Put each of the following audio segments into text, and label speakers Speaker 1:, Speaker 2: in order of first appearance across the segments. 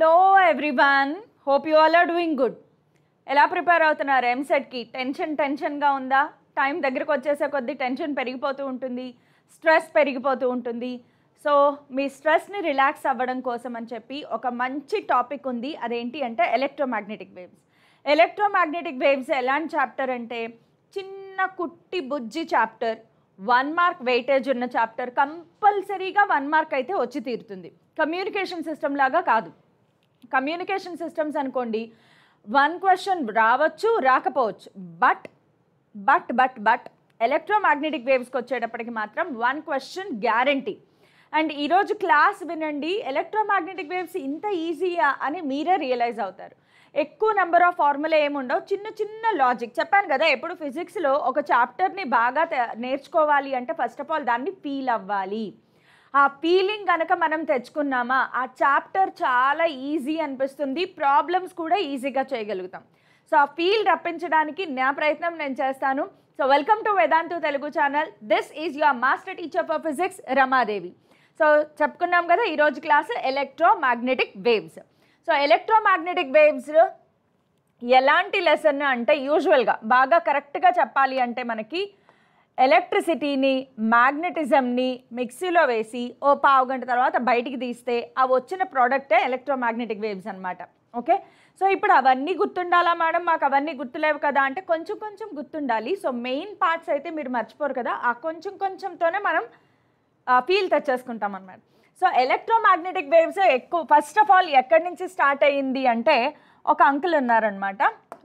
Speaker 1: Hello everyone hope you all are doing good ఎలా prepare అవుతున్నారు ఎంసెట్కి టెన్షన్ టెన్షన్గా ఉందా టైం దగ్గరకు వచ్చేసే కొద్దీ టెన్షన్ పెరిగిపోతూ ఉంటుంది స్ట్రెస్ పెరిగిపోతూ ఉంటుంది సో మీ స్ట్రెస్ని రిలాక్స్ అవ్వడం కోసం అని చెప్పి ఒక మంచి టాపిక్ ఉంది అదేంటి అంటే ఎలక్ట్రోమాగ్నెటిక్ వేవ్స్ ఎలక్ట్రోమాగ్నెటిక్ వేవ్స్ ఎలాంటి చాప్టర్ అంటే చిన్న కుట్టి బుజ్జి చాప్టర్ వన్ మార్క్ వెయిటేజ్ ఉన్న చాప్టర్ కంపల్సరీగా వన్ మార్క్ అయితే వచ్చి తీరుతుంది కమ్యూనికేషన్ సిస్టమ్ లాగా కాదు కమ్యూనికేషన్ సిస్టమ్స్ అనుకోండి వన్ క్వశ్చన్ రావచ్చు రాకపోవచ్చు but but but but electromagnetic వేవ్స్కి వచ్చేటప్పటికి మాత్రం వన్ క్వశ్చన్ గ్యారంటీ అండ్ ఈరోజు క్లాస్ వినండి ఎలక్ట్రోమాగ్నెటిక్ వేవ్స్ ఇంత ఈజీయా అని మీరే రియలైజ్ అవుతారు ఎక్కువ నెంబర్ ఆఫ్ ఫార్ములా ఏముండవు చిన్న చిన్న లాజిక్ చెప్పాను కదా ఎప్పుడు ఫిజిక్స్లో ఒక చాప్టర్ని బాగా నేర్చుకోవాలి అంటే ఫస్ట్ ఆఫ్ ఆల్ దాన్ని ఫీల్ అవ్వాలి ఆ ఫీలింగ్ కనుక మనం తెచ్చుకున్నామా ఆ చాప్టర్ చాలా ఈజీ అనిపిస్తుంది ప్రాబ్లమ్స్ కూడా ఈజీగా చేయగలుగుతాం సో ఆ ఫీల్ రప్పించడానికి నా ప్రయత్నం నేను చేస్తాను so welcome to Vedantu Telugu channel this is your master teacher for physics Ramadevi so చెప్పుకున్నాం కదా ఈరోజు class electromagnetic waves so electromagnetic waves ఎలాంటి లెసన్ అంటే యూజువల్గా బాగా కరెక్ట్గా చెప్పాలి అంటే మనకి ఎలక్ట్రిసిటీని మ్యాగ్నెటిజంని మిక్సీలో వేసి ఓ పావు గంట తర్వాత బయటికి తీస్తే ఆ వచ్చిన ప్రోడక్టే ఎలక్ట్రోమాగ్నెటిక్ వేవ్స్ అనమాట ఓకే సో ఇప్పుడు అవన్నీ గుర్తుండాలా మేడం మాకు అవన్నీ గుర్తులేవు కదా అంటే కొంచెం కొంచెం గుర్తుండాలి సో మెయిన్ పార్ట్స్ అయితే మీరు మర్చిపోరు కదా ఆ కొంచెం కొంచెంతోనే మనం ఫీల్ తెచ్చేసుకుంటాం అనమాట సో ఎలక్ట్రోమాగ్నెటిక్ వేవ్స్ ఎక్కువ ఫస్ట్ ఆఫ్ ఆల్ ఎక్కడి నుంచి స్టార్ట్ అయ్యింది అంటే ఒక అంకుల్ ఉన్నారనమాట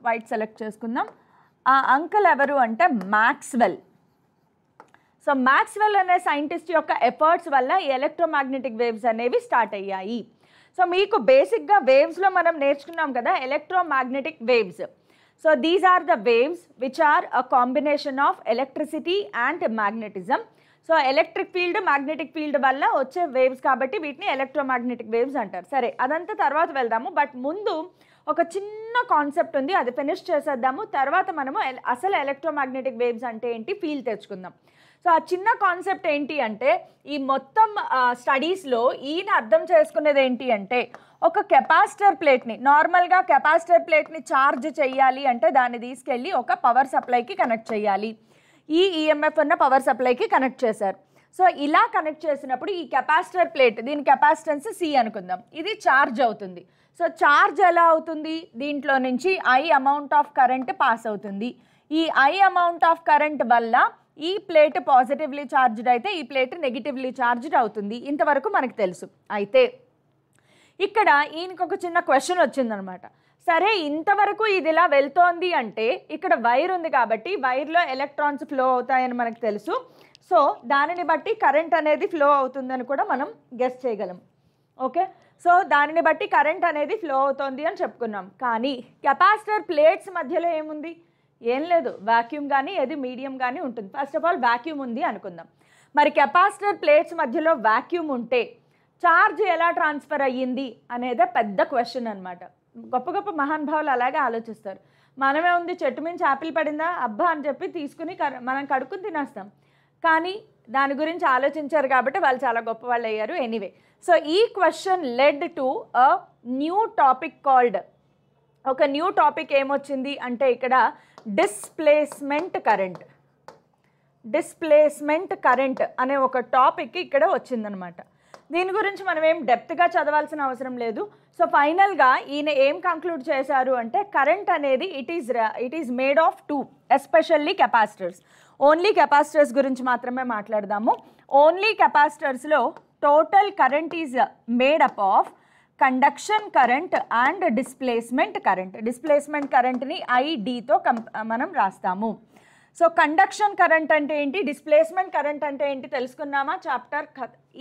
Speaker 1: వైట్ సెలెక్ట్ చేసుకుందాం ఆ అంకుల్ ఎవరు అంటే మ్యాక్స్వెల్ సో మ్యాక్స్వెల్ అనే సైంటిస్ట్ యొక్క ఎఫర్ట్స్ వల్ల ఈ ఎలక్ట్రోమాగ్నెటిక్ వేవ్స్ అనేవి స్టార్ట్ అయ్యాయి సో మీకు బేసిక్గా వేవ్స్లో మనం నేర్చుకున్నాం కదా electromagnetic waves so these are the waves which are a combination of electricity and magnetism so electric field magnetic field వల్ల వచ్చే వేవ్స్ కాబట్టి వీటిని ఎలక్ట్రోమాగ్నెటిక్ వేవ్స్ అంటారు సరే అదంతా తర్వాత వెళ్దాము బట్ ముందు ఒక చిన్న కాన్సెప్ట్ ఉంది అది ఫినిష్ చేసేద్దాము తర్వాత మనము అసలు ఎలక్ట్రోమాగ్నెటిక్ వేవ్స్ అంటే ఏంటి ఫీల్ తెచ్చుకుందాం సో ఆ చిన్న కాన్సెప్ట్ ఏంటి అంటే ఈ మొత్తం స్టడీస్లో ఈయన అర్థం చేసుకునేది ఏంటి అంటే ఒక కెపాసిటర్ ప్లేట్ని నార్మల్గా కెపాసిటర్ ప్లేట్ని ఛార్జ్ చేయాలి అంటే దాన్ని తీసుకెళ్ళి ఒక పవర్ సప్లైకి కనెక్ట్ చేయాలి ఈ ఈఎంఎఫ్ e ఉన్న పవర్ సప్లైకి కనెక్ట్ చేశారు సో ఇలా కనెక్ట్ చేసినప్పుడు ఈ కెపాసిటర్ ప్లేట్ దీని కెపాసిటెన్స్ సి అనుకుందాం ఇది ఛార్జ్ అవుతుంది సో ఛార్జ్ ఎలా అవుతుంది దీంట్లో నుంచి I amount of current pass అవుతుంది ఈ ఐ అమౌంట్ ఆఫ్ కరెంట్ వల్ల ఈ ప్లేట్ పాజిటివ్లీ ఛార్జ్డ్ అయితే ఈ ప్లేట్ నెగిటివ్లీ ఛార్జ్డ్ అవుతుంది ఇంతవరకు మనకు తెలుసు అయితే ఇక్కడ ఒక చిన్న క్వశ్చన్ వచ్చిందనమాట సరే ఇంతవరకు ఇది ఇలా వెళ్తోంది అంటే ఇక్కడ వైర్ ఉంది కాబట్టి వైర్లో ఎలక్ట్రాన్స్ ఫ్లో అవుతాయని మనకు తెలుసు సో దానిని బట్టి కరెంట్ అనేది ఫ్లో అవుతుందని కూడా మనం గెస్ చేయగలం ఓకే సో దానిని బట్టి కరెంట్ అనేది ఫ్లో అవుతుంది అని చెప్పుకున్నాం కానీ కెపాసిటర్ ప్లేట్స్ మధ్యలో ఏముంది ఏం లేదు వాక్యూమ్ కానీ ఏది మీడియం కానీ ఉంటుంది ఫస్ట్ ఆఫ్ ఆల్ వాక్యూమ్ ఉంది అనుకుందాం మరి కెపాసిటర్ ప్లేట్స్ మధ్యలో వాక్యూమ్ ఉంటే ఛార్జ్ ఎలా ట్రాన్స్ఫర్ అయ్యింది అనేది పెద్ద క్వశ్చన్ అనమాట గొప్ప గొప్ప మహానుభావులు అలాగే ఆలోచిస్తారు మనమే ఉంది చెట్టు మించి ఆపిల్ పడిందా అబ్బా అని చెప్పి తీసుకుని మనం కడుక్కుని తినేస్తాం కానీ దాని గురించి ఆలోచించారు కాబట్టి వాళ్ళు చాలా గొప్ప వాళ్ళు అయ్యారు ఎనీవే సో ఈ question led to a new topic called ఒక న్యూ టాపిక్ ఏమొచ్చింది అంటే ఇక్కడ డిస్ప్లేస్మెంట్ కరెంట్ డిస్ప్లేస్మెంట్ కరెంట్ అనే ఒక టాపిక్ ఇక్కడ వచ్చిందనమాట దీని గురించి మనం ఏం డెప్త్గా చదవాల్సిన అవసరం లేదు సో ఫైనల్గా ఈయన ఏం కంక్లూడ్ చేశారు అంటే కరెంట్ అనేది it is it is made of two especially capacitors only capacitors గురించి మాత్రమే మాట్లాడదాము ఓన్లీ కెపాసిటర్స్లో total current is made up of conduction current and displacement current displacement కరెంట్ని ఐడితో కం మనం రాస్తాము సో కండక్షన్ కరెంట్ అంటే ఏంటి డిస్ప్లేస్మెంట్ కరెంట్ అంటే ఏంటి తెలుసుకున్నామా చాప్టర్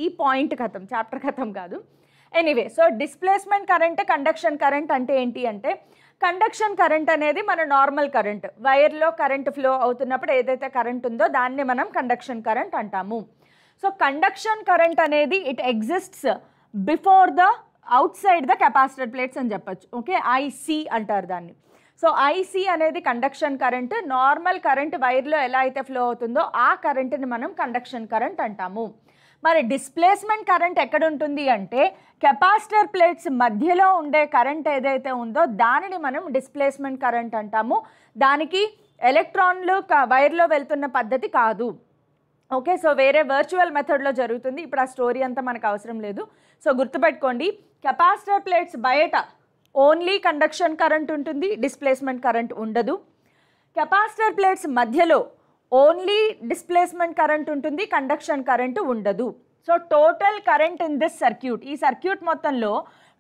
Speaker 1: ఈ పాయింట్ కథం చాప్టర్ కథం కాదు anyway so displacement current conduction current అంటే ఏంటి అంటే కండక్షన్ కరెంట్ అనేది మన నార్మల్ కరెంట్ వైర్లో కరెంట్ ఫ్లో అవుతున్నప్పుడు ఏదైతే కరెంట్ ఉందో దాన్ని మనం కండక్షన్ కరెంట్ అంటాము సో కండక్షన్ కరెంట్ అనేది it exists before the outside the capacitor plates అని చెప్పచ్చు ఓకే ఐసి అంటారు దాన్ని సో ఐసి అనేది కండక్షన్ కరెంట్ నార్మల్ కరెంట్ వైర్లో ఎలా అయితే ఫ్లో అవుతుందో ఆ కరెంట్ని మనం కండక్షన్ కరెంట్ అంటాము మరి డిస్ప్లేస్మెంట్ కరెంట్ ఎక్కడ ఉంటుంది అంటే కెపాసిటర్ ప్లేట్స్ మధ్యలో ఉండే కరెంట్ ఏదైతే ఉందో దానిని మనం డిస్ప్లేస్మెంట్ కరెంట్ అంటాము దానికి ఎలక్ట్రాన్లు వైర్లో వెళ్తున్న పద్ధతి కాదు ఓకే సో వేరే వర్చువల్ మెథడ్లో జరుగుతుంది ఇప్పుడు ఆ స్టోరీ అంతా మనకు అవసరం లేదు సో గుర్తుపెట్టుకోండి కెపాసిటర్ ప్లేట్స్ బయట ఓన్లీ కండక్షన్ కరెంట్ ఉంటుంది డిస్ప్లేస్మెంట్ కరెంట్ ఉండదు కెపాసిటర్ ప్లేట్స్ మధ్యలో ఓన్లీ డిస్ప్లేస్మెంట్ కరెంట్ ఉంటుంది కండక్షన్ కరెంట్ ఉండదు so total current in this circuit ఈ సర్క్యూట్ మొత్తంలో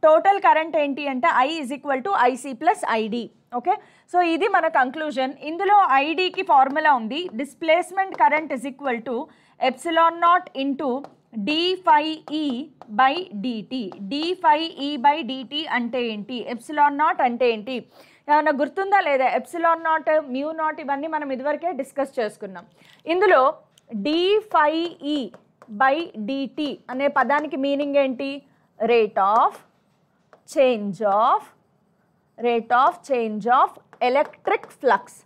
Speaker 1: టోటల్ కరెంట్ ఏంటి అంటే I is equal to I C plus I D okay so ఇది మన కంక్లూజన్ ఇందులో ఐడికి ఫార్ములా ఉంది displacement current is equal to epsilon naught into D five E by D T D five E by DT అంటే ఏంటి epsilon naught అంటే ఏంటి ఏమైనా గుర్తుందా లేదా ఎప్సిలాన్ నాట్ మ్యూ నాట్ ఇవన్నీ మనం ఇదివరకే డిస్కస్ చేసుకున్నాం ఇందులో d five E by dt అనే పదానికి మీనింగ్ ఏంటి rate of change of rate of change of electric flux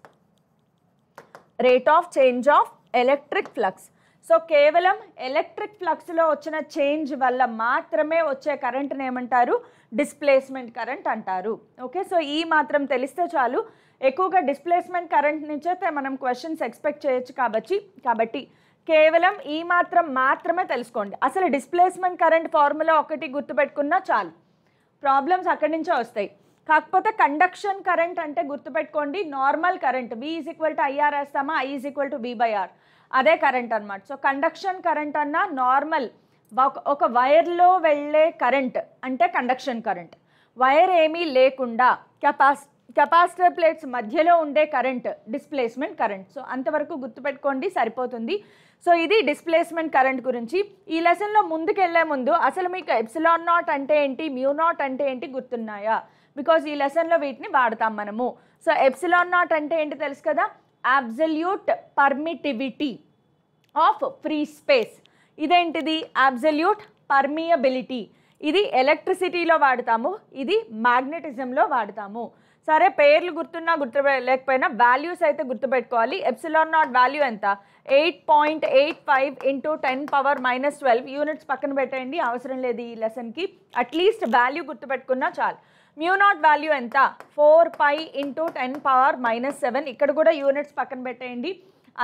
Speaker 1: rate of change of electric flux so కేవలం ఎలక్ట్రిక్ ఫ్లక్స్లో వచ్చిన చేంజ్ వల్ల మాత్రమే వచ్చే కరెంట్ని ఏమంటారు డిస్ప్లేస్మెంట్ కరెంట్ అంటారు ఓకే సో ఈ మాత్రం తెలిస్తే చాలు ఎక్కువగా డిస్ప్లేస్మెంట్ కరెంట్ నుంచైతే మనం క్వశ్చన్స్ ఎక్స్పెక్ట్ చేయొచ్చు కాబట్టి కాబట్టి కేవలం ఈ మాత్రం మాత్రమే తెలుసుకోండి అసలు డిస్ప్లేస్మెంట్ కరెంట్ ఫార్ములా ఒకటి గుర్తుపెట్టుకున్నా చాలు ప్రాబ్లమ్స్ అక్కడి నుంచే వస్తాయి కాకపోతే కండక్షన్ కరెంట్ అంటే గుర్తుపెట్టుకోండి normal current B is equal to IR వేస్తామా I is equal to B by R అదే కరెంట్ అనమాట సో కండక్షన్ కరెంట్ అన్న నార్మల్ ఒక వైర్లో వెళ్ళే కరెంట్ అంటే కండక్షన్ కరెంట్ వైర్ ఏమీ లేకుండా కెపాస్ కెపాసిటర్ ప్లేట్స్ మధ్యలో ఉండే కరెంట్ డిస్ప్లేస్మెంట్ కరెంట్ సో అంతవరకు గుర్తుపెట్టుకోండి సరిపోతుంది సో ఇది డిస్ప్లేస్మెంట్ కరెంట్ గురించి ఈ లెసన్లో ముందుకెళ్లే ముందు అసలు మీకు ఎప్సిలాన్ నాట్ అంటే ఏంటి మ్యూ నాట్ అంటే ఏంటి గుర్తున్నాయా బికాజ్ ఈ లెసన్లో వీటిని వాడతాం మనము సో ఎప్సిలాన్ నాట్ అంటే ఏంటి తెలుసు కదా absolute permittivity of free space ఇదేంటిది అబ్జల్యూట్ పర్మియబిలిటీ ఇది ఎలక్ట్రిసిటీలో వాడతాము ఇది మ్యాగ్నెటిజంలో వాడతాము సరే పేర్లు గుర్తున్నా గుర్తు లేకపోయినా వాల్యూస్ అయితే గుర్తుపెట్టుకోవాలి ఎప్సిలాన్ నాట్ వాల్యూ ఎంత eight point eight five into ten power minus twelve units పక్కన పెట్టండి అవసరం లేదు ఈ లెసన్కి అట్లీస్ట్ వాల్యూ గుర్తుపెట్టుకున్నా చాలు మ్యూ నాట్ వాల్యూ ఎంత four pi into ten power minus seven ఇక్కడ కూడా యూనిట్స్ పక్కన పెట్టేయండి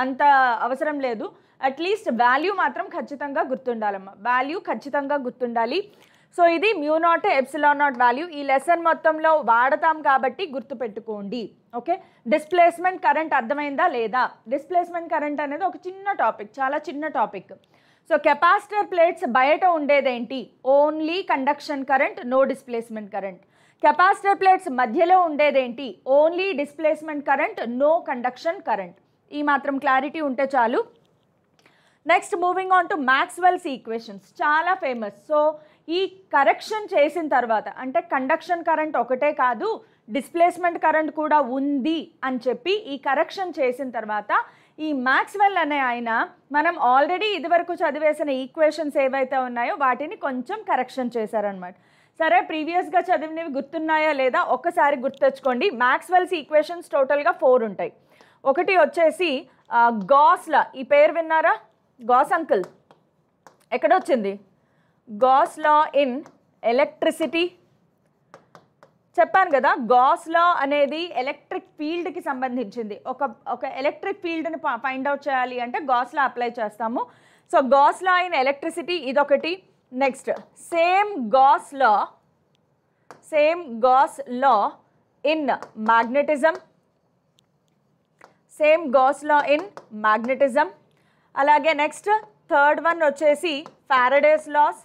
Speaker 1: అంత అవసరం లేదు అట్లీస్ట్ వాల్యూ మాత్రం ఖచ్చితంగా గుర్తుండాలమ్మ వాల్యూ ఖచ్చితంగా గుర్తుండాలి సో ఇది మ్యూ నాట్ నాట్ వాల్యూ ఈ లెసన్ మొత్తంలో వాడతాం కాబట్టి గుర్తుపెట్టుకోండి ఓకే డిస్ప్లేస్మెంట్ కరెంట్ అర్థమైందా లేదా డిస్ప్లేస్మెంట్ కరెంట్ అనేది ఒక చిన్న టాపిక్ చాలా చిన్న టాపిక్ సో కెపాసిటర్ ప్లేట్స్ బయట ఉండేదేంటి only conduction current no displacement current capacitor plates మధ్యలో ఉండేదేంటి only displacement current no conduction current ఈ మాత్రం క్లారిటీ ఉంటే చాలు next moving on to Maxwell's equations చాలా ఫేమస్ సో ఈ కరెక్షన్ చేసిన తర్వాత అంటే కండక్షన్ కరెంట్ ఒకటే కాదు డిస్ప్లేస్మెంట్ కరెంట్ కూడా ఉంది అని చెప్పి ఈ కరెక్షన్ చేసిన తర్వాత ఈ మ్యాక్స్వెల్ అనే ఆయన మనం ఆల్రెడీ ఇదివరకు చదివేసిన ఈక్వేషన్స్ ఏవైతే ఉన్నాయో వాటిని కొంచెం కరెక్షన్ చేశారనమాట సరే ప్రీవియస్గా చదివినవి గుర్తున్నాయా లేదా ఒక్కసారి గుర్తెచ్చుకోండి మ్యాక్స్వెల్స్ ఈక్వేషన్స్ టోటల్గా ఫోర్ ఉంటాయి ఒకటి వచ్చేసి గాస్లా ఈ పేరు విన్నారా గాస్ అంకుల్ ఎక్కడొచ్చింది గాస్లా ఇన్ ఎలక్ట్రిసిటీ చెప్పాను కదా గాస్ లా అనేది ఎలక్ట్రిక్ ఫీల్డ్కి సంబంధించింది ఒక ఒక ఎలక్ట్రిక్ ఫీల్డ్ని ఫైండ్ అవుట్ చేయాలి అంటే గాస్లా అప్లై చేస్తాము సో గాస్లా ఇన్ ఎలక్ట్రిసిటీ ఇదొకటి next same Gauss law same Gauss law in magnetism same Gauss law in magnetism అలాగే నెక్స్ట్ థర్డ్ వన్ వచ్చేసి ఫారడేస్ లాస్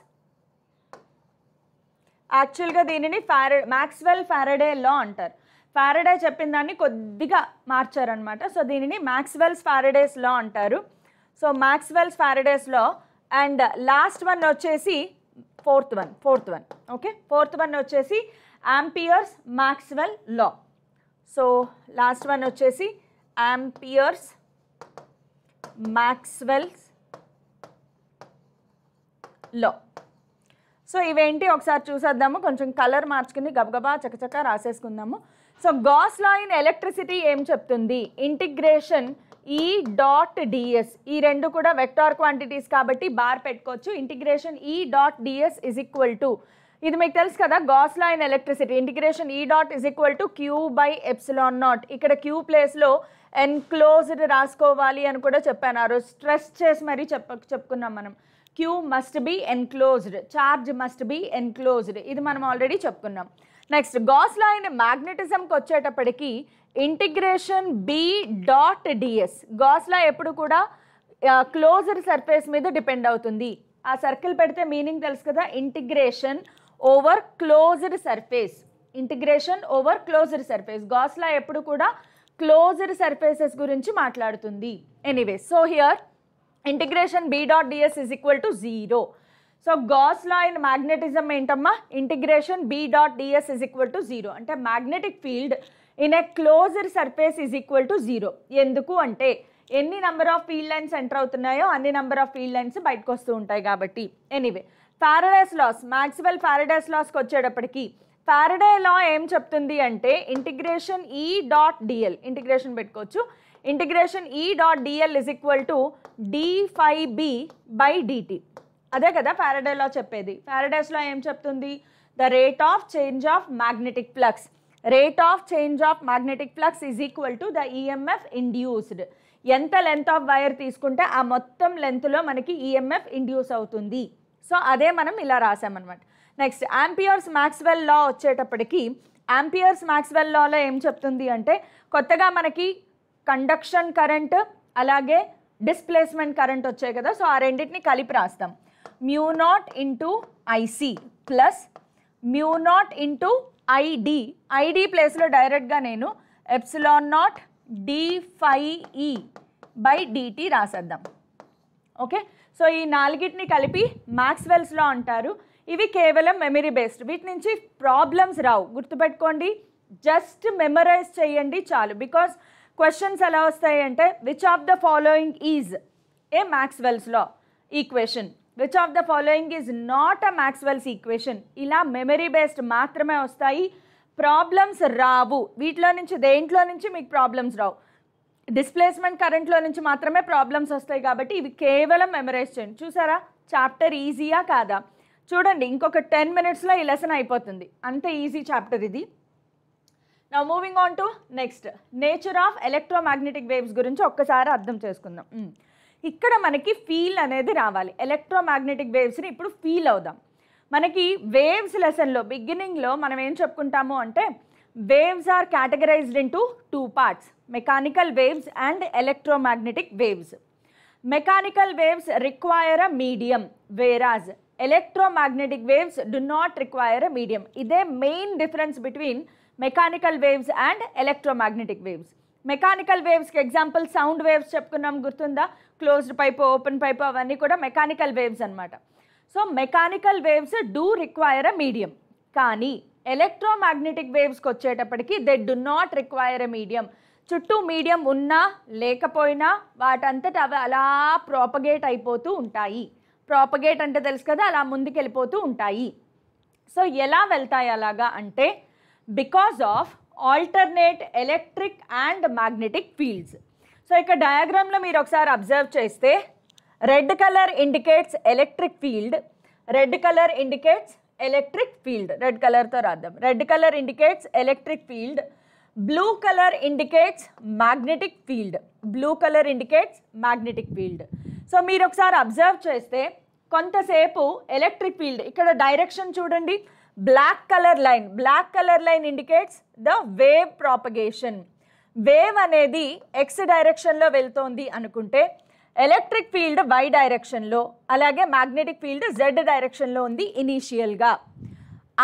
Speaker 1: యాక్చువల్గా దీనిని ఫారడ్ మ్యాక్స్వెల్ ఫారడే లా అంటారు ఫారడే చెప్పిన దాన్ని కొద్దిగా మార్చారనమాట సో దీనిని మ్యాక్స్వెల్స్ ఫారడేస్ లా అంటారు so Maxwell's Faraday's law and last one వచ్చేసి fourth one fourth one okay fourth one వచ్చేసి Ampere's Maxwell law so last one వచ్చేసి ఆంపియర్స్ మ్యాక్స్వెల్స్ లా సో ఇవేంటి ఒకసారి చూసేద్దాము కొంచెం కలర్ మార్చుకుని గబగబా చకచకా రాసేసుకుందాము so Gauss law in electricity ఏం చెప్తుంది ఇంటిగ్రేషన్ ఈ డాట్ డిఎస్ ఈ రెండు కూడా వెక్టార్ క్వాంటిటీస్ కాబట్టి బార్ పెట్టుకోవచ్చు integration E dot ds is equal to ఇది మీకు తెలుసు కదా Gauss law in electricity integration E dot is equal to queue by epsilon not ఇక్కడ క్యూ ప్లేస్లో ఎన్క్లోజ్డ్ రాసుకోవాలి అని కూడా చెప్పాను స్ట్రెస్ చేసి మరీ చెప్ప చెప్పుకున్నాం మనం q must be enclosed charge must be enclosed ఇది మనం ఆల్రెడీ చెప్పుకున్నాం నెక్స్ట్ గాస్ లా ఇన్ మ్యాగ్నెటిజంకి వచ్చేటప్పటికి integration B dot ds Gauss law ఎప్పుడు కూడా క్లోజర్ సర్ఫేస్ మీద డిపెండ్ అవుతుంది ఆ సర్కిల్ పెడితే మీనింగ్ తెలుసు కదా integration over closed surface integration over closed surface Gauss law ఎప్పుడు కూడా క్లోజ్డ్ సర్ఫేసెస్ గురించి మాట్లాడుతుంది anyway so here integration B dot ds is equal to zero so Gauss law in magnetism ఏంటమ్మా integration B dot ds is equal to zero అంటే magnetic field in a closure surface is equal to zero ఎందుకు అంటే ఎన్ని number of field lines enter అవుతున్నాయో అన్ని number of field lines బయటకు వస్తూ ఉంటాయి కాబట్టి ఎనీవే ఫారడైస్ లాస్ మ్యాక్సివల్ ఫారడైస్ లాస్కి వచ్చేటప్పటికి ఫారడే లా ఏం చెప్తుంది అంటే integration E dot dl integration పెట్టుకోవచ్చు integration E dot DL is equal to d five B by dt అదే కదా ఫారడే లా చెప్పేది ఫారడైస్ లా ఏం చెప్తుంది the rate of change of magnetic flux rate of change of magnetic flux is equal to the EMF induced ఎంత length of wire తీసుకుంటే ఆ మొత్తం లెంత్లో మనకి ఈఎంఎఫ్ e ఇండ్యూస్ అవుతుంది సో అదే మనం ఇలా రాసామన్నమాట నెక్స్ట్ యాంపియర్స్ మ్యాక్స్వెల్ లా వచ్చేటప్పటికి యాంపియర్స్ మ్యాక్స్వెల్ లాలో ఏం చెప్తుంది అంటే కొత్తగా మనకి కండక్షన్ కరెంట్ అలాగే డిస్ప్లేస్మెంట్ కరెంట్ వచ్చాయి కదా సో ఆ రెండింటిని కలిపి రాస్తాం mu not into IC plus mu not into ID ID ప్లేస్లో డైరెక్ట్గా నేను epsilon not d phi E by dt రాసేద్దాం ఓకే సో ఈ నాలుగిటిని కలిపి మ్యాక్స్వెల్స్లో అంటారు ఇవి కేవలం మెమరీ బేస్డ్ వీటి నుంచి ప్రాబ్లమ్స్ రావు గుర్తుపెట్టుకోండి జస్ట్ మెమరైజ్ చేయండి చాలు బికాస్ క్వశ్చన్స్ ఎలా వస్తాయి అంటే which of the following is a మ్యాక్స్వెల్స్లో question which of the following is not a Maxwell's equation ఇలా మెమరీ బేస్డ్ మాత్రమే వస్తాయి ప్రాబ్లమ్స్ రావు వీటిలో నుంచి దేంట్లో నుంచి మీకు ప్రాబ్లమ్స్ రావు డిస్ప్లేస్మెంట్ కరెంట్లో నుంచి మాత్రమే ప్రాబ్లమ్స్ వస్తాయి కాబట్టి ఇవి కేవలం మెమరైజ్ చేయండి చూసారా చాప్టర్ ఈజీయా కాదా చూడండి ఇంకొక టెన్ మినిట్స్లో ఈ లెసన్ అయిపోతుంది అంత ఈజీ చాప్టర్ ఇది నా moving on to next nature of electromagnetic waves గురించి ఒక్కసారి అర్థం చేసుకుందాం hmm. ఇక్కడ మనకి ఫీల్ అనేది రావాలి ఎలక్ట్రోమాగ్నెటిక్ వేవ్స్ని ఇప్పుడు ఫీల్ అవుదాం మనకి వేవ్స్ లెసన్లో బిగినింగ్లో మనం ఏం చెప్పుకుంటాము అంటే waves are categorized into two parts mechanical waves and electromagnetic waves mechanical waves require a medium whereas electromagnetic waves do not require a medium ఇదే main difference between mechanical waves and electromagnetic waves mechanical వేవ్స్కి example sound waves చెప్పుకున్నాం గుర్తుందా closed pipe open pipe అవన్నీ కూడా mechanical waves అనమాట so mechanical waves do require a medium కానీ electromagnetic వేవ్స్కి వచ్చేటప్పటికి they do not require a medium చుట్టూ మీడియం ఉన్నా లేకపోయినా వాటంతట అవి అలా ప్రాపగేట్ అయిపోతూ ఉంటాయి ప్రాపగేట్ అంటే తెలుసు కదా అలా ముందుకెళ్ళిపోతూ ఉంటాయి సో ఎలా వెళ్తాయి అలాగా అంటే because of alternate electric and magnetic fields so ఇక్కడ డయాగ్రామ్లో మీరు ఒకసారి అబ్జర్వ్ చేస్తే red colour indicates electric field red colour indicates electric field red కలర్తో రాద్దాం red colour indicates electric field blue colour indicates magnetic field blue colour indicates magnetic field so మీరు ఒకసారి observe చేస్తే కొంతసేపు ఎలక్ట్రిక్ ఫీల్డ్ ఇక్కడ direction చూడండి black colour line black colour line indicates the wave propagation wave అనేది X డైరెక్షన్లో వెళ్తోంది అనుకుంటే ఎలక్ట్రిక్ ఫీల్డ్ వై డైరెక్షన్లో అలాగే మ్యాగ్నెటిక్ ఫీల్డ్ జెడ్ డైరెక్షన్లో ఉంది ఇనీషియల్గా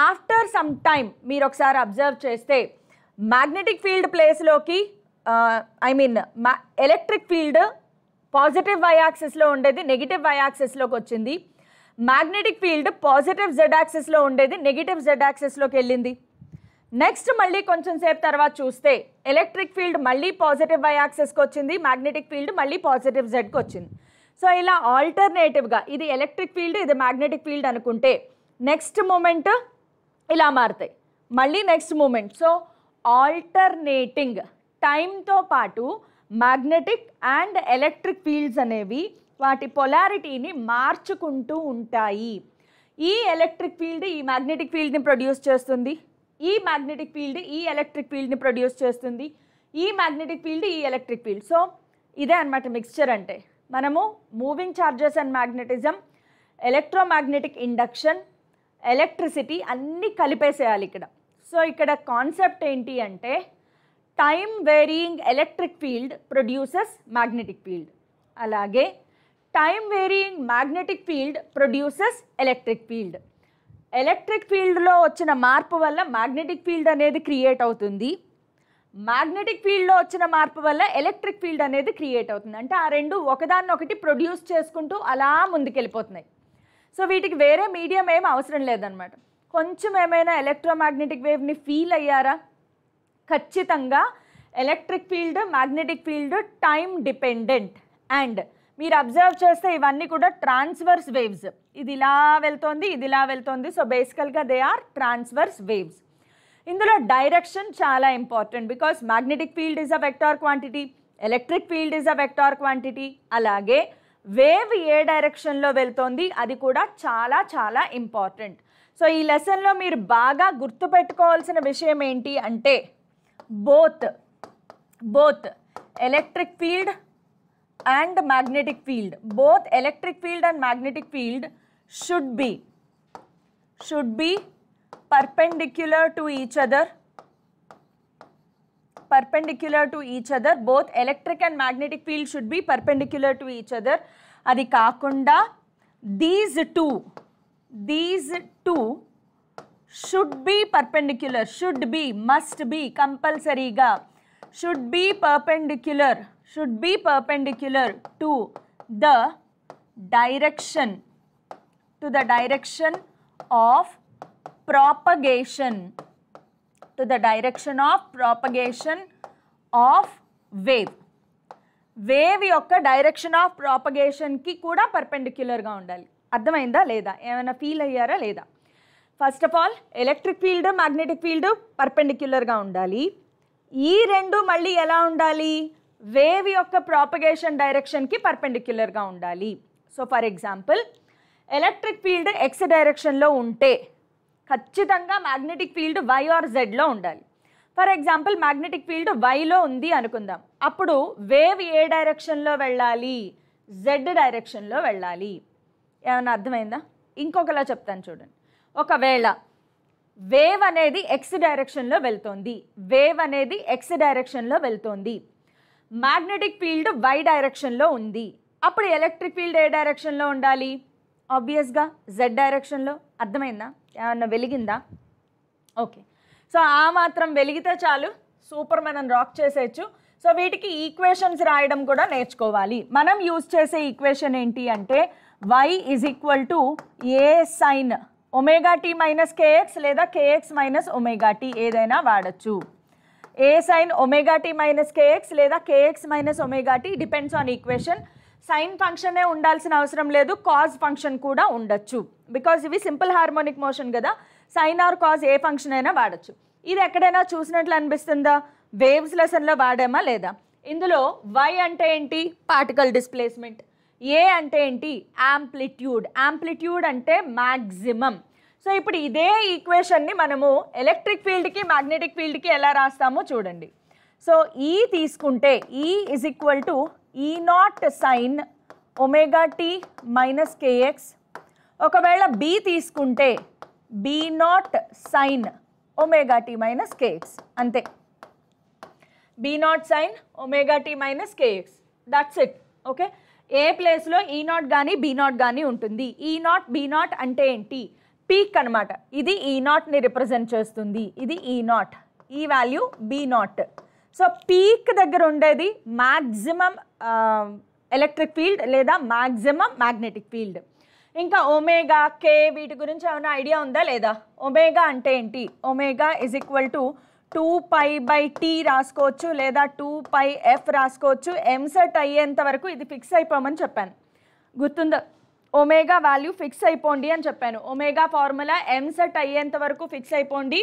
Speaker 1: ఆఫ్టర్ సమ్ టైమ్ మీరు ఒకసారి అబ్జర్వ్ చేస్తే మ్యాగ్నెటిక్ ఫీల్డ్ ప్లేస్లోకి I mean electric field positive y ఉండేది నెగిటివ్ వై వచ్చింది మ్యాగ్నెటిక్ ఫీల్డ్ పాజిటివ్ జెడ్ యాక్సెస్లో ఉండేది నెగిటివ్ జెడ్ యాక్సెస్లోకి వెళ్ళింది నెక్స్ట్ మళ్ళీ కొంచెం సేపు తర్వాత చూస్తే ఎలక్ట్రిక్ ఫీల్డ్ మళ్ళీ పాజిటివ్ వై యాక్సెస్కి వచ్చింది మ్యాగ్నెటిక్ ఫీల్డ్ మళ్ళీ పాజిటివ్ జెడ్కి వచ్చింది సో ఇలా ఆల్టర్నేటివ్గా ఇది ఎలక్ట్రిక్ ఫీల్డ్ ఇది మ్యాగ్నెటిక్ ఫీల్డ్ అనుకుంటే నెక్స్ట్ మూమెంట్ ఇలా మారుతాయి మళ్ళీ నెక్స్ట్ మూమెంట్ సో ఆల్టర్నేటింగ్ టైంతో పాటు మ్యాగ్నెటిక్ అండ్ ఎలక్ట్రిక్ ఫీల్డ్స్ అనేవి వాటి పొలారిటీని మార్చుకుంటూ ఉంటాయి ఈ ఎలక్ట్రిక్ ఫీల్డ్ ఈ మ్యాగ్నెటిక్ ఫీల్డ్ని ప్రొడ్యూస్ చేస్తుంది ఈ మ్యాగ్నెటిక్ ఫీల్డ్ ఈ ఎలక్ట్రిక్ ఫీల్డ్ని ప్రొడ్యూస్ చేస్తుంది ఈ మ్యాగ్నెటిక్ ఫీల్డ్ ఈ ఎలక్ట్రిక్ ఫీల్డ్ సో ఇదే అనమాట మిక్స్చర్ అంటే మనము moving charges and magnetism electromagnetic induction electricity అన్నీ కలిపేసేయాలి ఇక్కడ సో ఇక్కడ కాన్సెప్ట్ ఏంటి అంటే time varying electric field produces magnetic field అలాగే time varying magnetic field produces electric field electric ఫీల్డ్లో వచ్చిన మార్పు వల్ల మ్యాగ్నెటిక్ ఫీల్డ్ అనేది క్రియేట్ అవుతుంది మ్యాగ్నెటిక్ ఫీల్డ్లో వచ్చిన మార్పు వల్ల ఎలక్ట్రిక్ ఫీల్డ్ అనేది క్రియేట్ అవుతుంది అంటే ఆ రెండు ఒకదాన్నొకటి ప్రొడ్యూస్ చేసుకుంటూ అలా ముందుకెళ్ళిపోతున్నాయి సో వీటికి వేరే మీడియం ఏం అవసరం లేదనమాట కొంచెం ఏమైనా ఎలక్ట్రోమాగ్నెటిక్ వేవ్ని ఫీల్ అయ్యారా ఖచ్చితంగా electric field magnetic field time dependent and మీరు అబ్జర్వ్ చేస్తే ఇవన్నీ కూడా ట్రాన్స్వర్స్ వేవ్స్ ఇది ఇలా వెళ్తోంది ఇది ఇలా వెళ్తోంది సో బేసికల్గా దే ఆర్ ట్రాన్స్వర్స్ వేవ్స్ ఇందులో డైరెక్షన్ చాలా important because magnetic field is a vector quantity electric field is a vector quantity అలాగే వేవ్ ఏ డైరెక్షన్లో వెళ్తోంది అది కూడా చాలా చాలా ఇంపార్టెంట్ సో ఈ లెసన్లో మీరు బాగా గుర్తుపెట్టుకోవాల్సిన విషయం ఏంటి అంటే both both electric field and magnetic field both electric field and magnetic field should be should be perpendicular to each other perpendicular to each other both electric and magnetic field should be perpendicular to each other అది కాకుండా these two these two should be perpendicular should be must be compulsory ga should be perpendicular should be perpendicular to the direction to the direction of propagation to the direction of propagation of wave wave యొక్క direction of ప్రాపగేషన్కి కూడా పర్పెండిక్యులర్గా ఉండాలి అర్థమైందా లేదా ఏమైనా feel అయ్యారా లేదా first of all electric field magnetic field పర్పెండిక్యులర్గా ఉండాలి ఈ రెండు మళ్ళీ ఎలా ఉండాలి వేవ్ యొక్క ప్రాపగేషన్ డైరెక్షన్కి పర్పెండిక్యులర్గా ఉండాలి so for example electric field x డైరెక్షన్లో ఉంటే ఖచ్చితంగా మ్యాగ్నెటిక్ ఫీల్డ్ వై ఆర్ జెడ్లో ఉండాలి ఫర్ ఎగ్జాంపుల్ మ్యాగ్నెటిక్ ఫీల్డ్ వైలో ఉంది అనుకుందాం అప్పుడు వేవ్ ఏ డైరెక్షన్లో వెళ్ళాలి జెడ్ డైరెక్షన్లో వెళ్ళాలి ఏమైనా అర్థమైందా ఇంకొకలా చెప్తాను చూడండి ఒకవేళ వేవ్ అనేది ఎక్స్ డైరెక్షన్లో వెళ్తోంది వేవ్ అనేది ఎక్స్ డైరెక్షన్లో వెళ్తోంది మ్యాగ్నెటిక్ ఫీల్డ్ వై డైరెక్షన్లో ఉంది అప్పుడు ఎలక్ట్రిక్ ఫీల్డ్ ఏ డైరెక్షన్లో ఉండాలి ఆబ్వియస్గా జెడ్ డైరెక్షన్లో అర్థమైందా ఏమన్నా వెలిగిందా ఓకే సో ఆ మాత్రం వెలిగితే చాలు సూపర్ మనం రాక్ చేసేయచ్చు సో వీటికి ఈక్వేషన్స్ రాయడం కూడా నేర్చుకోవాలి మనం యూజ్ చేసే ఈక్వేషన్ ఏంటి అంటే y is equal to A sine omega tea minus kx లేదా కేఎక్స్ మైనస్ ఒమేగా టీ ఏదైనా వాడచ్చు A sine omega tea minus kx లేదా kx minus omega t depends on equation sine ఫంక్షనే ఉండాల్సిన అవసరం లేదు కాజ్ ఫంక్షన్ కూడా ఉండొచ్చు బికాజ్ ఇవి సింపుల్ హార్మోనిక్ మోషన్ కదా సైన్ ఆర్ కాజ్ ఏ ఫంక్షన్ అయినా వాడచ్చు ఇది ఎక్కడైనా చూసినట్లు అనిపిస్తుందా వేవ్స్ లెసన్లో వాడామా లేదా ఇందులో వై అంటే ఏంటి పార్టికల్ డిస్ప్లేస్మెంట్ ఏ అంటే ఏంటి యాంప్లిట్యూడ్ యాంప్లిట్యూడ్ అంటే మ్యాక్సిమం సో ఇప్పుడు ఇదే ఈక్వేషన్ని మనము ఎలక్ట్రిక్ ఫీల్డ్కి మ్యాగ్నెటిక్ ఫీల్డ్కి ఎలా రాస్తామో చూడండి సో ఈ e తీసుకుంటే E is equal to E not sine omega tea minus kx ఒకవేళ బి తీసుకుంటే B not sine omega tea minus kx అంతే B not sine omega tea minus kx that's it okay A ప్లేస్లో E not కానీ be not కానీ ఉంటుంది ఈ not B not అంటే ఏంటి పీక్ అనమాట ఇది ఈ e నాట్ని రిప్రజెంట్ చేస్తుంది ఇది E e not E e value B not so peak దగ్గర ఉండేది మ్యాక్సిమం ఎలక్ట్రిక్ ఫీల్డ్ లేదా మ్యాక్సిమం మ్యాగ్నెటిక్ ఫీల్డ్ ఇంకా ఒమేగా కే వీటి గురించి ఏమైనా ఐడియా ఉందా లేదా ఒమేగా అంటే ఏంటి omega is equal to two pi by T రాసుకోవచ్చు లేదా టూ పై ఎఫ్ రాసుకోవచ్చు ఎంసెట్ అయ్యేంత వరకు ఇది ఫిక్స్ అయిపోమని చెప్పాను గుర్తుందా ఒమేగా వాల్యూ ఫిక్స్ అయిపోండి అని చెప్పాను ఒమేగా ఫార్ములా ఎంసెట్ అయ్యేంత వరకు ఫిక్స్ అయిపోండి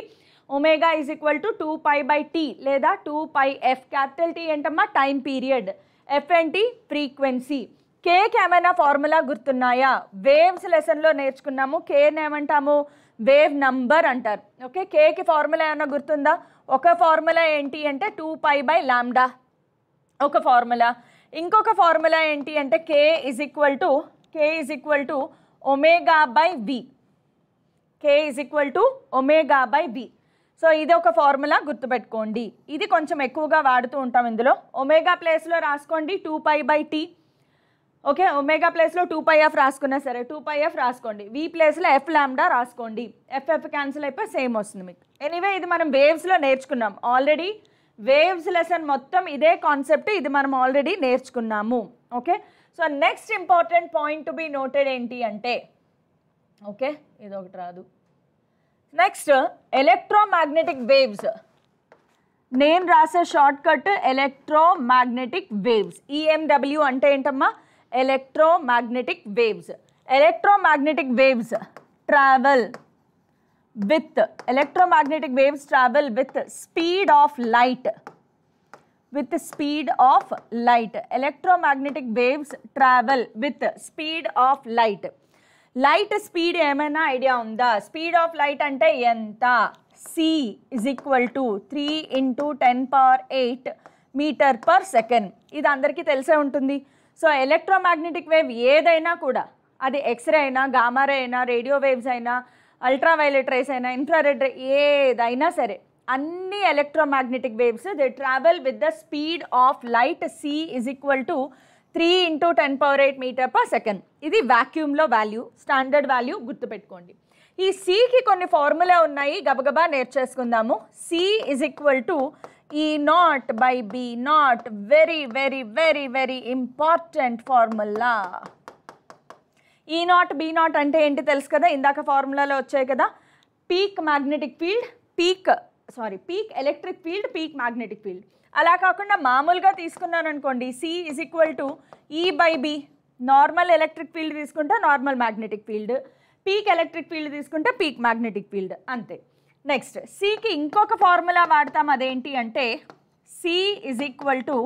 Speaker 1: omega is equal to two pi by T లేదా two pi F capital T ఏంటమ్మా టైం పీరియడ్ ఎఫ్ ఏంటి ఫ్రీక్వెన్సీ కేకి ఏమైనా ఫార్ములా గుర్తున్నాయా వేవ్స్ లెసన్లో నేర్చుకున్నాము కేని ఏమంటాము వేవ్ నంబర్ అంటారు ఓకే కేకి ఫార్ములా ఏమైనా గుర్తుందా ఒక ఫార్ములా ఏంటి అంటే టూ పై బై లామ్డా ఒక ఫార్ములా ఇంకొక ఫార్ములా ఏంటి అంటే K is equal to k is equal to omega by v k is equal to omega by v so ఇది ఒక ఫార్ములా గుర్తుపెట్టుకోండి ఇది కొంచెం ఎక్కువగా వాడుతూ ఉంటాం ఇందులో ఒమేగా ప్లేస్లో రాసుకోండి two pi by T okay omega ప్లేస్లో టూ పై ఎఫ్ రాసుకున్నా సరే టూ పై ఎఫ్ రాసుకోండి వి ప్లేస్లో ఎఫ్ ల్యాండా రాసుకోండి ఎఫ్ఎఫ్ క్యాన్సిల్ అయిపోయి సేమ్ వస్తుంది మీకు ఎనీవే ఇది మనం వేవ్స్లో నేర్చుకున్నాం ఆల్రెడీ వేవ్స్ లెసన్ మొత్తం ఇదే కాన్సెప్ట్ ఇది మనం ఆల్రెడీ నేర్చుకున్నాము okay so next important point to be noted ఏంటి అంటే ఓకే ఇది ఒకటి రాదు నెక్స్ట్ ఎలక్ట్రోమాగ్నెటిక్ వేవ్స్ నేను రాసే short cut electromagnetic waves EMW అంటే ఏంటమ్మా electromagnetic waves electromagnetic waves travel with electromagnetic waves travel with speed of light with speed of light electromagnetic waves travel with speed of light light speed ఏమైనా idea ఉందా speed of light అంటే ఎంత C is equal to three into ten power eight metre per second ఇది అందరికీ తెలిసే ఉంటుంది so electromagnetic wave ఏదైనా కూడా అది ఎక్స్రే అయినా గామారే అయినా రేడియో వేవ్స్ అయినా అల్ట్రావైలెట్ రేస్ అయినా ఇన్ఫ్రారెడ్ ఏదైనా సరే అన్ని electromagnetic waves they travel with the speed of light C is equal to three into ten power eight metre per second ఇది వ్యాక్యూమ్లో వాల్యూ స్టాండర్డ్ వాల్యూ గుర్తుపెట్టుకోండి ఈ సికి కొన్ని ఫార్ములా ఉన్నాయి గబగబా నేర్చేసుకుందాము C is equal to E not by B naught very very very very important formula E naught B naught అంటే ఏంటి తెలుసు కదా ఇందాక ఫార్ములాలో వచ్చాయి కదా peak magnetic field peak sorry peak electric field peak magnetic field అలా కాకుండా మామూలుగా తీసుకున్నాను అనుకోండి C is equal to E by B normal electric field తీసుకుంటే normal magnetic field peak electric field తీసుకుంటే పీక్ మ్యాగ్నెటిక్ ఫీల్డ్ అంతే నెక్స్ట్ సికి ఇంకొక ఫార్ములా వాడతాం అదేంటి అంటే C is equal to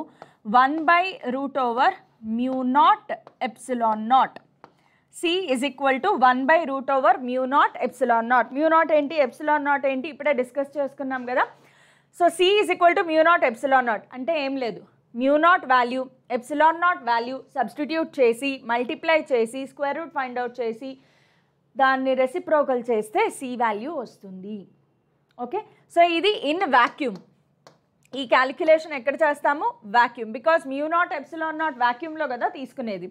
Speaker 1: one by root over mu naught epsilon naught C is equal to one by root over mu naught epsilon naught mu naught ఏంటి epsilon naught ఏంటి ఇప్పుడే discuss చేసుకున్నాం కదా so C is equal to mu naught epsilon naught అంటే ఏం లేదు mu not value epsilon not value substitute చేసి multiply చేసి స్క్వేర్ రూట్ ఫైండ్ అవుట్ చేసి దాన్ని రెసిప్రోకల్ చేస్తే సి వాల్యూ వస్తుంది ఓకే సో ఇది ఇన్ వ్యాక్యూమ్ ఈ క్యాలిక్యులేషన్ ఎక్కడ చేస్తాము vacuum because mu naught epsilon naught వ్యాక్యూమ్లో కదా తీసుకునేది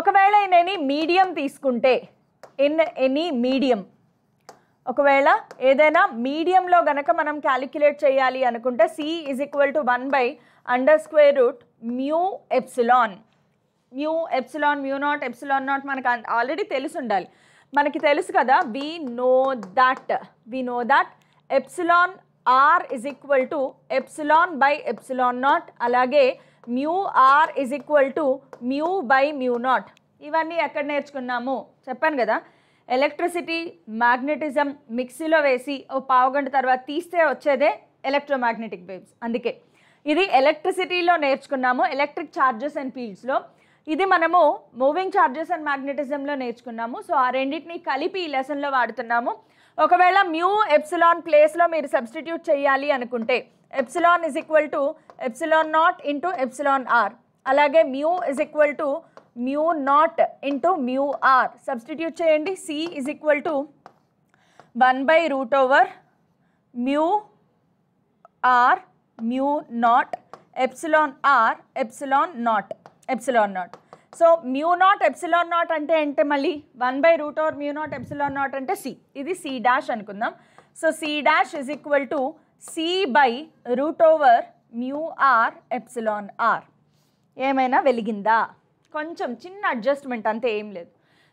Speaker 1: ఒకవేళ ఇన్ ఎనీ మీడియం తీసుకుంటే ఇన్ ఎనీ మీడియం ఒకవేళ ఏదైనా మీడియంలో గనక మనం క్యాలిక్యులేట్ చేయాలి అనుకుంటే C is equal to one by under square root mu epsilon mu epsilon mu naught epsilon naught మనకు ఆల్రెడీ తెలిసి ఉండాలి మనకి తెలుసు కదా we know that we know that epsilon are is equal to epsilon by epsilon naught అలాగే mu r is equal to mu by mu naught ఇవన్నీ ఎక్కడ నేర్చుకున్నాము చెప్పాను కదా ఎలక్ట్రిసిటీ మ్యాగ్నెటిజం మిక్సీలో వేసి ఓ పావుగంట తర్వాత తీస్తే వచ్చేదే ఎలక్ట్రోమాగ్నెటిక్ వేవ్స్ అందుకే ఇది ఎలక్ట్రిసిటీలో నేర్చుకున్నాము ఎలక్ట్రిక్ ఛార్జెస్ అండ్ ఫీల్డ్స్లో ఇది మనము మూవింగ్ ఛార్జెస్ అండ్ మ్యాగ్నెటిజంలో నేర్చుకున్నాము సో ఆ రెండింటిని కలిపి ఈ లెసన్లో వాడుతున్నాము ఒకవేళ మ్యూ ఎప్సిలాన్ ప్లేస్లో మీరు సబ్స్టిట్యూట్ చేయాలి అనుకుంటే epsilon is equal to epsilon naught into epsilon r అలాగే mu is equal to mu not into mu r substitute చేయండి C is equal to one by root over mu r mu naught epsilon r epsilon naught epsilon naught so mu naught epsilon naught అంటే అంటే మళ్ళీ one by root over mu naught epsilon naught అంటే C ఇది C dash అనుకుందాం so C dash is equal to C by root over mu r epsilon r ఏమైనా వెలిగిందా కొంచెం చిన్న అడ్జస్ట్మెంట్ అంతే ఏం లేదు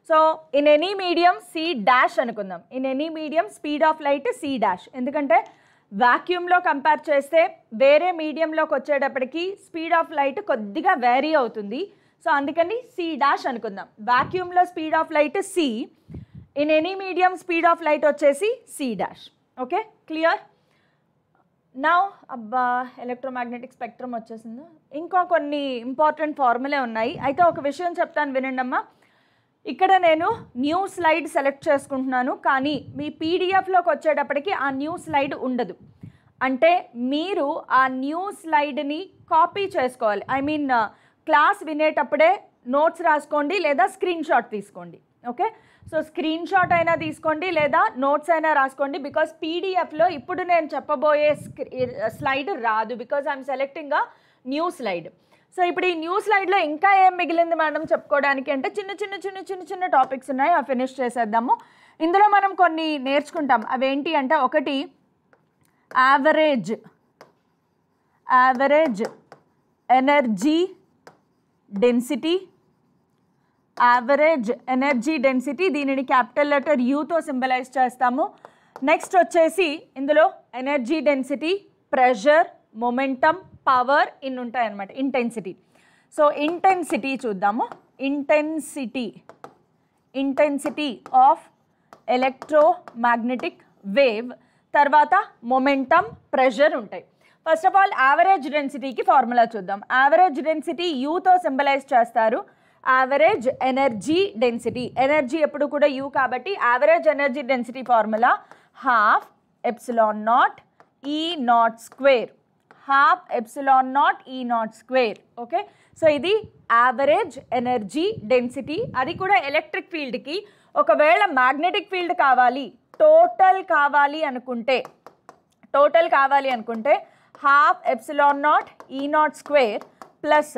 Speaker 1: so in any medium C dash అనుకుందాం in any medium speed of light C dash ఎందుకంటే వాక్యూమ్లో కంపేర్ చేస్తే వేరే మీడియంలోకి వచ్చేటప్పటికి స్పీడ్ ఆఫ్ లైట్ కొద్దిగా వేరీ అవుతుంది సో అందుకని సి డాష్ అనుకుందాం వాక్యూమ్లో speed of light C in any medium speed of light వచ్చేసి సి డాష్ ఓకే క్లియర్ నా అబ్బా ఎలక్ట్రోమాగ్నెటిక్ స్పెక్ట్రమ్ వచ్చేసింది ఇంకా కొన్ని ఇంపార్టెంట్ ఫార్ములే ఉన్నాయి అయితే ఒక విషయం చెప్తాను వినండి అమ్మా ఇక్కడ నేను న్యూ స్లైడ్ సెలెక్ట్ చేసుకుంటున్నాను కానీ మీ పీడిఎఫ్లోకి వచ్చేటప్పటికి ఆ న్యూ స్లైడ్ ఉండదు అంటే మీరు ఆ న్యూ స్లైడ్ని కాపీ చేసుకోవాలి ఐ మీన్ క్లాస్ వినేటప్పుడే నోట్స్ రాసుకోండి లేదా స్క్రీన్ షాట్ తీసుకోండి ఓకే సో స్క్రీన్ షాట్ అయినా తీసుకోండి లేదా నోట్స్ అయినా రాసుకోండి బికాస్ పీడిఎఫ్లో ఇప్పుడు నేను చెప్పబోయే స్లైడ్ రాదు because I'm selecting a new slide so ఇప్పుడు ఈ న్యూ స్లైడ్లో ఇంకా ఏం మిగిలింది మేడం చెప్పుకోవడానికి అంటే చిన్న చిన్న చిన్న చిన్న చిన్న టాపిక్స్ ఉన్నాయి అవి ఫినిష్ చేసేద్దాము ఇందులో మనం కొన్ని నేర్చుకుంటాం అవేంటి అంటే ఒకటి average average energy density average energy density దీనిని క్యాపిటల్ లెటర్ యూతో సింబలైజ్ చేస్తాము నెక్స్ట్ వచ్చేసి ఇందులో energy density pressure momentum power in ఉంటాయన్నమాట ఇంటెన్సిటీ సో ఇంటెన్సిటీ చూద్దాము intensity intensity of electromagnetic wave తర్వాత మొమెంటమ్ ప్రెషర్ ఉంటాయి ఫస్ట్ ఆఫ్ ఆల్ యావరేజ్ డెన్సిటీకి ఫార్ములా చూద్దాం యావరేజ్ డెన్సిటీ యూతో సింబలైజ్ చేస్తారు యావరేజ్ ఎనర్జీ డెన్సిటీ ఎనర్జీ ఎప్పుడు కూడా యూ కాబట్టి average energy density formula half epsilon naught E naught square half epsilon naught E naught square okay so ఇది average energy density అది కూడా ఎలక్ట్రిక్ ఫీల్డ్కి ఒకవేళ మ్యాగ్నెటిక్ ఫీల్డ్ కావాలి టోటల్ కావాలి అనుకుంటే టోటల్ కావాలి అనుకుంటే half epsilon naught E naught square plus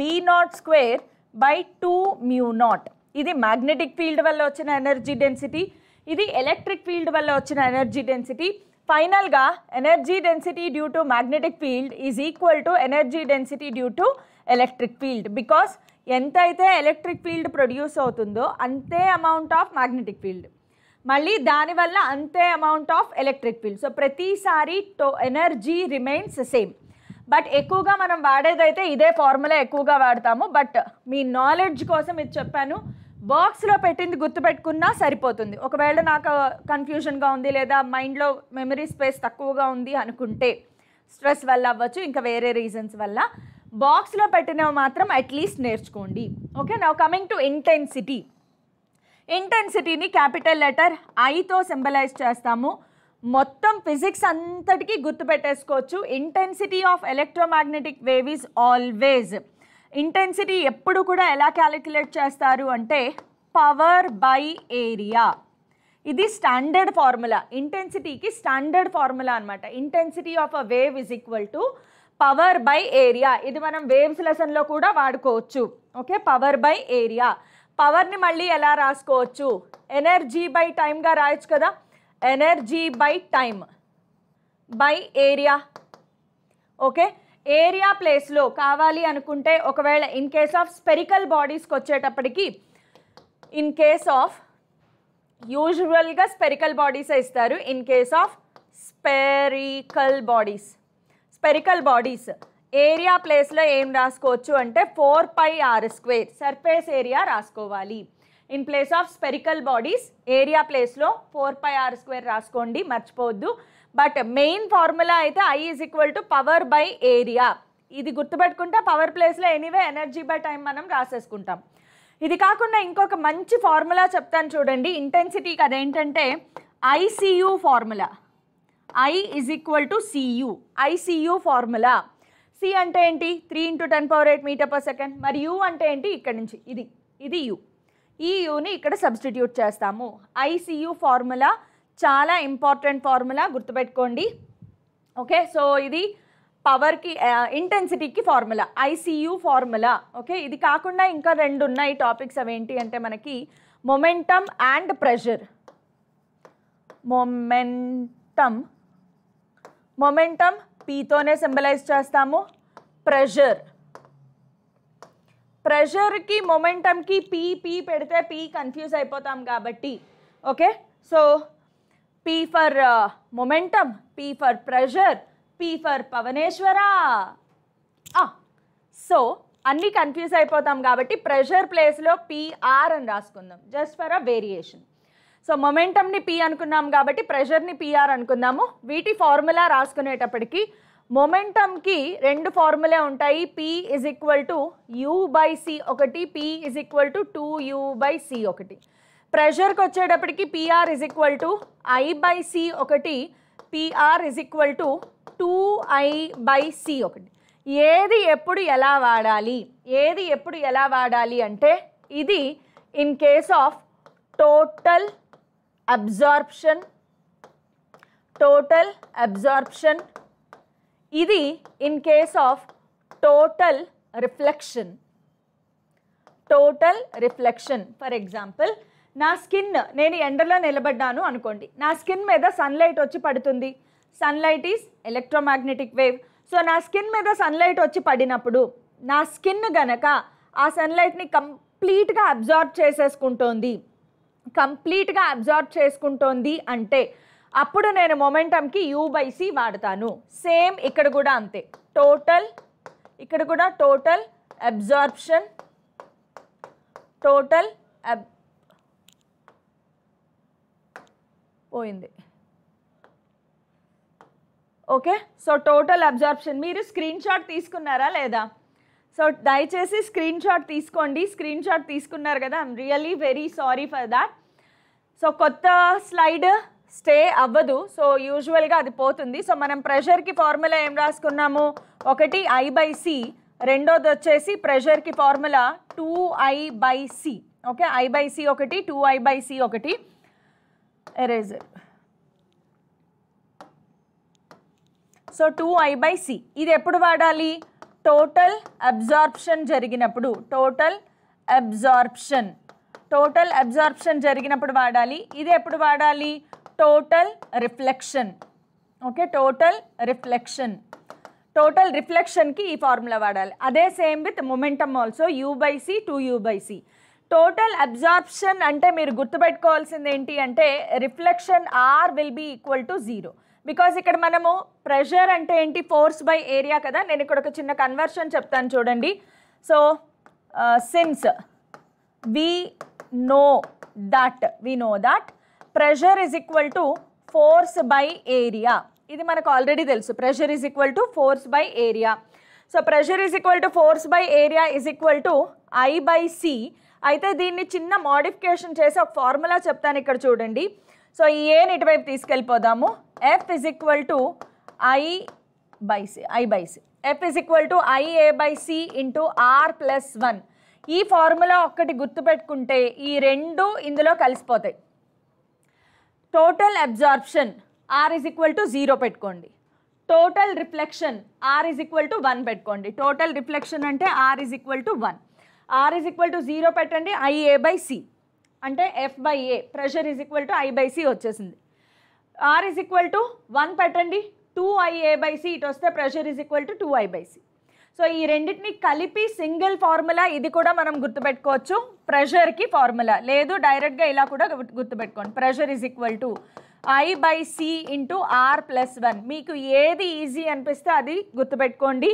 Speaker 1: B naught square by two mu naught ఇది మ్యాగ్నెటిక్ ఫీల్డ్ వల్ల వచ్చిన ఎనర్జీ డెన్సిటీ ఇది ఎలక్ట్రిక్ ఫీల్డ్ వల్ల వచ్చిన ఎనర్జీ డెన్సిటీ ఫైనల్గా energy density due to magnetic field is equal to energy density due to electric field because ఎంత అయితే electric field produce అవుతుందో అంతే అమౌంట్ ఆఫ్ మ్యాగ్నెటిక్ ఫీల్డ్ మళ్ళీ దానివల్ల అంతే amount of electric field so ప్రతిసారి to energy remains same but ఎక్కువగా మనం వాడేదైతే ఇదే ఫార్ములా ఎక్కువగా వాడతాము బట్ మీ నాలెడ్జ్ కోసం ఇది చెప్పాను బాక్స్లో పెట్టింది గుర్తుపెట్టుకున్నా సరిపోతుంది ఒకవేళ నాకు కన్ఫ్యూజన్గా ఉంది లేదా మైండ్లో మెమరీ స్పేస్ తక్కువగా ఉంది అనుకుంటే స్ట్రెస్ వల్ల అవ్వచ్చు ఇంకా వేరే రీజన్స్ వల్ల బాక్స్లో పెట్టినవి మాత్రం అట్లీస్ట్ నేర్చుకోండి ఓకే నా కమింగ్ టు ఇంటెన్సిటీ ఇంటెన్సిటీని క్యాపిటల్ లెటర్ ఐతో సింబలైజ్ చేస్తాము మొత్తం ఫిజిక్స్ అంతటికీ గుర్తుపెట్టేసుకోవచ్చు intensity of electromagnetic wave is always intensity ఎప్పుడు కూడా ఎలా క్యాలిక్యులేట్ చేస్తారు అంటే పవర్ బై ఏరియా ఇది స్టాండర్డ్ ఫార్ములా ఇంటెన్సిటీకి స్టాండర్డ్ ఫార్ములా అనమాట intensity of a wave is equal to power by area ఇది మనం వేవ్స్ లెసన్లో కూడా వాడుకోవచ్చు ఓకే పవర్ బై ఏరియా పవర్ని మళ్ళీ ఎలా రాసుకోవచ్చు ఎనర్జీ బై టైమ్గా రాయొచ్చు కదా energy by time by area okay area ప్లేస్లో కావాలి అనుకుంటే ఒకవేళ ఇన్ కేస్ ఆఫ్ స్పెరికల్ బాడీస్కి వచ్చేటప్పటికి ఇన్ కేస్ ఆఫ్ యూజువల్గా స్పెరికల్ బాడీసే ఇస్తారు in case of spherical bodies spherical bodies area ప్లేస్లో ఏం రాసుకోవచ్చు అంటే four pi are square surface area రాసుకోవాలి in place of spherical bodies area ప్లేస్లో ఫోర్ పై ఆర్ స్క్వేర్ రాసుకోండి మర్చిపోవద్దు బట్ మెయిన్ ఫార్ములా అయితే I is equal to power by area ఇది గుర్తుపెట్టుకుంటే పవర్ ప్లేస్లో ఎనీవే ఎనర్జీ బై టైం మనం రాసేసుకుంటాం ఇది కాకుండా ఇంకొక మంచి ఫార్ములా చెప్తాను చూడండి ఇంటెన్సిటీకి అదేంటంటే ICU formula I is equal to CU ICU formula C అంటే ఏంటి three into ten power eight metre per second మరి యూ అంటే ఏంటి ఇక్కడ నుంచి ఇది ఇది యూ ఈ e యూని ఇక్కడ సబ్స్టిట్యూట్ చేస్తాము ఐసీయూ ఫార్ములా చాలా ఇంపార్టెంట్ ఫార్ములా గుర్తుపెట్టుకోండి ఓకే సో ఇది పవర్కి ఇంటెన్సిటీకి ఫార్ములా ఐసీయూ ఫార్ములా ఓకే ఇది కాకుండా ఇంకా రెండు ఉన్నాయి టాపిక్స్ అవేంటి అంటే మనకి momentum and pressure momentum momentum పీతోనే సింబలైజ్ చేస్తాము ప్రెషర్ ప్రెషర్కి మొమెంటమ్కి పీ పీ పెడితే పీ కన్ఫ్యూజ్ అయిపోతాం కాబట్టి okay so P for momentum P for pressure P for పవనేశ్వర సో అన్నీ కన్ఫ్యూజ్ అయిపోతాం కాబట్టి ప్రెషర్ ప్లేస్లో పిఆర్ అని రాసుకుందాం just for a variation so మొమెంటమ్ని పీ అనుకున్నాం కాబట్టి ప్రెషర్ని పీఆర్ అనుకుందాము వీటి ఫార్ములా రాసుకునేటప్పటికి మొమెంటమ్కి రెండు ఫార్ములే ఉంటాయి P is equal to U by C ఒకటి P is equal to two U by C ఒకటి ప్రెషర్కి వచ్చేటప్పటికి PR is equal to I by C ఒకటి PR is equal to two I by C ఒకటి ఏది ఎప్పుడు ఎలా వాడాలి ఏది ఎప్పుడు ఎలా వాడాలి అంటే ఇది in case of total absorption total absorption ఇది in case of total reflection total reflection for example నా స్కిన్ నేను ఎండలో నిలబడ్డాను అనుకోండి నా స్కిన్ మీద సన్లైట్ వచ్చి పడుతుంది sunlight is electromagnetic wave so నా స్కిన్ మీద సన్లైట్ వచ్చి పడినప్పుడు నా స్కిన్ గనక ఆ సన్లైట్ని కంప్లీట్గా అబ్జార్బ్ చేసేసుకుంటోంది కంప్లీట్గా అబ్జార్బ్ చేసుకుంటోంది అంటే అప్పుడు నేను మొమెంటమ్కి యూ బై సి వాడతాను సేమ్ ఇక్కడ కూడా అంతే టోటల్ ఇక్కడ కూడా టోటల్ అబ్జార్ప్షన్ టోటల్ అబ్ పోయింది ఓకే సో టోటల్ అబ్జార్ప్షన్ మీరు స్క్రీన్ షాట్ తీసుకున్నారా లేదా సో దయచేసి స్క్రీన్ షాట్ తీసుకోండి స్క్రీన్ షాట్ తీసుకున్నారు కదా I'm really very sorry for that so కొత్త స్లైడ్ స్టే అవ్వదు సో యూజువల్గా అది పోతుంది సో మనం ప్రెషర్కి ఫార్ములా ఏం రాసుకున్నాము ఒకటి ఐ బై సి రెండోది వచ్చేసి ప్రెషర్కి formula two I by C okay I by C ఒకటి టూ ఐ బై సి ఒకటి eraser so two I by C ఇది ఎప్పుడు వాడాలి టోటల్ అబ్జార్ప్షన్ జరిగినప్పుడు టోటల్ అబ్జార్ప్షన్ టోటల్ అబ్జార్ప్షన్ జరిగినప్పుడు వాడాలి ఇది ఎప్పుడు వాడాలి total reflection okay total reflection total రిఫ్లెక్షన్కి ఈ ఫార్ములా వాడాలి అదే same with momentum also U by C two U by C total absorption అంటే మీరు గుర్తుపెట్టుకోవాల్సింది ఏంటి అంటే reflection R will be equal to zero because ఇక్కడ మనము ప్రెషర్ అంటే ఏంటి ఫోర్స్ బై ఏరియా కదా నేను ఇక్కడ ఒక చిన్న కన్వర్షన్ చెప్తాను చూడండి so since we know that we know that pressure is equal to force by area ఇది మనకు ఆల్రెడీ తెలుసు pressure is equal to force by area so pressure is equal to force by area is equal to I by C అయితే దీన్ని చిన్న modification చేసి ఒక formula చెప్తాను ఇక్కడ చూడండి సో ఈ ఏని ఇటువైపు తీసుకెళ్ళిపోదాము F is equal to I by C I by C F is equal to IA by C into R plus one ఈ ఫార్ములా ఒక్కటి గుర్తుపెట్టుకుంటే ఈ రెండు ఇందులో కలిసిపోతాయి total absorption R is equal to zero పెట్టుకోండి total reflection R is equal to one పెట్టుకోండి total reflection అంటే R is equal to one R is equal to zero పెట్టండి ఐఏ బై సి అంటే F by A pressure is equal to I by C వచ్చేసింది R is equal to one పెట్టండి two I A by C ఇటు వస్తే pressure is equal to two I by C so ఈ రెండింటిని కలిపి single formula ఇది కూడా మనం గుర్తుపెట్టుకోవచ్చు ప్రెషర్కి ఫార్ములా లేదు డైరెక్ట్గా ఇలా కూడా గుర్తుపెట్టుకోండి pressure is equal to I by C into R plus one మీకు ఏది ఈజీ అనిపిస్తే అది గుర్తుపెట్టుకోండి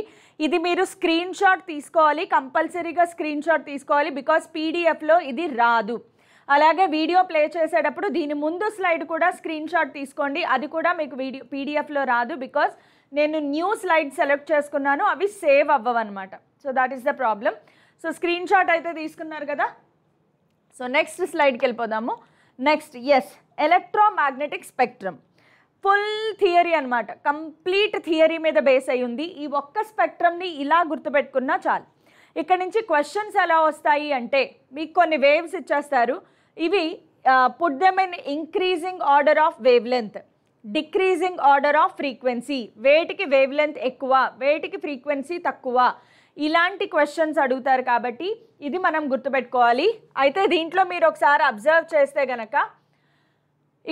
Speaker 1: ఇది మీరు స్క్రీన్ షాట్ తీసుకోవాలి కంపల్సరీగా స్క్రీన్ షాట్ తీసుకోవాలి బికాస్ పీడిఎఫ్లో ఇది రాదు అలాగే వీడియో ప్లే చేసేటప్పుడు దీని ముందు స్లైడ్ కూడా స్క్రీన్ షాట్ తీసుకోండి అది కూడా మీకు వీడియో పీడిఎఫ్లో రాదు బికాస్ నేను న్యూ స్లైడ్ సెలెక్ట్ చేసుకున్నాను అవి సేవ్ అవ్వవన్నమాట so that is the problem so screen shot అయితే తీసుకున్నారు కదా సో నెక్స్ట్ స్లైడ్కి వెళ్ళిపోదాము next yes electromagnetic spectrum full theory అనమాట కంప్లీట్ థియరీ మీద బేస్ అయి ఉంది ఈ ఒక్క స్పెక్ట్రమ్ని ఇలా గుర్తుపెట్టుకున్నా చాలు ఇక్కడ నుంచి క్వశ్చన్స్ ఎలా వస్తాయి అంటే మీకు కొన్ని వేవ్స్ ఇచ్చేస్తారు ఇవి put them in increasing order of wave wavelength decreasing order of frequency వేటికి వేవ్ లెంత్ ఎక్కువ వేటికి ఫ్రీక్వెన్సీ తక్కువ ఇలాంటి క్వశ్చన్స్ అడుగుతారు కాబట్టి ఇది మనం గుర్తుపెట్టుకోవాలి అయితే దీంట్లో మీరు ఒకసారి అబ్జర్వ్ చేస్తే గనక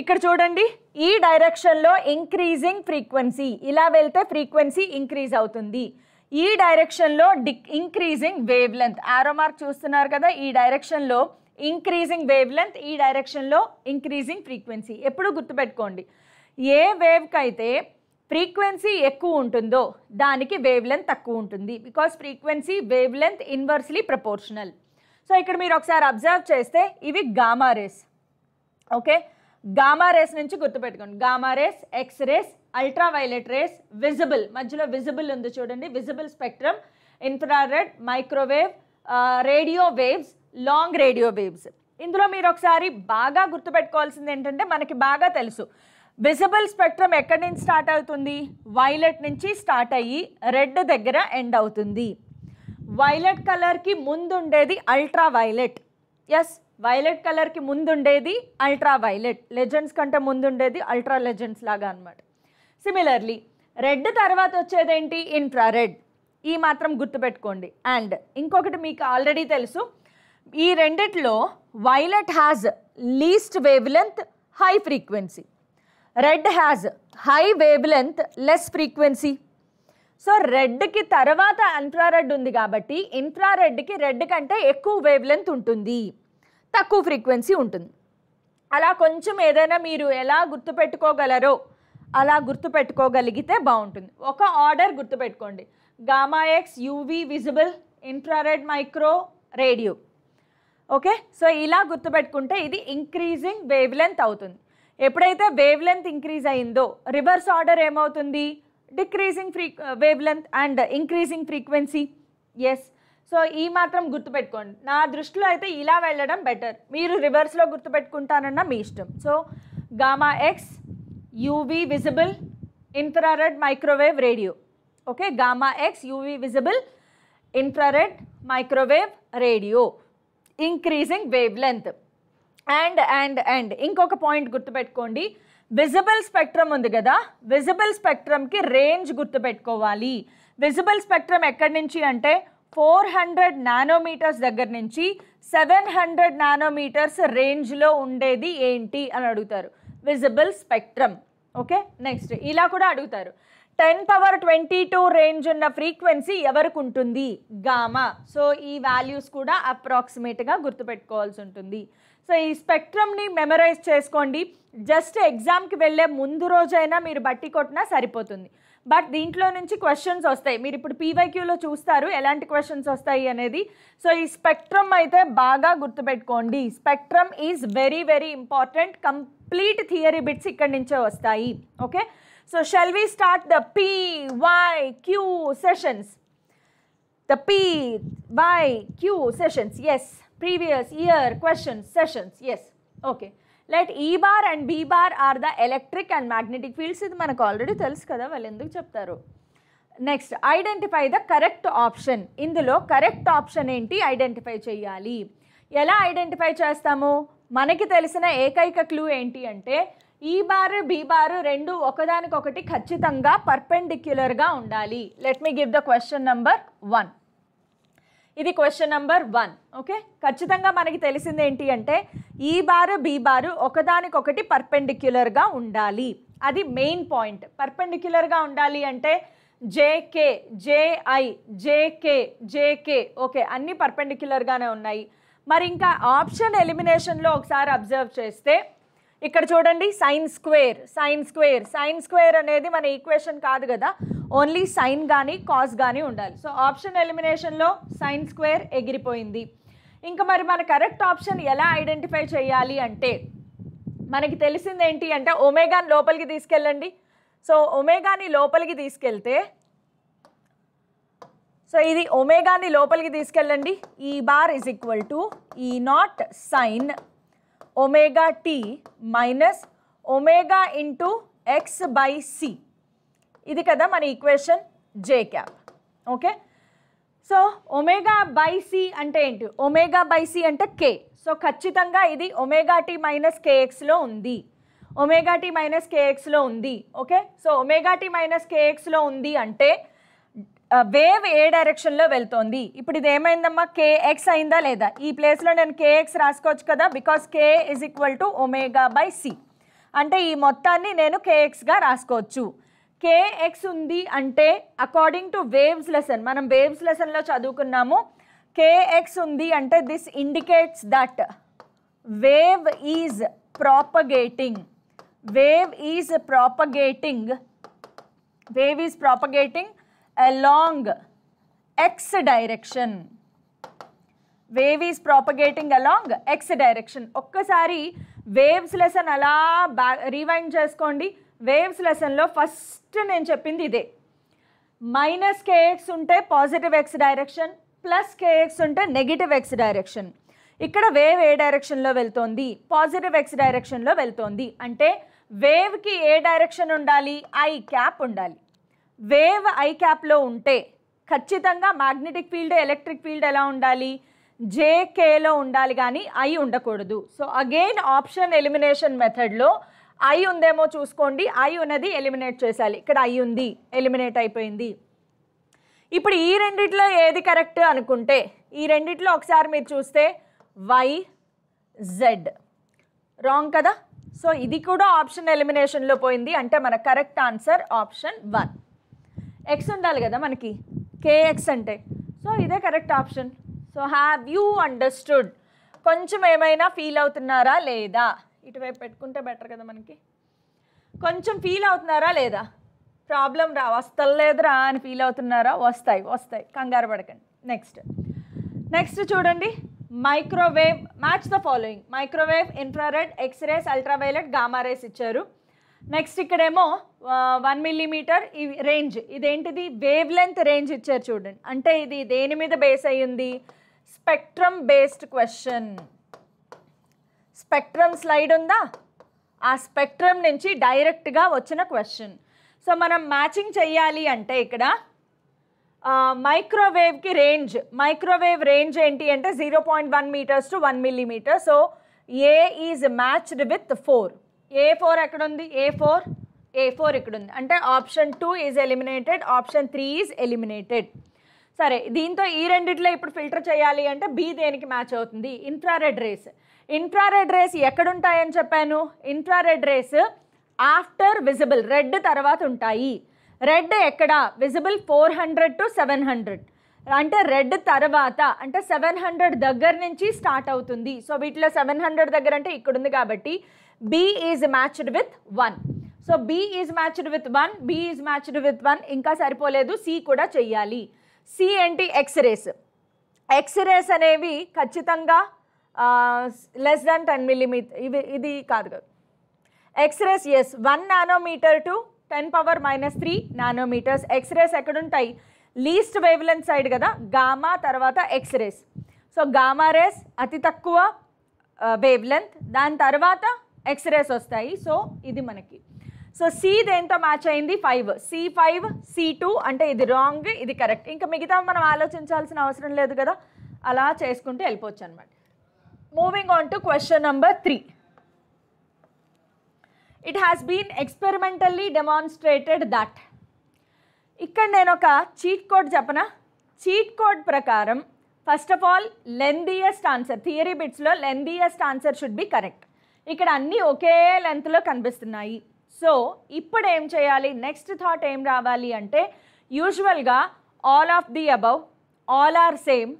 Speaker 1: ఇక్కడ చూడండి ఈ డైరెక్షన్లో ఇంక్రీజింగ్ ఫ్రీక్వెన్సీ ఇలా వెళ్తే ఫ్రీక్వెన్సీ ఇంక్రీజ్ అవుతుంది ఈ డైరెక్షన్లో డిక్ increasing wave wavelength arrow mark చూస్తున్నారు కదా ఈ డైరెక్షన్లో ఇంక్రీజింగ్ వేవ్ లెంత్ ఈ డైరెక్షన్లో ఇంక్రీజింగ్ ఫ్రీక్వెన్సీ ఎప్పుడు గుర్తుపెట్టుకోండి ఏ వేవ్కి అయితే ఫ్రీక్వెన్సీ ఎక్కువ ఉంటుందో దానికి వేవ్ లెంత్ తక్కువ ఉంటుంది because frequency wavelength inversely proportional so ఇక్కడ మీరు ఒకసారి అబ్జర్వ్ చేస్తే ఇవి gamma rays okay gamma rays నుంచి గుర్తుపెట్టుకోండి gamma rays X rays ultraviolet rays visible మధ్యలో విజిబుల్ ఉంది చూడండి visible spectrum infrared microwave radio waves long radio waves ఇందులో మీరు ఒకసారి బాగా గుర్తుపెట్టుకోవాల్సింది ఏంటంటే మనకి బాగా తెలుసు విజిబుల్ స్పెక్ట్రమ్ ఎక్కడి నుంచి స్టార్ట్ అవుతుంది వైలెట్ నుంచి స్టార్ట్ అయ్యి రెడ్ దగ్గర ఎండ్ అవుతుంది వైలెట్ కలర్కి ముందుండేది అల్ట్రా వైలెట్ ఎస్ వైలెట్ కలర్కి ముందుండేది అల్ట్రా వైలెట్ లెజెండ్స్ కంటే ముందుండేది అల్ట్రా లెజెండ్స్ లాగా అనమాట సిమిలర్లీ రెడ్ తర్వాత వచ్చేదేంటి రెడ్ ఈ మాత్రం గుర్తుపెట్టుకోండి అండ్ ఇంకొకటి మీకు ఆల్రెడీ తెలుసు ఈ రెండిట్లో violet has least wavelength high frequency red has high wavelength less frequency so రెడ్కి తర్వాత ఇన్ఫ్రారెడ్ ఉంది కాబట్టి ఇన్ఫ్రారెడ్కి రెడ్ కంటే ఎక్కువ వేవ్ లెంత్ ఉంటుంది తక్కువ ఫ్రీక్వెన్సీ ఉంటుంది అలా కొంచెం ఏదైనా మీరు ఎలా గుర్తుపెట్టుకోగలరో అలా గుర్తుపెట్టుకోగలిగితే బాగుంటుంది ఒక ఆర్డర్ గుర్తుపెట్టుకోండి gamma X UV visible infrared micro radio okay so ఇలా గుర్తుపెట్టుకుంటే ఇది ఇంక్రీజింగ్ వేవ్ లెంత్ అవుతుంది ఎప్పుడైతే వేవ్ లెంత్ ఇంక్రీజ్ అయిందో రివర్స్ ఆర్డర్ ఏమవుతుంది decreasing free wavelength and increasing frequency yes so ఈ మాత్రం గుర్తుపెట్టుకోండి నా దృష్టిలో అయితే ఇలా వెళ్ళడం బెటర్ మీరు రివర్స్లో గుర్తుపెట్టుకుంటానన్న మీ ఇష్టం so gamma X UV visible infrared microwave radio okay gamma X UV visible infrared microwave radio increasing wave wavelength and and and ఇంకొక పాయింట్ గుర్తుపెట్టుకోండి విజిబుల్ స్పెక్ట్రమ్ ఉంది కదా విజిబుల్ స్పెక్ట్రమ్కి రేంజ్ గుర్తుపెట్టుకోవాలి విజిబుల్ స్పెక్ట్రమ్ ఎక్కడి నుంచి అంటే ఫోర్ హండ్రెడ్ నానోమీటర్స్ దగ్గర నుంచి సెవెన్ హండ్రెడ్ నానోమీటర్స్ రేంజ్లో ఉండేది ఏంటి అని అడుగుతారు విజిబుల్ స్పెక్ట్రమ్ ఓకే నెక్స్ట్ ఇలా కూడా అడుగుతారు ten power twenty two range ఉన్న ఫ్రీక్వెన్సీ ఎవరికి ఉంటుంది గామా సో ఈ వాల్యూస్ కూడా అప్రాక్సిమేట్గా గుర్తుపెట్టుకోవాల్సి ఉంటుంది సో ఈ స్పెక్ట్రమ్ని మెమరైజ్ చేసుకోండి జస్ట్ ఎగ్జామ్కి వెళ్ళే ముందు రోజైనా మీరు బట్టి కొట్టినా సరిపోతుంది బట్ దీంట్లో నుంచి క్వశ్చన్స్ వస్తాయి మీరు ఇప్పుడు పీవైక్యూలో చూస్తారు ఎలాంటి క్వశ్చన్స్ వస్తాయి అనేది సో ఈ స్పెక్ట్రమ్ అయితే బాగా గుర్తుపెట్టుకోండి spectrum is very very important complete theory bits ఇక్కడి నుంచే వస్తాయి okay so shall we start the P Y Q sessions the P Y Q sessions yes previous year, questions, sessions. Yes. Okay. Let E bar and B bar are the electric and magnetic fields ఇది మనకు already తెలుసు కదా వాళ్ళు ఎందుకు చెప్తారు next identify the correct option ఇందులో correct option ఏంటి identify చేయాలి ఎలా ఐడెంటిఫై చేస్తాము మనకి తెలిసిన ఏకైక క్లూ ఏంటి అంటే ఈ బార్ బీ బారు రెండు ఒకదానికొకటి ఖచ్చితంగా పర్పెండిక్యులర్గా ఉండాలి let me give the question number one ఇది క్వశ్చన్ నెంబర్ వన్ ఓకే ఖచ్చితంగా మనకి తెలిసింది ఏంటి అంటే ఈ బారు బీ బారు ఒకదానికొకటి పర్పెండిక్యులర్గా ఉండాలి అది మెయిన్ పాయింట్ పర్పెండిక్యులర్గా ఉండాలి అంటే JK JI JK JK okay అన్నీ పర్పెండిక్యులర్గానే ఉన్నాయి మరి ఇంకా ఆప్షన్ ఎలిమినేషన్లో ఒకసారి అబ్జర్వ్ చేస్తే ఇక్కడ చూడండి sine square sine square sine square అనేది మన ఈక్వేషన్ కాదు కదా ఓన్లీ సైన్ కానీ కాస్ కానీ ఉండాలి సో ఆప్షన్ ఎలిమినేషన్లో సైన్ స్క్వేర్ ఎగిరిపోయింది ఇంకా మరి మన కరెక్ట్ ఆప్షన్ ఎలా ఐడెంటిఫై చేయాలి అంటే మనకి తెలిసింది ఏంటి అంటే ఒమేగాని లోపలికి తీసుకెళ్ళండి సో ఒమేగాని లోపలికి తీసుకెళ్తే సో ఇది ఒమేగాని లోపలికి తీసుకెళ్ళండి E bar is equal to E not sine omega t minus omega into X by c. ఇది కదా మన equation J cap okay so omega by C అంటే ఏంటి ఒమేగా బై సి అంటే కే సో ఖచ్చితంగా ఇది ఒమేగా టీ మైనస్ కేఎక్స్లో ఉంది ఒమేగా టీ మైనస్ కేఎక్స్లో ఉంది okay so omega tea minus కేఎక్స్లో ఉంది అంటే వేవ్ ఏ డైరెక్షన్లో వెళ్తోంది ఇప్పుడు ఇది ఏమైందమ్మా కేఎక్స్ అయిందా లేదా ఈ ప్లేస్లో నేను కేఎక్స్ రాసుకోవచ్చు కదా because K is equal to omega by C అంటే ఈ మొత్తాన్ని నేను కేఎక్స్గా రాసుకోవచ్చు కేఎక్స్ ఉంది అంటే అకార్డింగ్ టు వేవ్స్ లెసన్ మనం వేవ్స్ లెసన్లో చదువుకున్నాము కేఎక్స్ ఉంది అంటే this indicates that wave is propagating wave is propagating wave is propagating along x direction. Wave is propagating along x direction. ఒక్కసారి వేవ్స్ లెసన్ అలా బ్యా రీవైండ్ చేసుకోండి వేవ్స్ లెసన్లో ఫస్ట్ నేను చెప్పింది ఇదే మైనస్ కేఎక్స్ ఉంటే positive X direction plus KX ఉంటే నెగిటివ్ ఎక్స్ డైరెక్షన్ ఇక్కడ వేవ్ ఏ డైరెక్షన్లో వెళ్తోంది పాజిటివ్ ఎక్స్ డైరెక్షన్లో వెళ్తోంది అంటే వేవ్కి ఏ డైరెక్షన్ ఉండాలి ఐ క్యాప్ ఉండాలి వేవ్ ఐ క్యాప్లో ఉంటే ఖచ్చితంగా మ్యాగ్నెటిక్ ఫీల్డ్ ఎలక్ట్రిక్ ఫీల్డ్ ఎలా ఉండాలి జేకేలో ఉండాలి కానీ ఐ ఉండకూడదు సో అగైన్ ఆప్షన్ ఎలిమినేషన్ మెథడ్లో ఐ ఉందేమో చూసుకోండి ఐ ఉన్నది ఎలిమినేట్ చేసాలి ఇక్కడ ఐ ఉంది ఎలిమినేట్ అయిపోయింది ఇప్పుడు ఈ రెండిట్లో ఏది కరెక్ట్ అనుకుంటే ఈ రెండిట్లో ఒకసారి మీరు చూస్తే వై జెడ్ రాంగ్ కదా సో ఇది కూడా ఆప్షన్ ఎలిమినేషన్లో పోయింది అంటే మన correct answer option one X ఉండాలి కదా మనకి కేఎక్స్ అంటే సో ఇదే correct option so have you understood కొంచెం ఏమైనా ఫీల్ అవుతున్నారా లేదా ఇటువైపు పెట్టుకుంటే బెటర్ కదా మనకి కొంచెం ఫీల్ అవుతున్నారా లేదా ప్రాబ్లం రా వస్తలేదురా అని ఫీల్ అవుతున్నారా వస్తాయి వస్తాయి కంగారు పడకండి నెక్స్ట్ నెక్స్ట్ చూడండి microwave match the following microwave infrared X rays ultraviolet gamma rays ఇచ్చారు నెక్స్ట్ ఇక్కడేమో వన్ మిల్లీమీటర్ ఈ రేంజ్ ఇదేంటిది వేవ్ లెంత్ రేంజ్ ఇచ్చారు చూడండి అంటే ఇది దేని మీద బేస్ అయ్యింది spectrum based question spectrum slide ఉందా ఆ స్పెక్ట్రమ్ నుంచి డైరెక్ట్గా వచ్చిన క్వశ్చన్ సో మనం మ్యాచింగ్ చెయ్యాలి అంటే ఇక్కడ మైక్రోవేవ్కి రేంజ్ మైక్రోవేవ్ రేంజ్ ఏంటి అంటే zero point one metres to one millimetre so A is matched with four A four ఎక్కడ ఉంది ఏ ఫోర్ ఏ ఫోర్ ఇక్కడ ఉంది అంటే option two is eliminated option three is eliminated సరే దీంతో ఈ రెండిట్లో ఇప్పుడు ఫిల్టర్ చేయాలి అంటే బి దేనికి మ్యాచ్ అవుతుంది ఇన్ఫ్రారెడ్ రేస్ ఇన్ఫ్రారెడ్ రేస్ ఎక్కడుంటాయని చెప్పాను infrared rays after visible red తర్వాత ఉంటాయి రెడ్ ఎక్కడ visible four hundred to seven hundred అంటే రెడ్ తర్వాత అంటే సెవెన్ హండ్రెడ్ దగ్గర నుంచి స్టార్ట్ అవుతుంది సో వీటిలో సెవెన్ హండ్రెడ్ దగ్గర అంటే ఇక్కడ ఉంది కాబట్టి B is matched with one so B is matched with one B is matched with one ఇంకా సరిపోలేదు సి కూడా చెయ్యాలి సి ఏంటి ఎక్స్రేస్ ఎక్స్రేస్ అనేవి ఖచ్చితంగా లెస్ దాన్ టెన్ మిల్లీమీటర్ ఇవి ఇది కాదు కాదు X rays yes one nanometre to ten power minus three nanometres X rays ఎక్కడుంటాయి లీస్ట్ వేవ్లెన్ సైడ్ కదా గామా తర్వాత X rays so gamma rays అతి తక్కువ వేవ్లెంత్ uh, దాని తర్వాత ఎక్స్ రేస్ వస్తాయి సో ఇది మనకి సో సి దేంతో మ్యాచ్ అయింది five C five C two అంటే ఇది రాంగ్ ఇది కరెక్ట్ ఇంకా మిగతా మనం ఆలోచించాల్సిన అవసరం లేదు కదా అలా చేసుకుంటూ వెళ్ళిపోవచ్చు అనమాట moving on to question number three it has been experimentally demonstrated that ఇక్కడ నేను ఒక చీట్ కోడ్ చెప్పనా చీట్ కోడ్ ప్రకారం first of all lengthiest answer theory బిట్స్లో lengthiest answer should be correct ఇక్కడ అన్నీ ఒకే లెంత్లో కనిపిస్తున్నాయి సో ఇప్పుడు ఏం చేయాలి నెక్స్ట్ థాట్ ఏం రావాలి అంటే యూజువల్గా all of the above all are same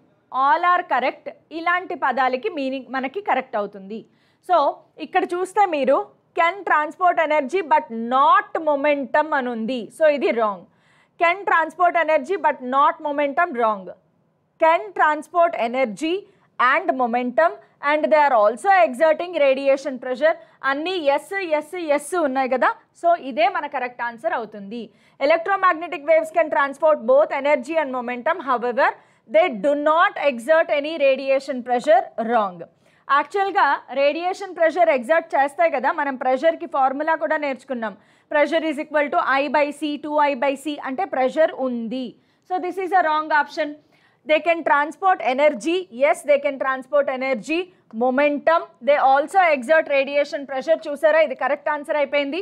Speaker 1: all are correct ఇలాంటి పదాలకి మీనింగ్ మనకి కరెక్ట్ అవుతుంది సో ఇక్కడ చూస్తే మీరు can transport energy but not momentum అని ఉంది సో ఇది wrong can transport energy but not momentum wrong can transport energy and momentum and they are also exerting radiation pressure అన్ని ఎస్ ఎస్ ఎస్ ఉన్నాయి కదా so ఇదే మన correct answer అవుతుంది electromagnetic waves can transport both energy and momentum however they do not exert any radiation pressure wrong యాక్చువల్గా radiation pressure exert చేస్తాయి కదా మనం ప్రెషర్కి ఫార్ములా కూడా నేర్చుకున్నాం pressure is equal to I by C two I by C అంటే pressure ఉంది so this is a wrong option they can transport energy yes they can transport energy momentum they also exert radiation pressure చూసారా ఇది correct answer అయిపోయింది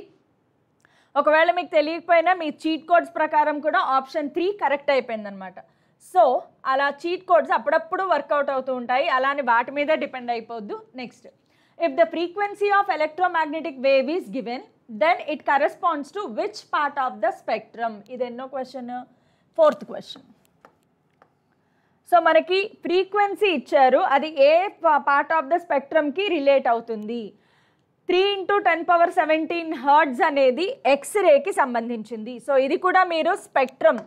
Speaker 1: ఒకవేళ మీకు తెలియకపోయినా మీ cheat codes ప్రకారం కూడా ఆప్షన్ త్రీ కరెక్ట్ అయిపోయింది అనమాట సో అలా చీట్ కోడ్స్ అప్పుడప్పుడు వర్కౌట్ అవుతూ ఉంటాయి అలానే వాటి మీద డిపెండ్ అయిపోద్దు next if the frequency of electromagnetic wave is given then it corresponds to which part of the spectrum ఇది ఎన్నో క్వశ్చన్ ఫోర్త్ క్వశ్చన్ సో మనకి ఫ్రీక్వెన్సీ ఇచ్చారు అది ఏ పార్ట్ ఆఫ్ ద స్పెక్ట్రమ్కి రిలేట్ అవుతుంది three into ten power seventeen hertz అనేది ఎక్స్రేకి సంబంధించింది సో ఇది కూడా మీరు స్పెక్ట్రమ్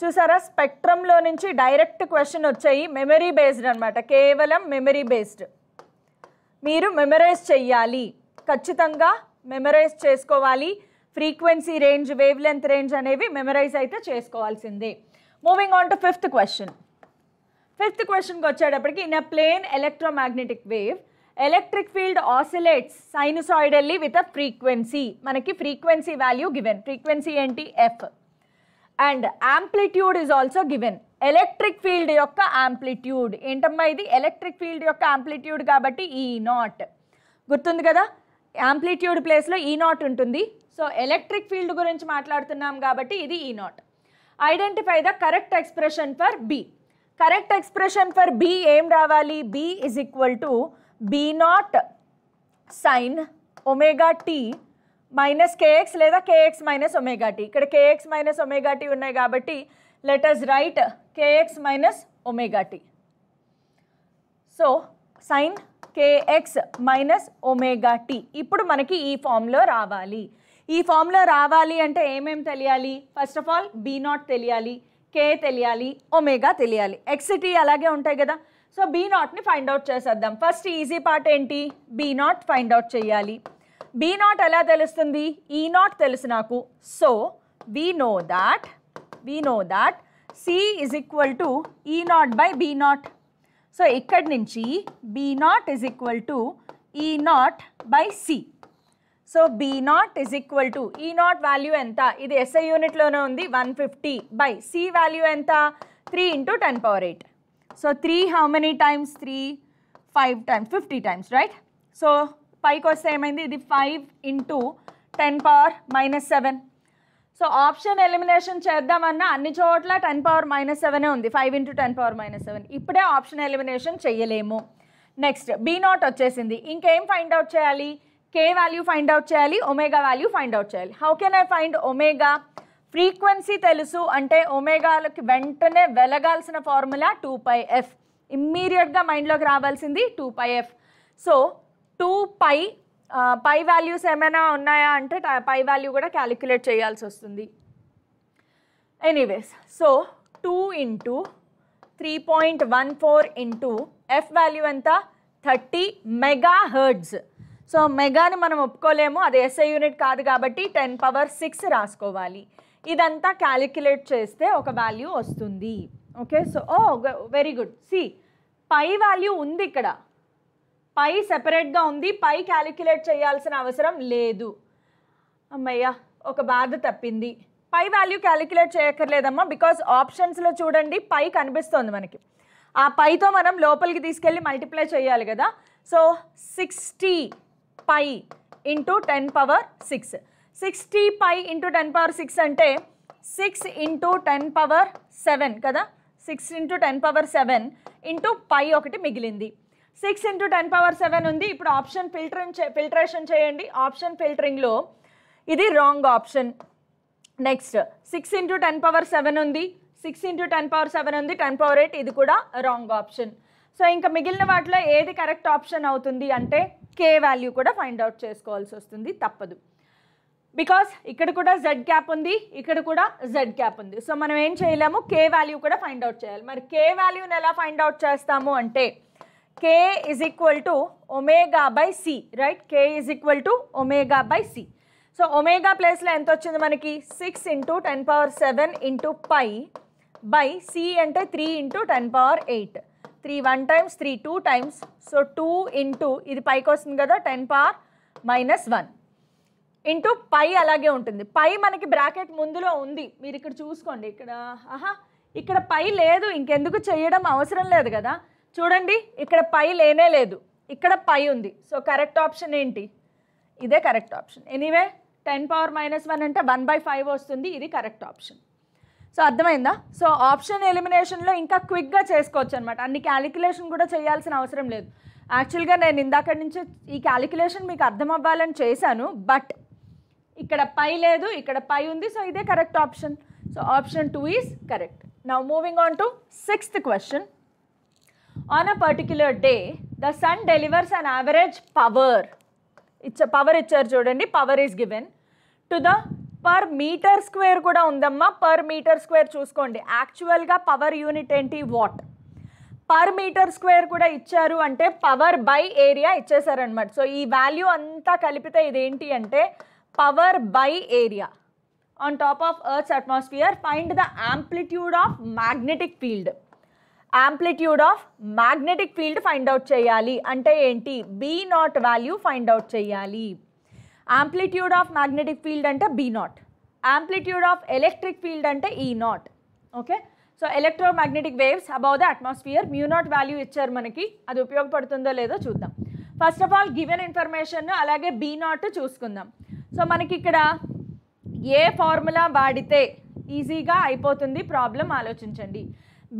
Speaker 1: చూసారా స్పెక్ట్రంలో నుంచి డైరెక్ట్ క్వశ్చన్ వచ్చాయి మెమరీ బేస్డ్ అనమాట కేవలం మెమరీ బేస్డ్ మీరు మెమరైజ్ చెయ్యాలి ఖచ్చితంగా మెమరైజ్ చేసుకోవాలి frequency range wavelength range అనేవి మెమరైజ్ అయితే చేసుకోవాల్సిందే moving on to fifth question fifth క్వశ్చన్కి వచ్చేటప్పటికి in a plane electromagnetic wave electric field oscillates sinusoidally with a frequency మనకి ఫ్రీక్వెన్సీ వాల్యూ గివెన్ ఫ్రీక్వెన్సీ ఏంటి F and amplitude is also given electric field యొక్క amplitude ఏంటమ్మా ఇది electric field యొక్క amplitude కాబట్టి ఈ e, నాట్ గుర్తుంది కదా యాంప్లిట్యూడ్ ప్లేస్లో ఈ e నాట్ ఉంటుంది సో ఎలక్ట్రిక్ ఫీల్డ్ గురించి మాట్లాడుతున్నాం కాబట్టి ఇది E naught identify the correct expression for B correct expression for B ఏం రావాలి B is equal to B naught sine omega tea minus kx లేదా కేఎక్స్ మైనస్ ఒమేగా టీ ఇక్కడ K X minus omega T ఉన్నాయి కాబట్టి let us write K X minus omega T so sine K X minus omega T ఇప్పుడు మనకి ఈ ఫామ్లో రావాలి ఈ ఫామ్లో రావాలి అంటే ఏమేమి తెలియాలి first of all B naught తెలియాలి కే తెలియాలి ఒమేగా తెలియాలి ఎక్స్ టీ అలాగే ఉంటాయి కదా సో బీ నాట్ని ఫైండ్ అవుట్ చేసేద్దాం ఫస్ట్ ఈజీ పార్ట్ ఏంటి బీ నాట్ ఫైండ్ అవుట్ చేయాలి బీ నాట్ ఎలా తెలుస్తుంది ఈ e నాట్ తెలుసు నాకు so we know that we know that C is equal to E not by B not so ఇక్కడి నుంచి B naught is equal to E not by C so B naught is equal to E not value ఎంత ఇది SI యూనిట్లోనే ఉంది one fifty by C value ఎంత three into ten power eight so three how many times three five times fifty times right so పైకి వస్తే ఏమైంది ఇది five into ten power minus seven so option elimination చేద్దామన్నా అన్ని చోట్ల ten power minus సెవెనే ఉంది five into ten power minus seven ఇప్పుడే ఆప్షన్ ఎలిమినేషన్ చేయలేము నెక్స్ట్ బీ నాట్ వచ్చేసింది ఇంకేం ఫైండ్ అవుట్ చేయాలి కే వాల్యూ ఫైండ్ అవుట్ చేయాలి ఒమేగా వాల్యూ ఫైండ్ అవుట్ చేయాలి how can I find omega frequency తెలుసు అంటే ఒమేగాలకి వెంటనే వెలగాల్సిన ఫార్ములా టూ పై ఎఫ్ ఇమ్మీడియట్గా మైండ్లోకి రావాల్సింది two pi F so two pi pi values ఏమైనా ఉన్నాయా అంటే పై వాల్యూ కూడా క్యాలిక్యులేట్ చేయాల్సి వస్తుంది anyways so two into three point one four into F value ఎంత థర్టీ మెగా హర్డ్స్ సో మెగాని మనం ఒప్పుకోలేము అది ఎస్ఐ యూనిట్ కాదు కాబట్టి టెన్ పవర్ సిక్స్ రాసుకోవాలి ఇదంతా క్యాలిక్యులేట్ చేస్తే ఒక వాల్యూ వస్తుంది okay so oh very good C pi value ఉంది ఇక్కడ పై సెపరేట్గా ఉంది పై క్యాలిక్యులేట్ చేయాల్సిన అవసరం లేదు అమ్మయ్యా ఒక బాధ తప్పింది పై వాల్యూ క్యాలిక్యులేట్ చేయక్కర్లేదమ్మా బికాస్ ఆప్షన్స్లో చూడండి పై కనిపిస్తోంది మనకి ఆ పైతో మనం లోపలికి తీసుకెళ్ళి మల్టిప్లై చేయాలి కదా so sixty pi into ten power six sixty pi into ten power six అంటే six into ten power seven కదా six into ten power seven into pi ఒకటి మిగిలింది six into ten power seven ఉంది ఇప్పుడు option filtering filtration చేయండి option ఫిల్టరింగ్లో ఇది wrong option next six into ten power seven ఉంది six into ten power seven ఉంది టెన్ పవర్ ఎయిట్ ఇది కూడా రాంగ్ ఆప్షన్ సో ఇంకా మిగిలిన వాటిలో ఏది కరెక్ట్ ఆప్షన్ అవుతుంది అంటే కే వాల్యూ కూడా ఫైండ్ అవుట్ చేసుకోవాల్సి వస్తుంది తప్పదు బికాస్ ఇక్కడ కూడా జెడ్ క్యాప్ ఉంది ఇక్కడ కూడా జెడ్ క్యాప్ ఉంది సో మనం ఏం చేయలేము కే వాల్యూ కూడా ఫైండ్ అవుట్ చేయాలి మరి కే వాల్యూని ఎలా ఫైండ్ అవుట్ చేస్తాము అంటే k is equal to omega by c, right? k is equal to omega by c. So omega ప్లేస్లో ఎంత వచ్చింది మనకి six into ten power seven into pi by C అంటే three into ten power eight three one times three two times so two into ఇది పైకి వస్తుంది కదా ten power minus one into pi అలాగే ఉంటుంది పై మనకి బ్రాకెట్ ముందులో ఉంది మీరు ఇక్కడ చూసుకోండి ఇక్కడ ఆహా ఇక్కడ పై లేదు ఇంకెందుకు చేయడం అవసరం లేదు కదా చూడండి ఇక్కడ పై లేనే లేదు ఇక్కడ పై ఉంది సో కరెక్ట్ ఆప్షన్ ఏంటి ఇదే correct option anyway ten power minus one అంటే వన్ బై ఫైవ్ వస్తుంది ఇది కరెక్ట్ ఆప్షన్ సో అర్థమైందా సో ఆప్షన్ ఎలిమినేషన్లో ఇంకా క్విక్గా చేసుకోవచ్చు అనమాట అన్ని క్యాలిక్యులేషన్ కూడా చేయాల్సిన అవసరం లేదు యాక్చువల్గా నేను ఇందాక నుంచి ఈ క్యాలిక్యులేషన్ మీకు అర్థం అవ్వాలని చేశాను బట్ ఇక్కడ పై లేదు ఇక్కడ పై ఉంది సో ఇదే correct option so option two is correct now moving on to sixth question on a particular day the sun delivers an average power It's power power ఇచ్చారు చూడండి power is given to the per metre square కూడా ఉందమ్మా per metre square చూసుకోండి యాక్చువల్గా power unit ఏంటి watt per metre square కూడా ఇచ్చారు అంటే పవర్ బై ఏరియా ఇచ్చేసారనమాట సో ఈ వాల్యూ అంతా కలిపితే ఇదేంటి అంటే power by area on top of earth's atmosphere find the amplitude of magnetic field amplitude of magnetic field find out చేయాలి అంటే ఏంటి B naught value find out చేయాలి యాంప్లిట్యూడ్ ఆఫ్ మ్యాగ్నెటిక్ ఫీల్డ్ అంటే B naught amplitude of electric field అంటే E naught okay so electromagnetic waves above the atmosphere mu not value ఇచ్చారు మనకి అది ఉపయోగపడుతుందో లేదో చూద్దాం first of all given information అలాగే బీ నాట్ చూసుకుందాం సో మనకి ఇక్కడ ఏ ఫార్ములా వాడితే ఈజీగా అయిపోతుంది ప్రాబ్లం ఆలోచించండి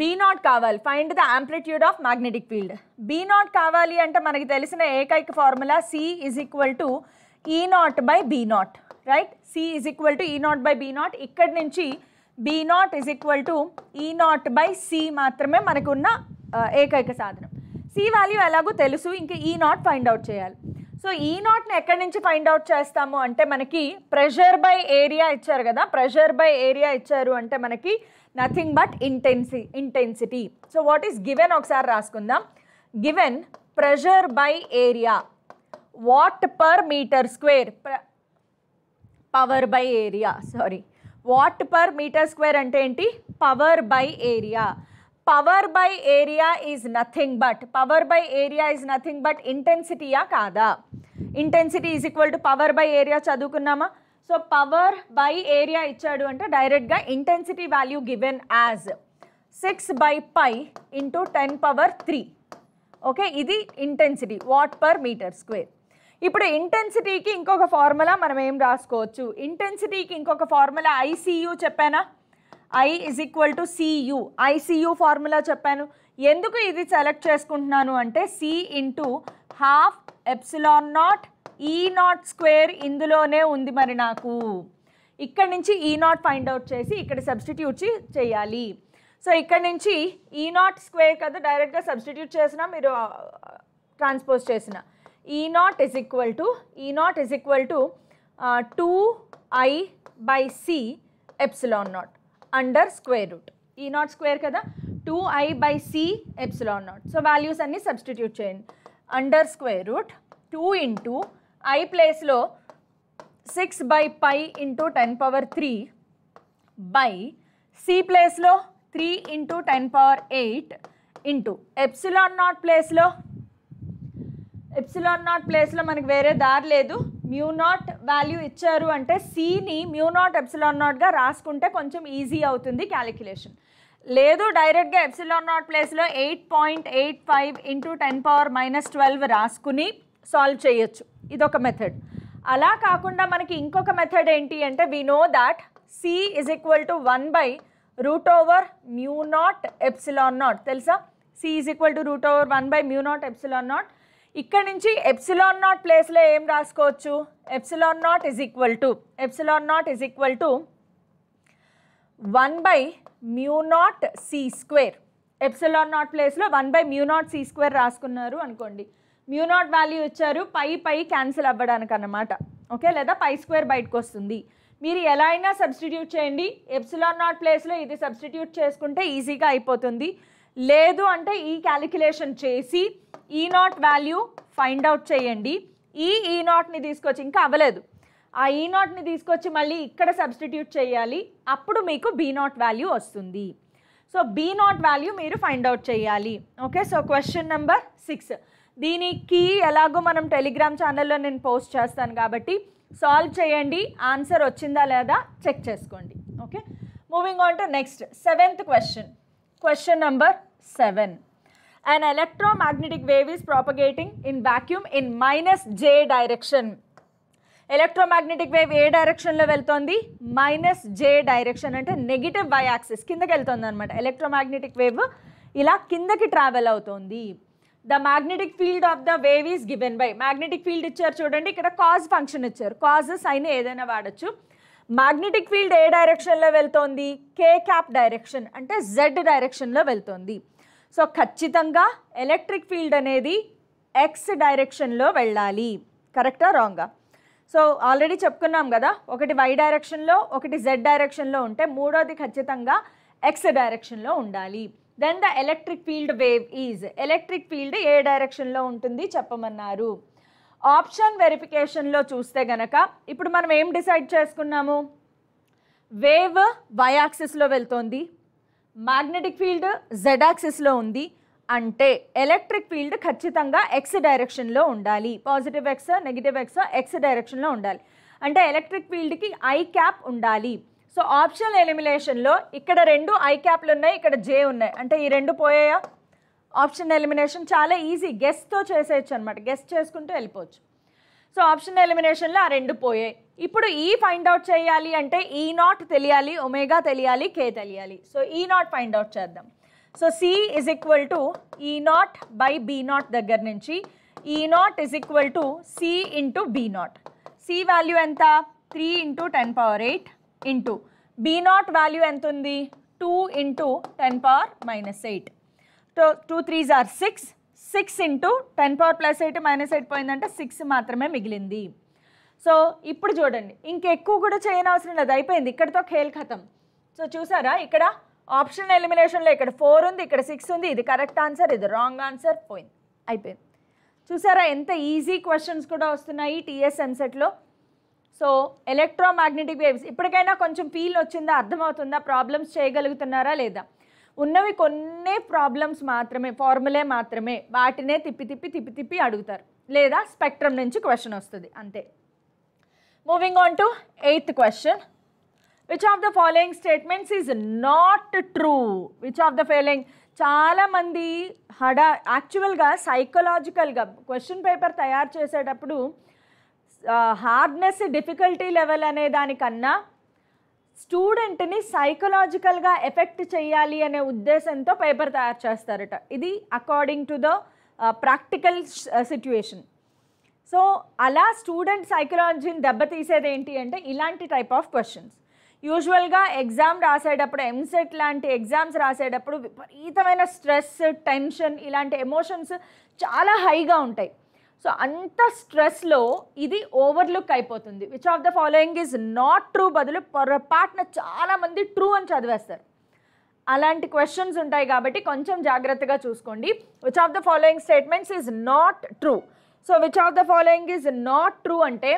Speaker 1: బీ నాట్ కావాలి find the amplitude of magnetic field B naught కావాలి అంటే మనకి తెలిసిన ఏకైక formula C is equal to E not by B naught right C is equal to E not by B naught ఇక్కడ నుంచి B naught is equal to E not by C మాత్రమే మనకున్న ఏకైక సాధనం సి వాల్యూ ఎలాగో తెలుసు ఇంకా E naught find out చేయాలి సో ఈ నాట్ని ఎక్కడి నుంచి ఫైండ్ అవుట్ చేస్తాము అంటే మనకి ప్రెషర్ బై ఏరియా ఇచ్చారు కదా ప్రెషర్ బై ఏరియా ఇచ్చారు అంటే మనకి nothing but intensity intensity so what is given ఒకసారి రాసుకుందాం given pressure by area watt per metre square power by area sorry watt per metre square అంటే ఏంటి power by area power by area is nothing but power by area is nothing but ఇంటెన్సిటీయా కాదా intensity is equal to power by area చదువుకున్నామా so power by area ఇచ్చాడు అంటే డైరెక్ట్గా intensity value given as six by pi into ten power three okay ఇది intensity watt per metre square ఇప్పుడు ఇంటెన్సిటీకి ఇంకొక ఫార్ములా మనం ఏం రాసుకోవచ్చు ఇంటెన్సిటీకి ఇంకొక ఫార్ములా ఐసీయు చెప్పానా I is equal to C U ICU formula చెప్పాను ఎందుకు ఇది సెలెక్ట్ చేసుకుంటున్నాను అంటే C into half epsilon naught E naught square ఇందులోనే ఉంది మరి నాకు e ఇక్కడ నుంచి ఈ నాట్ ఫైండ్ అవుట్ చేసి ఇక్కడ సబ్స్టిట్యూట్ చేయాలి సో ఇక్కడ నుంచి ఈ నాట్ స్క్వేర్ కదా డైరెక్ట్గా సబ్స్టిట్యూట్ చేసిన మీరు ట్రాన్స్పోజ్ చేసిన E not is equal to E not is equal to two I by C epsilon naught under square root E naught square కదా two I by C epsilon naught so values అన్నీ substitute చేయండి under square root two into I ప్లేస్లో six by pi into ten power three by C ప్లేస్లో three into ten power eight into epsilon naught ప్లేస్లో epsilon naught ప్లేస్లో మనకి వేరే దారి లేదు మ్యూ నాట్ వాల్యూ ఇచ్చారు అంటే సిని మ్యూ నాట్ ఎప్సిలాన్ నాట్గా రాసుకుంటే కొంచెం ఈజీ అవుతుంది క్యాలిక్యులేషన్ లేదు డైరెక్ట్గా ఎప్సిలాన్ నాట్ ప్లేస్లో eight point eight five into ten power minus twelve రాసుకుని సాల్వ్ చేయొచ్చు ఇదొక మెథడ్ అలా కాకుండా మనకి ఇంకొక మెథడ్ ఏంటి అంటే we know that C is equal to one by root over mu naught epsilon naught తెలుసా C is equal to root over one by mu naught epsilon not ఇక్కడ నుంచి ఎప్సిలాన్ నాట్ ప్లేస్లో ఏం రాసుకోవచ్చు epsilon naught is equal to epsilon naught is equal to one by mu naught C square epsilon naught ప్లేస్లో one by mu naught C square రాసుకున్నారు అనుకోండి mu naught value ఇచ్చారు పై పై cancel అవ్వడానికి అనమాట ఓకే లేదా పై స్క్వేర్ బయటకు వస్తుంది మీరు ఎలా అయినా సబ్స్టిట్యూట్ చేయండి ఎప్సిలాన్ నాట్ ప్లేస్లో ఇది సబ్స్టిట్యూట్ చేసుకుంటే ఈజీగా అయిపోతుంది లేదు అంటే ఈ క్యాలిక్యులేషన్ చేసి ఈ నాట్ వాల్యూ ఫైండ్ అవుట్ చేయండి ఈ ఈ e నాట్ని తీసుకొచ్చి ఇంకా అవ్వలేదు ఆ ఈ e నాట్ని తీసుకొచ్చి మళ్ళీ ఇక్కడ సబ్స్టిట్యూట్ చేయాలి అప్పుడు మీకు బీ నాట్ వాల్యూ వస్తుంది సో బీ నాట్ వాల్యూ మీరు ఫైండ్ అవుట్ చేయాలి okay so question number six దీనికి ఎలాగో మనం టెలిగ్రామ్ ఛానల్లో నేను పోస్ట్ చేస్తాను కాబట్టి సాల్వ్ చేయండి ఆన్సర్ వచ్చిందా లేదా చెక్ చేసుకోండి okay moving on to next seventh question question number seven an electromagnetic wave is propagating in vacuum in minus J direction electromagnetic wave ఏ డైరెక్షన్లో వెళ్తోంది మైనస్ జే డైరెక్షన్ అంటే నెగిటివ్ వై యాక్సిస్ కిందకి వెళ్తుంది అనమాట ఎలక్ట్రోమాగ్నెటిక్ వేవ్ ఇలా కిందకి travel అవుతోంది the magnetic field of the wave is given by magnetic field ఇచ్చారు చూడండి ఇక్కడ కాజ్ ఫంక్షన్ ఇచ్చారు కాజెస్ అయిన ఏదైనా వాడచ్చు మ్యాగ్నెటిక్ ఫీల్డ్ ఏ డైరెక్షన్లో వెళ్తోంది కే క్యాప్ డైరెక్షన్ అంటే జెడ్ డైరెక్షన్లో వెళ్తోంది సో ఖచ్చితంగా ఎలక్ట్రిక్ ఫీల్డ్ అనేది ఎక్స్ డైరెక్షన్లో వెళ్ళాలి కరెక్టా రాంగా సో ఆల్రెడీ చెప్పుకున్నాం కదా ఒకటి వై డైరెక్షన్లో ఒకటి జెడ్ డైరెక్షన్లో ఉంటే మూడోది ఖచ్చితంగా ఎక్స్ డైరెక్షన్లో ఉండాలి then the electric field wave is electric field ఏ డైరెక్షన్లో ఉంటుంది చెప్పమన్నారు ఆప్షన్ వెరిఫికేషన్లో చూస్తే గనక ఇప్పుడు మనం ఏం డిసైడ్ చేసుకున్నాము వేవ్ వైయాక్సిస్లో వెళ్తోంది మ్యాగ్నెటిక్ ఫీల్డ్ జెడాక్సిస్లో ఉంది అంటే ఎలక్ట్రిక్ ఫీల్డ్ ఖచ్చితంగా ఎక్స్ డైరెక్షన్లో ఉండాలి positive X negative X X డైరెక్షన్లో ఉండాలి అంటే ఎలక్ట్రిక్ ఫీల్డ్కి ఐ క్యాప్ ఉండాలి సో ఆప్షనల్ ఎలిమినేషన్లో ఇక్కడ రెండు ఐ క్యాప్లు ఉన్నాయి ఇక్కడ జే ఉన్నాయి అంటే ఈ రెండు పోయాయా ఆప్షన్ ఎలిమినేషన్ చాలా ఈజీ గెస్ట్తో చేసేయచ్చు అనమాట గెస్ట్ చేసుకుంటూ వెళ్ళిపోవచ్చు సో ఆప్షన్ ఎలిమినేషన్లో ఆ రెండు పోయాయి ఇప్పుడు ఈ ఫైండ్ అవుట్ చేయాలి అంటే ఈ నాట్ తెలియాలి ఒమేగా తెలియాలి కే తెలియాలి so E naught find out చేద్దాం so C is equal to E not by B naught దగ్గర నుంచి E naught is equal to C into B not C value ఎంత three into ten power eight into B naught value ఎంత ఉంది two into ten power minus eight two two threes are six six into ten power plus eight minus eight పోయిందంటే six మాత్రమే మిగిలింది so ఇప్పుడు చూడండి ఇంకెక్కువ కూడా చేయనవసరం లేదు అయిపోయింది ఇక్కడతో ఖేల్ ఖతం సో చూసారా ఇక్కడ ఆప్షన్ ఎలిమినేషన్లో ఇక్కడ ఫోర్ ఉంది ఇక్కడ సిక్స్ ఉంది ఇది కరెక్ట్ ఆన్సర్ ఇది రాంగ్ ఆన్సర్ పోయింది అయిపోయింది చూసారా ఎంత ఈజీ క్వశ్చన్స్ కూడా వస్తున్నాయి టీఎస్ఎంసెట్లో సో ఎలక్ట్రోమాగ్నెటిక్ వేవ్స్ ఇప్పటికైనా కొంచెం ఫీల్ వచ్చిందా అర్థమవుతుందా ప్రాబ్లమ్స్ చేయగలుగుతున్నారా లేదా ఉన్నవి కొన్ని ప్రాబ్లమ్స్ మాత్రమే ఫార్ములే మాత్రమే వాటినే తిప్పి తిప్పి తిప్పి తిప్పి అడుగుతారు లేదా స్పెక్ట్రమ్ నుంచి క్వశ్చన్ వస్తుంది అంతే moving on to eighth question which of the following statements is not true which of the following చాలామంది హడా యాక్చువల్గా సైకలాజికల్గా క్వశ్చన్ పేపర్ తయారు చేసేటప్పుడు హార్డ్నెస్ డిఫికల్టీ లెవెల్ అనే దానికన్నా స్టూడెంట్ని సైకలాజికల్గా ఎఫెక్ట్ చేయాలి అనే ఉద్దేశంతో పేపర్ తయారు చేస్తారట ఇది according to the practical situation so అలా స్టూడెంట్ సైకలాజీని దెబ్బతీసేది ఏంటి అంటే ఇలాంటి టైప్ ఆఫ్ క్వశ్చన్స్ యూజువల్గా ఎగ్జామ్ రాసేటప్పుడు ఎంసెట్ లాంటి ఎగ్జామ్స్ రాసేటప్పుడు విపరీతమైన స్ట్రెస్ టెన్షన్ ఇలాంటి ఎమోషన్స్ చాలా హైగా ఉంటాయి సో అంత స్ట్రెస్లో ఇది ఓవర్లుక్ అయిపోతుంది which of the following is not true బదులు పొరపాటున చాలామంది ట్రూ అని చదివేస్తారు అలాంటి క్వశ్చన్స్ ఉంటాయి కాబట్టి కొంచెం జాగ్రత్తగా చూసుకోండి which of the following statements is not true so which of the following is not true అంటే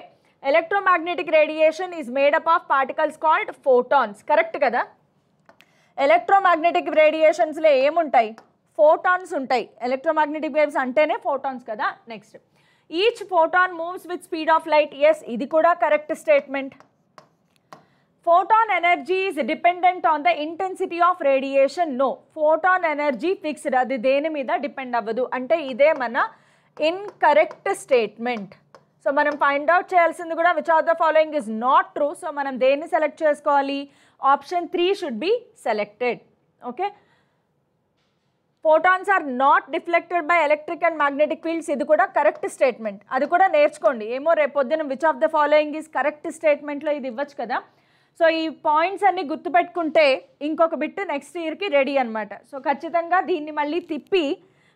Speaker 1: electromagnetic radiation is made up of particles called photons correct కదా ఎలక్ట్రోమాగ్నెటిక్ రేడియేషన్స్లో ఏముంటాయి ఫోటాన్స్ ఉంటాయి ఎలక్ట్రోమాగ్నెటిక్ వేవ్స్ అంటేనే ఫోటాన్స్ కదా next each photon moves with speed of light yes ఇది కూడా correct statement photon energy is dependent on the intensity of radiation no photon energy fixed అది దేని మీద డిపెండ్ అవ్వదు అంటే ఇదే మన ఇన్కరెక్ట్ స్టేట్మెంట్ సో మనం ఫైండ్ అవుట్ చేయాల్సింది కూడా which of the following is not true so మనం దేన్ని సెలెక్ట్ చేసుకోవాలి option three should be selected okay photons are not deflected by electric and magnetic fields ఇది కూడా కరెక్ట్ స్టేట్మెంట్ అది కూడా నేర్చుకోండి ఏమో రేపొద్దున which of the following is correct స్టేట్మెంట్లో ఇది ఇవ్వచ్చు కదా సో ఈ పాయింట్స్ అన్నీ గుర్తుపెట్టుకుంటే ఇంకొక బిట్ నెక్స్ట్ ఇయర్కి రెడీ అనమాట సో ఖచ్చితంగా దీన్ని మళ్ళీ తిప్పి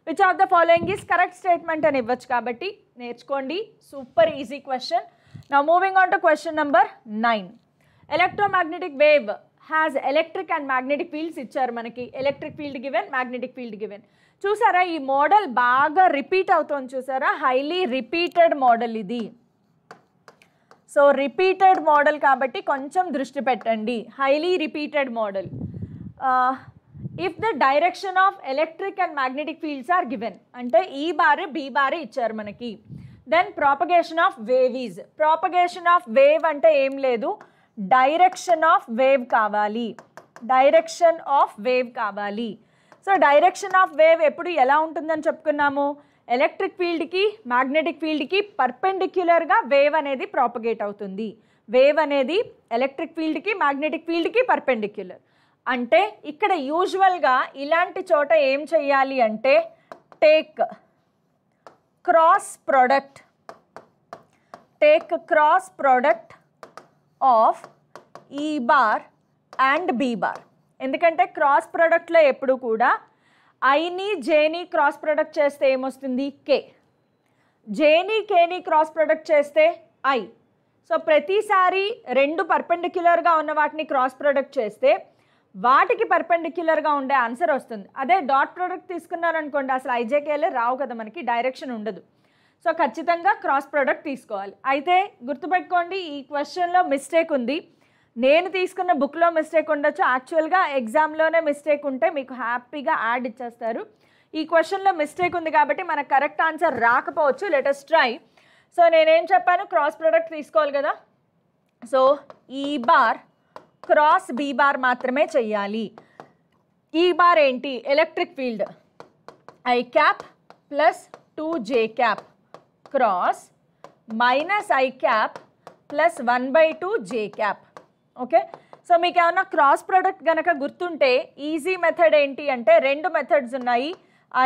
Speaker 1: which of the following is correct statement అని ఇవ్వచ్చు కాబట్టి నేర్చుకోండి సూపర్ ఈజీ క్వశ్చన్ నా moving on to question number nine electromagnetic wave has electric and magnetic fields ఇచ్చారు మనకి electric field given magnetic field given చూసారా ఈ మోడల్ బాగా రిపీట్ అవుతుంది చూసారా హైలీ రిపీటెడ్ మోడల్ ఇది సో రిపీటెడ్ మోడల్ కాబట్టి కొంచెం దృష్టి పెట్టండి highly repeated model if the direction of electric and magnetic fields are given అంటే ఈ e బారు బీ బారు ఇచ్చారు మనకి then propagation of wave is propagation of wave అంటే ఏం లేదు డైరెక్షన్ ఆఫ్ వేవ్ కావాలి డైరెక్షన్ ఆఫ్ వేవ్ కావాలి so direction of wave ఎప్పుడు ఎలా ఉంటుందని చెప్పుకున్నాము ఎలక్ట్రిక్ ఫీల్డ్కి మ్యాగ్నెటిక్ ఫీల్డ్కి పర్పెండిక్యులర్గా వేవ్ అనేది ప్రాపగేట్ అవుతుంది వేవ్ అనేది ఎలక్ట్రిక్ ఫీల్డ్కి మ్యాగ్నెటిక్ ఫీల్డ్కి పర్పెండిక్యులర్ అంటే ఇక్కడ యూజువల్గా ఇలాంటి చోట ఏం చెయ్యాలి అంటే take cross product take cross product of E bar and B bar ఎందుకంటే క్రాస్ ప్రోడక్ట్లో ఎప్పుడు కూడా ఐని జేని క్రాస్ ప్రోడక్ట్ చేస్తే ఏమొస్తుంది కే జేని కేని క్రాస్ ప్రోడక్ట్ చేస్తే ఐ సో ప్రతిసారి రెండు పర్పెండిక్యులర్గా ఉన్న వాటిని క్రాస్ ప్రోడక్ట్ చేస్తే వాటికి పర్పెండిక్యులర్గా ఉండే ఆన్సర్ వస్తుంది అదే డాట్ ప్రోడక్ట్ తీసుకున్నారనుకోండి అసలు ఐజేకేలే రావు కదా మనకి డైరెక్షన్ ఉండదు సో ఖచ్చితంగా క్రాస్ ప్రోడక్ట్ తీసుకోవాలి అయితే గుర్తుపెట్టుకోండి ఈ క్వశ్చన్లో మిస్టేక్ ఉంది నేను తీసుకున్న బుక్లో మిస్టేక్ ఉండొచ్చు యాక్చువల్గా ఎగ్జామ్లోనే మిస్టేక్ ఉంటే మీకు హ్యాపీగా యాడ్ ఇచ్చేస్తారు ఈ క్వశ్చన్లో మిస్టేక్ ఉంది కాబట్టి మనకు కరెక్ట్ ఆన్సర్ రాకపోవచ్చు లెటెస్ట్ ట్రై సో నేనేం చెప్పాను క్రాస్ ప్రోడక్ట్ తీసుకోవాలి కదా సో ఈ బార్ క్రాస్ బీ బార్ మాత్రమే చెయ్యాలి ఈ బార్ ఏంటి electric field I cap plus two J cap cross minus I cap plus one by two J cap okay so మీకు ఏమన్నా క్రాస్ ప్రోడక్ట్ కనుక గుర్తుంటే ఈజీ మెథడ్ ఏంటి అంటే రెండు మెథడ్స్ ఉన్నాయి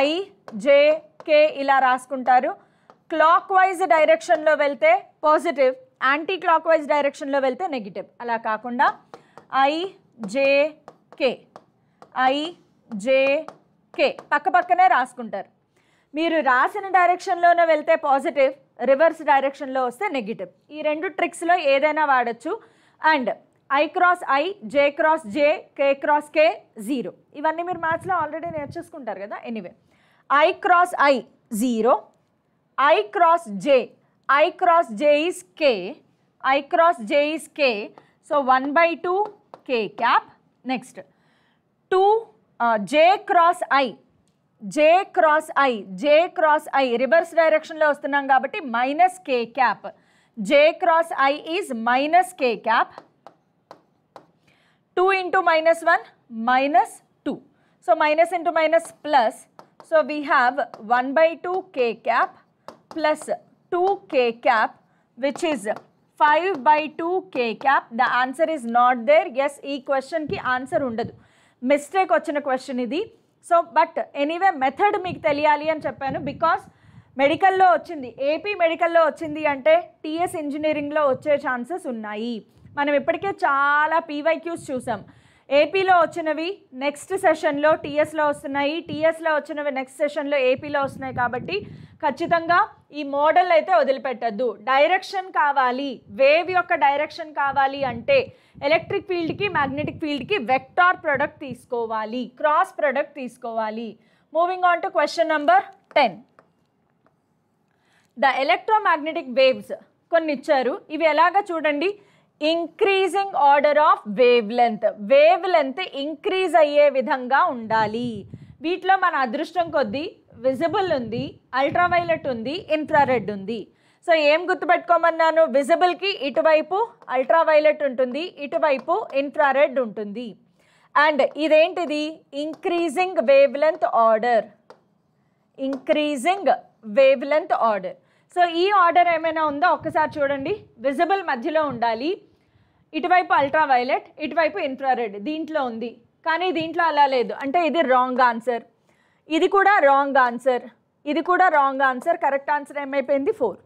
Speaker 1: ఐ జే కే ఇలా రాసుకుంటారు క్లాక్ వైజ్ డైరెక్షన్లో వెళ్తే పాజిటివ్ యాంటీ క్లాక్ వైజ్ డైరెక్షన్లో వెళ్తే నెగిటివ్ అలా కాకుండా ఐ జే కే ఐ జే కే పక్క పక్కనే రాసుకుంటారు మీరు రాసిన డైరెక్షన్లోనే వెళ్తే పాజిటివ్ రివర్స్ డైరెక్షన్లో వస్తే నెగిటివ్ ఈ రెండు ట్రిక్స్లో ఏదైనా వాడచ్చు and I cross I J cross J K cross K zero ఇవన్నీ మీరు మ్యాథ్స్లో ఆల్రెడీ నేర్చేసుకుంటారు కదా anyway I cross I zero I cross J I cross J is K I cross J is K so one by two K cap next two J cross I J cross I J cross I reverse డైరెక్షన్లో వస్తున్నాం కాబట్టి minus K cap J cross I is minus K cap two into minus one minus two so minus into minus plus so we have one by two K cap plus two K cap which is five by two K cap the answer is not there yes ఈ క్వశ్చన్కి answer ఉండదు mistake వచ్చిన question ఇది so but anyway method మీకు తెలియాలి అని చెప్పాను because మెడికల్లో వచ్చింది ఏపీ మెడికల్లో వచ్చింది అంటే టీఎస్ ఇంజనీరింగ్లో వచ్చే ఛాన్సెస్ ఉన్నాయి మనం ఇప్పటికే చాలా పీవైక్యూస్ చూసాం ఏపీలో వచ్చినవి నెక్స్ట్ సెషన్లో టీఎస్లో వస్తున్నాయి టీఎస్లో వచ్చినవి నెక్స్ట్ సెషన్లో ఏపీలో వస్తున్నాయి కాబట్టి ఖచ్చితంగా ఈ మోడల్ అయితే వదిలిపెట్టద్దు డైరెక్షన్ కావాలి వేవ్ యొక్క డైరెక్షన్ కావాలి అంటే ఎలక్ట్రిక్ ఫీల్డ్కి మ్యాగ్నెటిక్ ఫీల్డ్కి వెక్టార్ ప్రోడక్ట్ తీసుకోవాలి క్రాస్ ప్రొడక్ట్ తీసుకోవాలి moving on to question number ten the electromagnetic waves కొన్ని ఇచ్చారు ఇవి ఎలాగ చూడండి increasing order of wave wavelength wavelength increase అయ్యే విధంగా ఉండాలి వీటిలో మన అదృష్టం కొద్దీ విజిబుల్ ఉంది అల్ట్రావైలెట్ ఉంది ఇన్ఫ్రారెడ్ ఉంది సో ఏం గుర్తుపెట్టుకోమన్నాను విజిబుల్కి ఇటువైపు అల్ట్రావైలెట్ ఉంటుంది ఇటువైపు ఇన్ఫ్రారెడ్ ఉంటుంది అండ్ ఇదేంటిది increasing wave wavelength order increasing wave wavelength order so ఈ ఆర్డర్ ఏమైనా ఉందో ఒక్కసారి చూడండి విజిబుల్ మధ్యలో ఉండాలి ఇటువైపు అల్ట్రా వైలెట్ ఇటువైపు ఇన్ఫ్రారెడ్ దీంట్లో ఉంది కానీ దీంట్లో అలా లేదు అంటే ఇది రాంగ్ ఆన్సర్ ఇది కూడా రాంగ్ ఆన్సర్ ఇది కూడా రాంగ్ ఆన్సర్ కరెక్ట్ ఆన్సర్ ఏమైపోయింది ఫోర్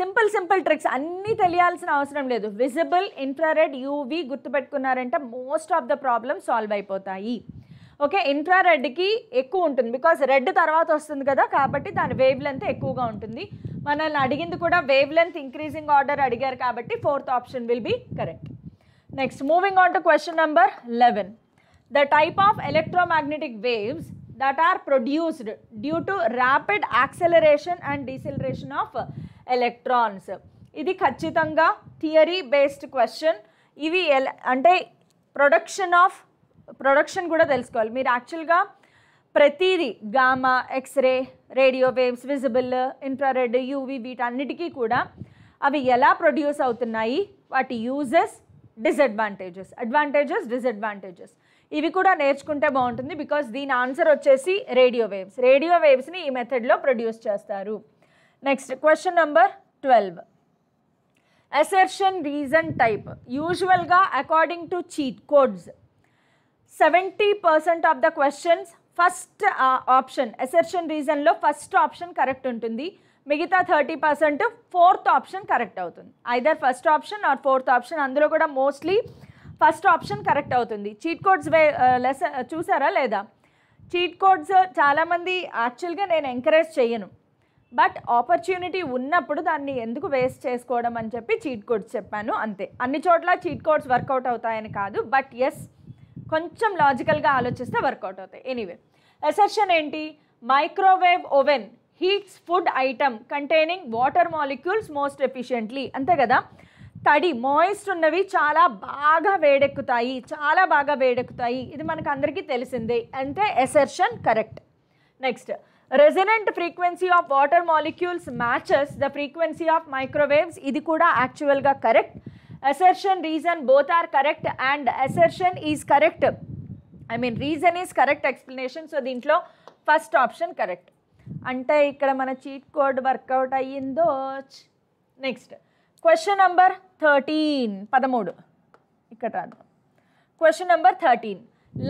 Speaker 1: సింపుల్ సింపుల్ ట్రిక్స్ అన్నీ తెలియాల్సిన అవసరం లేదు విజిబుల్ ఇన్ఫ్రారెడ్ యూవీ గుర్తుపెట్టుకున్నారంటే most of the problem solve అయిపోతాయి ఓకే ఇంట్రా రెడ్కి ఎక్కువ ఉంటుంది బికాస్ రెడ్ తర్వాత వస్తుంది కదా కాబట్టి దాని వేవ్ లెంత్ ఎక్కువగా ఉంటుంది మనల్ని అడిగింది కూడా వేవ్ లెంత్ ఇంక్రీజింగ్ ఆర్డర్ అడిగారు కాబట్టి fourth option will be correct next moving on to question number eleven the type of electromagnetic waves that are produced due to rapid acceleration and deceleration of electrons ఇది ఖచ్చితంగా theory based question ఇవి అంటే production of production కూడా తెలుసుకోవాలి మీరు యాక్చువల్గా ప్రతిదీ gamma X ray radio waves visible infrared UV వీటన్నిటికీ కూడా అవి ఎలా ప్రొడ్యూస్ అవుతున్నాయి వాటి యూజెస్ డిసడ్వాంటేజెస్ అడ్వాంటేజెస్ డిసడ్వాంటేజెస్ ఇవి కూడా నేర్చుకుంటే బాగుంటుంది బికాస్ దీని ఆన్సర్ వచ్చేసి రేడియో వేవ్స్ రేడియో వేవ్స్ని ఈ మెథడ్లో ప్రొడ్యూస్ చేస్తారు next question number twelve assertion reason type యూజువల్గా according to cheat codes seventy percent of the questions first option assertion రీజన్లో ఫస్ట్ ఆప్షన్ కరెక్ట్ ఉంటుంది మిగతా thirty percent fourth option correct అవుతుంది either first option or fourth option అందులో కూడా mostly first option correct అవుతుంది cheat codes way lesson uh, uh, చూసారా లేదా cheat codes చాలామంది యాక్చువల్గా నేను ఎంకరేజ్ చేయను బట్ ఆపర్చునిటీ ఉన్నప్పుడు దాన్ని ఎందుకు వేస్ట్ చేసుకోవడం అని చెప్పి చీట్ కోడ్స్ చెప్పాను అంతే అన్ని చోట్ల చీట్ కోడ్స్ వర్కౌట్ అవుతాయని కాదు బట్ ఎస్ కొంచెం లాజికల్గా ఆలోచిస్తే వర్కౌట్ అవుతాయి ఎనీవే ఎసెప్షన్ ఏంటి microwave oven heats food item containing water molecules most efficiently అంతే కదా తడి మాయిస్ట్ ఉన్నవి చాలా బాగా వేడెక్కుతాయి చాలా బాగా వేడెక్కుతాయి ఇది మనకు అందరికీ తెలిసిందే అంటే assertion correct next resonant frequency of water molecules matches the frequency of microwaves ఇది కూడా యాక్చువల్గా correct assertion reason both are correct and assertion is correct I mean reason is correct explanation so దీంట్లో ఫస్ట్ ఆప్షన్ కరెక్ట్ అంటే ఇక్కడ మన cheat code work out అయ్యిందో next question number thirteen పదమూడు ఇక్కడ రాదు question number thirteen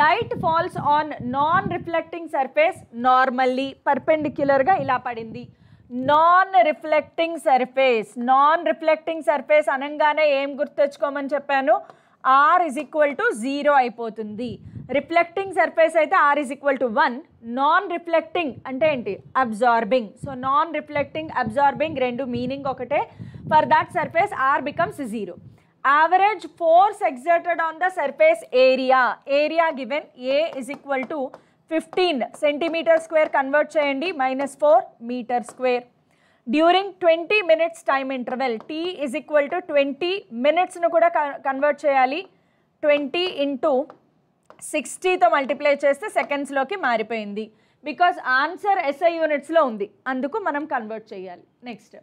Speaker 1: light falls on non reflecting surface normally పర్పెండిక్యులర్గా ఇలా పడింది non reflecting surface non reflecting surface అనగానే ఏం గుర్తెచ్చుకోమని చెప్పాను R is equal to zero అయిపోతుంది రిఫ్లెక్టింగ్ సర్ఫేస్ అయితే R is equal to one non reflecting అంటే ఏంటి absorbing so non reflecting absorbing రెండు మీనింగ్ ఒకటే for that surface R becomes zero average force exerted on the surface area area given A is equal to fifteen centimetre square convert చేయండి minus four metre square during twenty minutes time interval T is equal to twenty మినిట్స్ను కూడా convert చేయాలి twenty into సిక్స్టీతో multiply చేస్తే సెకండ్స్లోకి మారిపోయింది because answer SI యూనిట్స్లో ఉంది అందుకు మనం convert చేయాలి నెక్స్ట్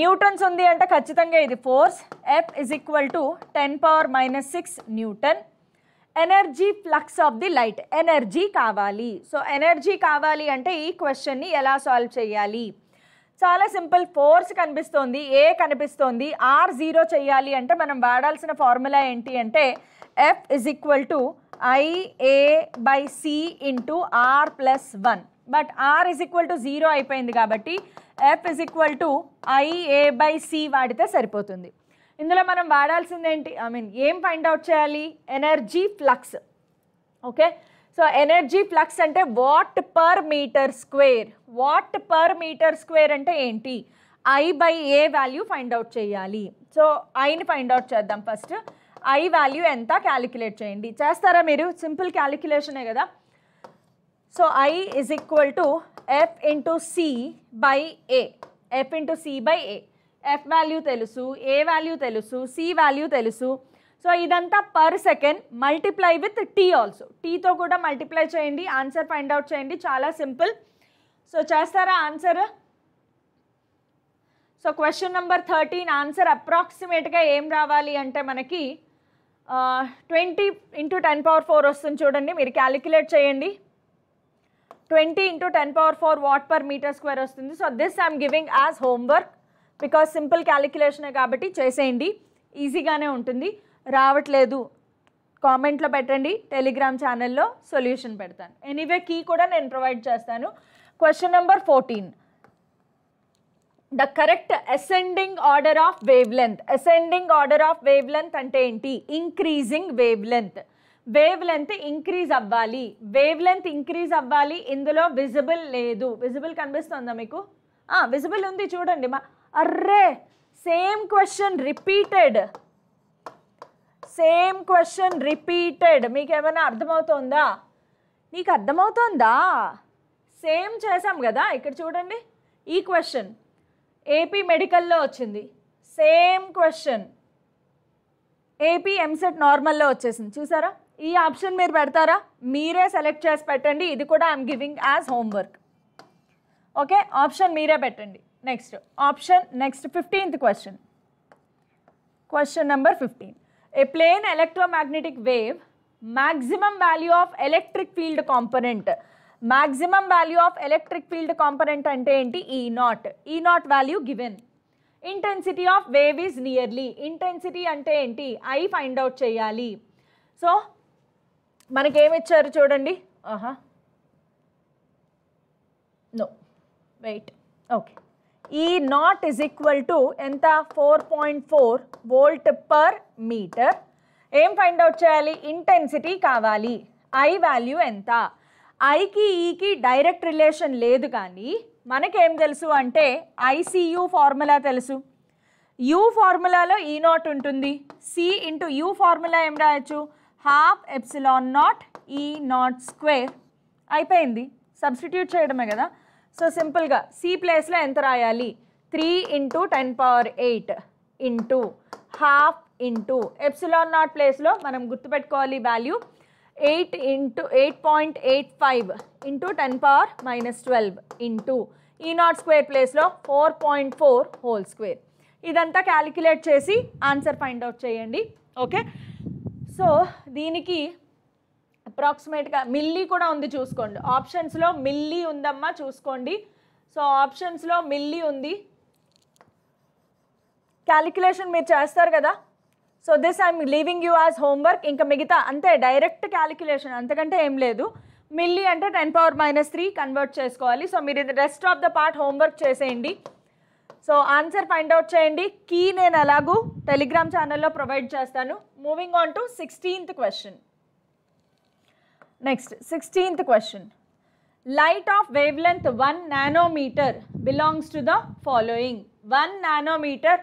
Speaker 1: న్యూటన్స్ ఉంది అంటే ఖచ్చితంగా ఇది force F is equal to ten power minus six newton energy flux of the light energy కావాలి సో ఎనర్జీ కావాలి అంటే ఈ క్వశ్చన్ని ఎలా సాల్వ్ చేయాలి చాలా సింపుల్ ఫోర్స్ కనిపిస్తోంది ఏ కనిపిస్తోంది ఆర్ జీరో చేయాలి అంటే మనం వాడాల్సిన ఫార్ములా ఏంటి అంటే F is equal to IA by C into R plus one but R is equal to zero అయిపోయింది కాబట్టి F is equal to IA by C వాడితే సరిపోతుంది ఇందులో మనం వాడాల్సింది ఏంటి ఐ మీన్ ఏం ఫైండ్ అవుట్ చేయాలి energy flux okay so energy flux అంటే watt per metre square watt per metre square అంటే ఏంటి I by A value find out చేయాలి సో ఐని ఫైండ్ అవుట్ చేద్దాం ఫస్ట్ ఐ వాల్యూ ఎంత క్యాలిక్యులేట్ చేయండి చేస్తారా మీరు సింపుల్ క్యాలిక్యులేషనే కదా so I is equal to F into C by A F into C by A F value తెలుసు ఏ వాల్యూ తెలుసు సి వాల్యూ తెలుసు సో ఇదంతా per second multiply with T also టీతో కూడా మల్టిప్లై చేయండి ఆన్సర్ ఫైండ్ అవుట్ చేయండి చాలా simple so చేస్తారా answer so question number thirteen answer అప్రాక్సిమేట్గా ఏం రావాలి అంటే మనకి twenty into ten power four వస్తుంది చూడండి మీరు క్యాలిక్యులేట్ చేయండి twenty into ten power four watt per metre square వస్తుంది so this I'm giving as homework because simple క్యాలిక్యులేషనే కాబట్టి చేసేయండి ఈజీగానే ఉంటుంది రావట్లేదు కామెంట్లో పెట్టండి టెలిగ్రామ్ ఛానల్లో సొల్యూషన్ పెడతాను ఎనీవే కీ కూడా నేను ప్రొవైడ్ చేస్తాను question number fourteen the correct ascending order of wave wavelength ascending order of wave wavelength అంటే ఏంటి increasing wave wavelength wavelength increase అవ్వాలి వేవ్ లెంత్ ఇంక్రీజ్ అవ్వాలి ఇందులో విజిబుల్ లేదు విజిబుల్ కనిపిస్తుందా మీకు విజిబుల్ ఉంది చూడండి మా అర్రే same question repeated same question repeated మీకు ఏమైనా అర్థమవుతోందా నీకు అర్థమవుతోందా సేమ్ చేసాం కదా ఇక్కడ చూడండి ఈ క్వశ్చన్ ఏపీ మెడికల్లో వచ్చింది సేమ్ క్వశ్చన్ ఏపీ ఎంసెట్ నార్మల్లో వచ్చేసింది చూసారా ఈ ఆప్షన్ మీరు పెడతారా మీరే సెలెక్ట్ చేసి పెట్టండి ఇది కూడా I'm giving as homework okay option మీరే పెట్టండి next option next fifteenth question question number fifteen a plane electromagnetic wave maximum value of electric field component maximum value of electric field component అంటే ఏంటి E naught E not value given intensity of wave is nearly intensity అంటే ఏంటి I find out చేయాలి so మనకేమిచ్చారు చూడండి ఆహా no wait okay E not is equal to ఎంత four point four volt per metre ఏం ఫైండ్ అవుట్ చేయాలి intensity కావాలి ఐ వాల్యూ ఎంత ఐకి ఈకి డైరెక్ట్ రిలేషన్ లేదు కానీ మనకేం తెలుసు అంటే ఐసీయు ఫార్ములా తెలుసు యూ ఫార్ములాలో ఈ నాట్ ఉంటుంది సి ఇంటూ యూ ఫార్ములా ఏం రాయొచ్చు half epsilon naught E naught square అయిపోయింది సబ్స్టిట్యూట్ చేయడమే కదా సో సింపుల్గా సి ప్లేస్లో ఎంత రాయాలి three into ten power eight into half into epsilon naught ప్లేస్లో మనం గుర్తుపెట్టుకోవాలి value eight into eight point eight five into ten power minus twelve into E naught square ప్లేస్లో four point four whole square ఇదంతా calculate చేసి answer find out చేయండి okay so దీనికి అప్రాక్సిమేట్గా milli కూడా ఉంది చూసుకోండి ఆప్షన్స్లో మిల్లీ ఉందమ్మా చూసుకోండి సో ఆప్షన్స్లో మిల్లీ ఉంది క్యాలిక్యులేషన్ మీరు చేస్తారు కదా so this I'm leaving you as homework ఇంకా మిగతా అంతే డైరెక్ట్ క్యాలిక్యులేషన్ అంతకంటే ఏం లేదు మిల్లీ అంటే ten power minus three convert చేసుకోవాలి సో మీరు ఇది rest of the part homework చేసేయండి సో ఆన్సర్ ఫైండ్ అవుట్ చేయండి కీ నేను అలాగూ టెలిగ్రామ్ ఛానల్లో ప్రొవైడ్ చేస్తాను moving on to sixteenth question sixteenth question light of wave length one nanometre belongs to the following one nanometre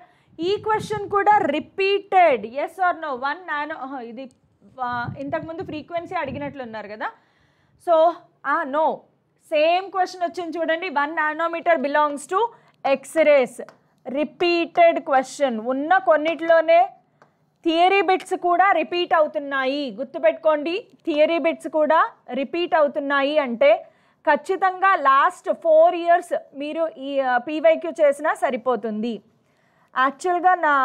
Speaker 1: ఈ క్వశ్చన్ కూడా repeated yes or no one nano ఇది ఇంతకుముందు ఫ్రీక్వెన్సీ అడిగినట్లు ఉన్నారు కదా సో ఆ నో సేమ్ క్వశ్చన్ వచ్చింది చూడండి one nanometre belongs to x-rays repeated question ఉన్న కొన్నిట్లోనే థియరీ బిట్స్ కూడా రిపీట్ అవుతున్నాయి గుర్తుపెట్టుకోండి థియరీ బిట్స్ కూడా రిపీట్ అవుతున్నాయి అంటే ఖచ్చితంగా లాస్ట్ ఫోర్ ఇయర్స్ మీరు ఈ పీవైక్యూ చేసినా సరిపోతుంది యాక్చువల్గా నా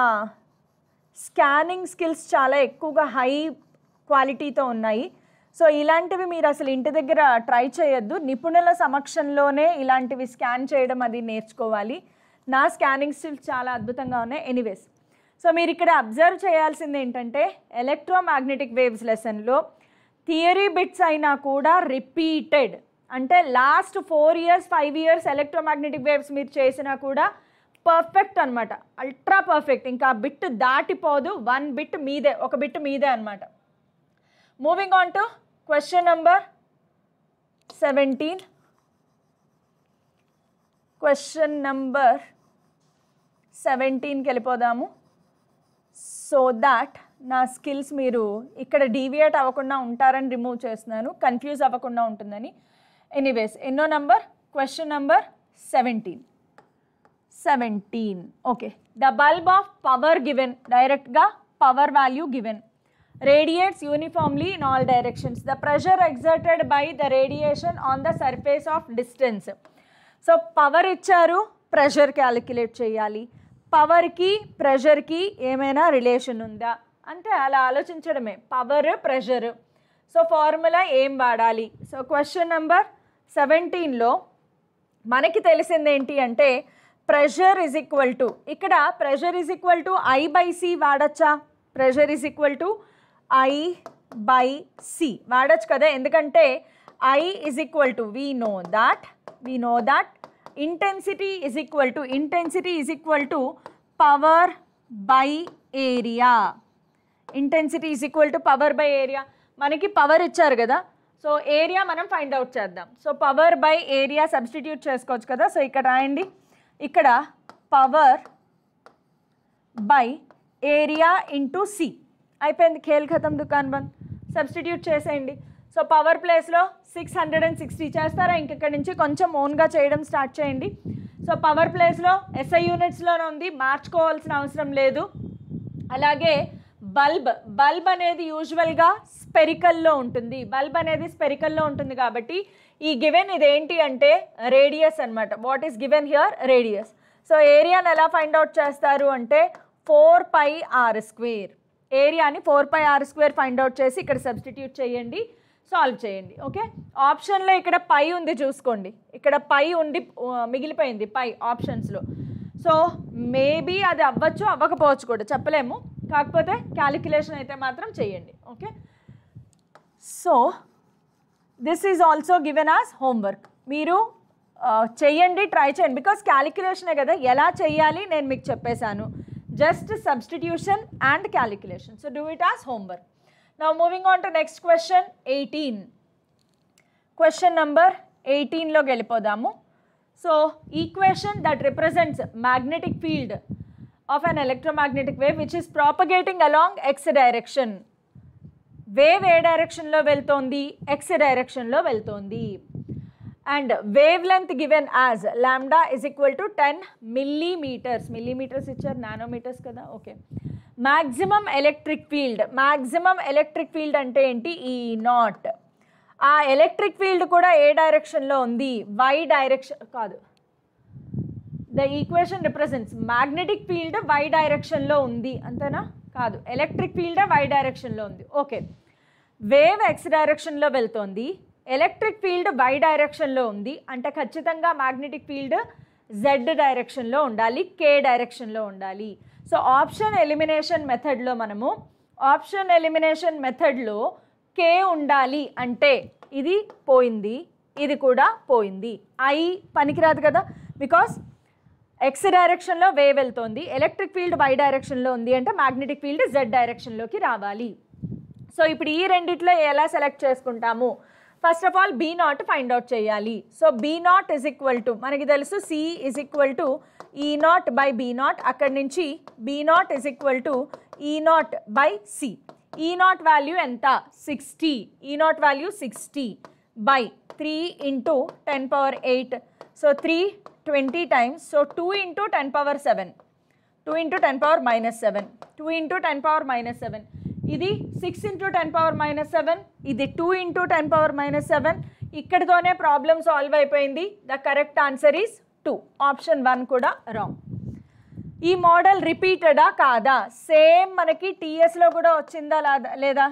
Speaker 1: స్కానింగ్ స్కిల్స్ చాలా ఎక్కువగా హై క్వాలిటీతో ఉన్నాయి సో ఇలాంటివి మీరు అసలు ఇంటి దగ్గర ట్రై చేయొద్దు నిపుణుల సమక్షంలోనే ఇలాంటివి స్కాన్ చేయడం అది నేర్చుకోవాలి నా స్కానింగ్ స్కిల్స్ చాలా అద్భుతంగా ఉన్నాయి ఎనీవేస్ సో మీరు ఇక్కడ అబ్జర్వ్ చేయాల్సింది ఏంటంటే ఎలక్ట్రోమాగ్నెటిక్ వేవ్స్ లెసన్లో థియరీ బిట్స్ అయినా కూడా రిపీటెడ్ అంటే last four years five years electromagnetic waves మీరు చేసినా కూడా పర్ఫెక్ట్ అనమాట అల్ట్రా పర్ఫెక్ట్ ఇంకా బిట్ దాటిపోదు వన్ బిట్ మీదే ఒక బిట్ మీదే అనమాట moving on to question number seventeen question number సెవెంటీన్కి వెళ్ళిపోదాము సో దాట్ నా స్కిల్స్ మీరు ఇక్కడ డీవియేట్ అవ్వకుండా ఉంటారని రిమూవ్ చేస్తున్నాను కన్ఫ్యూజ్ అవ్వకుండా ఉంటుందని ఎనీవేస్ ఎన్నో number question number seventeen seventeen okay the bulb of power given డైరెక్ట్గా power value given radiates uniformly in all directions the pressure exerted by the radiation on the surface of distance so power ఇచ్చారు pressure calculate చేయాలి పవర్కి ప్రెషర్కి ఏమైనా relation ఉందా అంటే అలా ఆలోచించడమే పవర్ ప్రెషర్ సో ఫార్ములా ఏం వాడాలి సో క్వశ్చన్ నెంబర్ సెవెంటీన్లో మనకి తెలిసింది ఏంటి అంటే ప్రెషర్ ఈజ్ ఈక్వల్ టు ఇక్కడ pressure is equal to I by C వాడచ్చా pressure is equal to I by C వాడచ్చు కదా ఎందుకంటే I is equal to we know that we know that intensity is equal to intensity is equal to power by area intensity is equal to power by area మనకి power ఇచ్చారు కదా so area మనం find out చేద్దాం so power by area substitute చేసుకోవచ్చు కదా so ఇక్కడ రాయండి ఇక్కడ power by area into C అయిపోయింది ఖేల్ ఖతం దుకాన్ బంద్ సబ్స్టిట్యూట్ చేసేయండి సో పవర్ ప్లేస్లో సిక్స్ హండ్రెడ్ అండ్ సిక్స్టీ చేస్తారా ఇంకెక్కడి నుంచి కొంచెం ఓన్గా చేయడం స్టార్ట్ చేయండి సో పవర్ ప్లేస్లో ఎస్ఐ యూనిట్స్లోనే ఉంది మార్చుకోవాల్సిన అవసరం లేదు అలాగే బల్బ్ బల్బ్ అనేది యూజువల్గా స్పెరికల్లో ఉంటుంది బల్బ్ అనేది స్పెరికల్లో ఉంటుంది కాబట్టి ఈ గివెన్ ఇదేంటి అంటే రేడియస్ అనమాట what is given here radius so ఏరియాని ఎలా ఫైండ్ అవుట్ చేస్తారు అంటే ఫోర్ పై ఆర్ స్క్వేర్ ఏరియాని four pi are square find out చేసి ఇక్కడ సబ్స్టిట్యూట్ చేయండి సాల్వ్ చేయండి ఓకే ఆప్షన్లో ఇక్కడ పై ఉంది చూసుకోండి ఇక్కడ పై ఉండి మిగిలిపోయింది పై ఆప్షన్స్లో సో మేబీ అది అవ్వచ్చు అవ్వకపోవచ్చు కూడా చెప్పలేము కాకపోతే క్యాలిక్యులేషన్ అయితే మాత్రం చేయండి okay so this is also given as homework మీరు చేయండి ట్రై చేయండి బికాస్ క్యాలిక్యులేషనే కదా ఎలా చేయాలి నేను మీకు చెప్పేశాను just substitution and calculation so do it as homework నా moving on to next question eighteen question number ఎయిటీన్లో లో వెళ్ళిపోదాము so equation that represents magnetic field of an electromagnetic wave which is propagating along X direction wave ఏ డైరెక్షన్లో వెళ్తోంది X డైరెక్షన్లో వెళ్తోంది and wave length given as lambda is equal to ten millimetres millimetres ఇచ్చారు nanometres కదా okay maximum electric field maximum electric field అంటే ఏంటి E not ఆ ఎలక్ట్రిక్ ఫీల్డ్ కూడా ఏ డైరెక్షన్లో ఉంది వై డైరెక్షన్ కాదు the equation represents magnetic field Y డైరెక్షన్లో ఉంది అంతేనా కాదు ఎలక్ట్రిక్ ఫీల్డ్ వై డైరెక్షన్లో ఉంది ఓకే వేవ్ ఎక్స్ డైరెక్షన్లో వెళ్తోంది ఎలక్ట్రిక్ ఫీల్డ్ వై డైరెక్షన్లో ఉంది అంటే ఖచ్చితంగా మ్యాగ్నెటిక్ ఫీల్డ్ జెడ్ డైరెక్షన్లో ఉండాలి కే డైరెక్షన్లో ఉండాలి సో ఆప్షన్ ఎలిమినేషన్ మెథడ్లో మనము ఆప్షన్ ఎలిమినేషన్ మెథడ్లో కే ఉండాలి అంటే ఇది పోయింది ఇది కూడా పోయింది ఐ పనికిరాదు కదా బికాస్ ఎక్స్ డైరెక్షన్లో వే వెళ్తోంది ఎలక్ట్రిక్ ఫీల్డ్ వై డైరెక్షన్లో ఉంది అంటే మ్యాగ్నెటిక్ ఫీల్డ్ జెడ్ డైరెక్షన్లోకి రావాలి సో ఇప్పుడు ఈ రెండిట్లో ఎలా సెలెక్ట్ చేసుకుంటాము first of all B naught find out చేయాలి so B naught is equal to మనకి తెలుసు C is equal to E not by B naught అక్కడి నుంచి B naught is equal to E not by C E not value ఎంత sixty E not value sixty by three into ten power eight so three twenty times so two into ten power seven two into ten power minus seven two into ten power minus seven ఇది six into ten power minus seven ఇది two into ten power minus seven ఇక్కడితోనే problem solve అయిపోయింది the correct answer is two option one కూడా wrong ఈ model రిపీటెడా కాదా same మనకి టీఎస్లో కూడా వచ్చిందా లాదా లేదా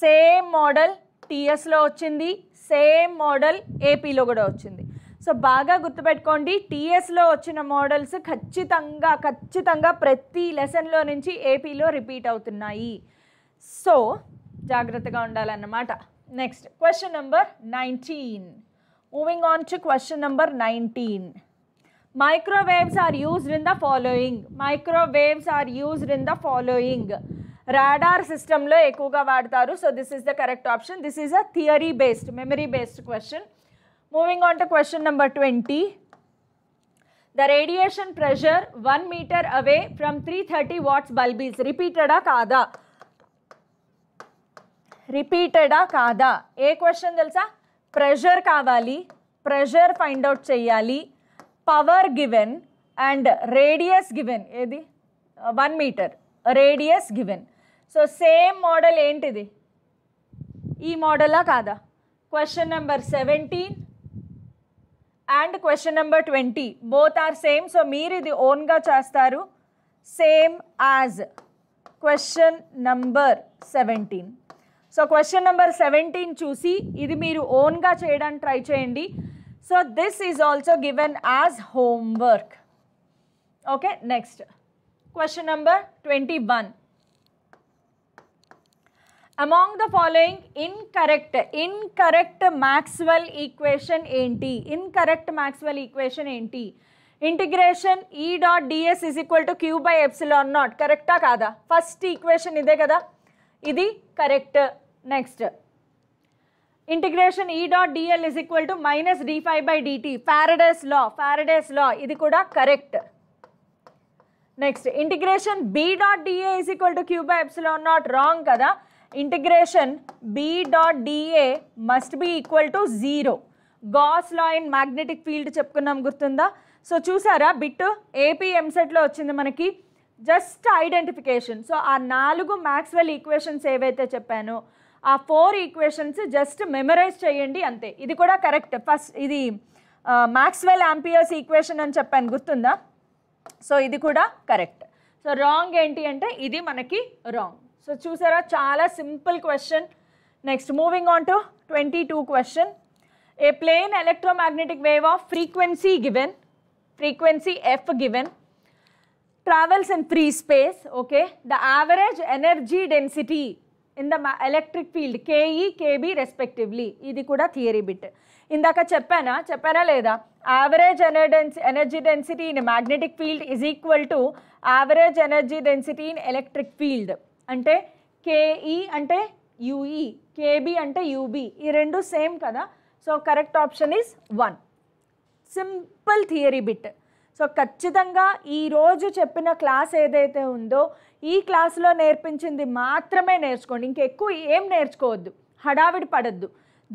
Speaker 1: సేమ్ మోడల్ టీఎస్లో వచ్చింది సేమ్ మోడల్ ఏపీలో కూడా వచ్చింది సో బాగా గుర్తుపెట్టుకోండి టీఎస్లో వచ్చిన మోడల్స్ ఖచ్చితంగా ఖచ్చితంగా ప్రతి లెసన్లో నుంచి ఏపీలో రిపీట్ అవుతున్నాయి సో జాగ్రత్తగా ఉండాలన్నమాట next question number nineteen Moving on to question number 19. Microwaves are used in the following. Microwaves are used in the following. Radar system lo ekuga vaadtharu. So, this is the correct option. This is a theory based, memory based question. Moving on to question number 20. The radiation pressure 1 meter away from 330 watts bulb is repeated a kaada. Repeated a kaada. A question delsa? Pressure కావాలి pressure find out చేయాలి power given and radius given ఏది one metre radius given so same model ఏంటిది ఈ మోడలా కాదా question number seventeen and question number twenty both are same so మీరు ఇది ఓన్గా చేస్తారు same as question number seventeen So question number 17 choosi. Idi meiru own ga chedan try chayandi. So this is also given as homework. Okay, next. Question number 21. Among the following incorrect, incorrect Maxwell equation anti. Incorrect Maxwell equation anti. Integration E dot ds is equal to Q by epsilon not. Correct ka kada? First equation ide kada? Idi correct. Next integration E dot DL is equal to minus D five by DT Faraday's law Faraday's law ఇది కూడా correct next integration B dot DA is equal to queue by epsilon naught wrong కదా integration B dot DA must be equal to zero Gauss law in magnetic field చెప్పుకున్నాం గుర్తుందా so చూసారా bit AP ఎంసెట్లో వచ్చింది మనకి just identification so ఆ నాలుగు Maxwell equations ఏవైతే చెప్పానో ఆ ఫోర్ ఈక్వేషన్స్ జస్ట్ మెమరైజ్ చేయండి అంతే ఇది కూడా కరెక్ట్ ఫస్ట్ ఇది మ్యాక్స్వెల్ ఆంపియర్స్ ఈక్వేషన్ అని చెప్పాను గుర్తుందా సో ఇది కూడా కరెక్ట్ సో రాంగ్ ఏంటి అంటే ఇది మనకి రాంగ్ సో చూసారా చాలా simple question next moving on to twenty two question a plane electromagnetic wave of frequency given frequency F given travels in free space okay the average energy density in the electric field KE KB respectively ఇది కూడా theory bit ఇందాక చెప్పానా చెప్పానా లేదా average ఎనర్డెన్స్ energy density in magnetic field is equal to average energy density in electric field అంటే KE e అంటే UE KB e, అంటే యూబీ ఈ రెండు సేమ్ కదా so correct option is one simple theory bit so ఖచ్చితంగా ఈరోజు చెప్పిన క్లాస్ ఏదైతే ఉందో ఈ క్లాసులో నేర్పించింది మాత్రమే నేర్చుకోండి ఇంకెక్కువ ఏం నేర్చుకోవద్దు హడావిడి పడద్దు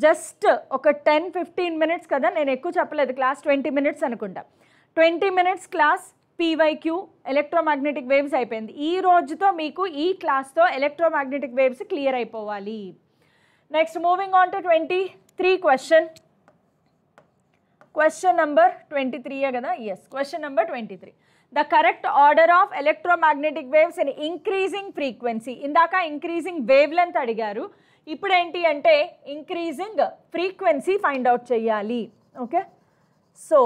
Speaker 1: జస్ట్ ఒక టెన్ ఫిఫ్టీన్ మినిట్స్ కదా నేను ఎక్కువ చెప్పలేదు క్లాస్ ట్వంటీ మినిట్స్ అనుకుంటా twenty minutes class PYQ electromagnetic waves అయిపోయింది ఈ రోజుతో మీకు ఈ క్లాస్తో ఎలక్ట్రోమాగ్నెటిక్ వేవ్స్ క్లియర్ అయిపోవాలి next moving on to twenty three question question number twenty త్రీయే కదా yes question number twenty three the correct order of electromagnetic waves in increasing frequency ఇందాక ఇంక్రీజింగ్ వేవ్ లెంత్ అడిగారు ఇప్పుడు ఏంటి అంటే ఇంక్రీజింగ్ ఫ్రీక్వెన్సీ ఫైండ్ అవుట్ చేయాలి okay so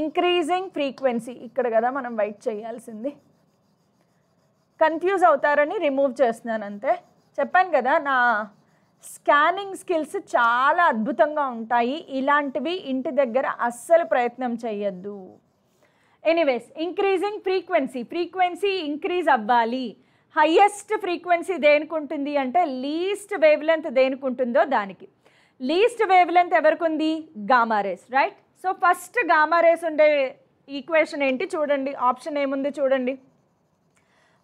Speaker 1: increasing frequency ఇక్కడ కదా మనం వెయిట్ చేయాల్సింది కన్ఫ్యూజ్ అవుతారని రిమూవ్ చేస్తున్నాను అంతే చెప్పాను కదా నా స్కానింగ్ స్కిల్స్ చాలా అద్భుతంగా ఉంటాయి ఇలాంటివి ఇంటి దగ్గర అస్సలు ప్రయత్నం చేయొద్దు anyways increasing frequency frequency increase అవ్వాలి హయ్యెస్ట్ ఫ్రీక్వెన్సీ దేనికి ఉంటుంది అంటే లీస్ట్ వేవ్ లెంత్ దేనికి ఉంటుందో దానికి లీస్ట్ వేవ్ లెంత్ ఎవరికి ఉంది gamma rays right so first gamma rays ఉండే ఈక్వేషన్ ఏంటి చూడండి ఆప్షన్ ఏముంది చూడండి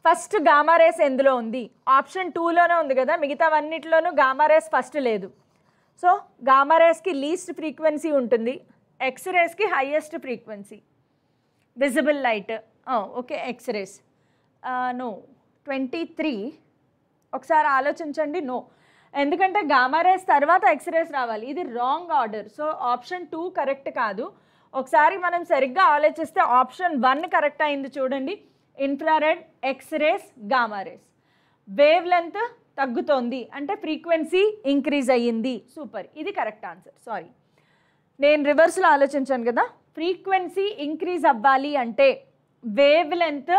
Speaker 1: ఫస్ట్ గామారేస్ ఎందులో ఉంది ఆప్షన్ టూలోనే ఉంది కదా మిగతావన్నిటిలోనూ గామారేస్ ఫస్ట్ లేదు సో గామారేస్కి లీస్ట్ ఫ్రీక్వెన్సీ ఉంటుంది ఎక్స్రేస్కి highest frequency visible light okay okay x-rays uh, no ఒకసారి ఆలోచించండి నో ఎందుకంటే గామారేస్ రేస్ తర్వాత ఎక్స్రేస్ రావాలి ఇది wrong order so option two correct కాదు ఒకసారి మనం సరిగ్గా ఆలోచిస్తే ఆప్షన్ వన్ కరెక్ట్ అయింది చూడండి infrared x-rays gamma rays wave length తగ్గుతోంది అంటే ఫ్రీక్వెన్సీ ఇంక్రీజ్ అయ్యింది సూపర్ ఇది కరెక్ట్ ఆన్సర్ సారీ నేను రివర్స్లో ఆలోచించాను కదా ఫ్రీక్వెన్సీ ఇంక్రీజ్ అవ్వాలి అంటే వేవ్ లెంత్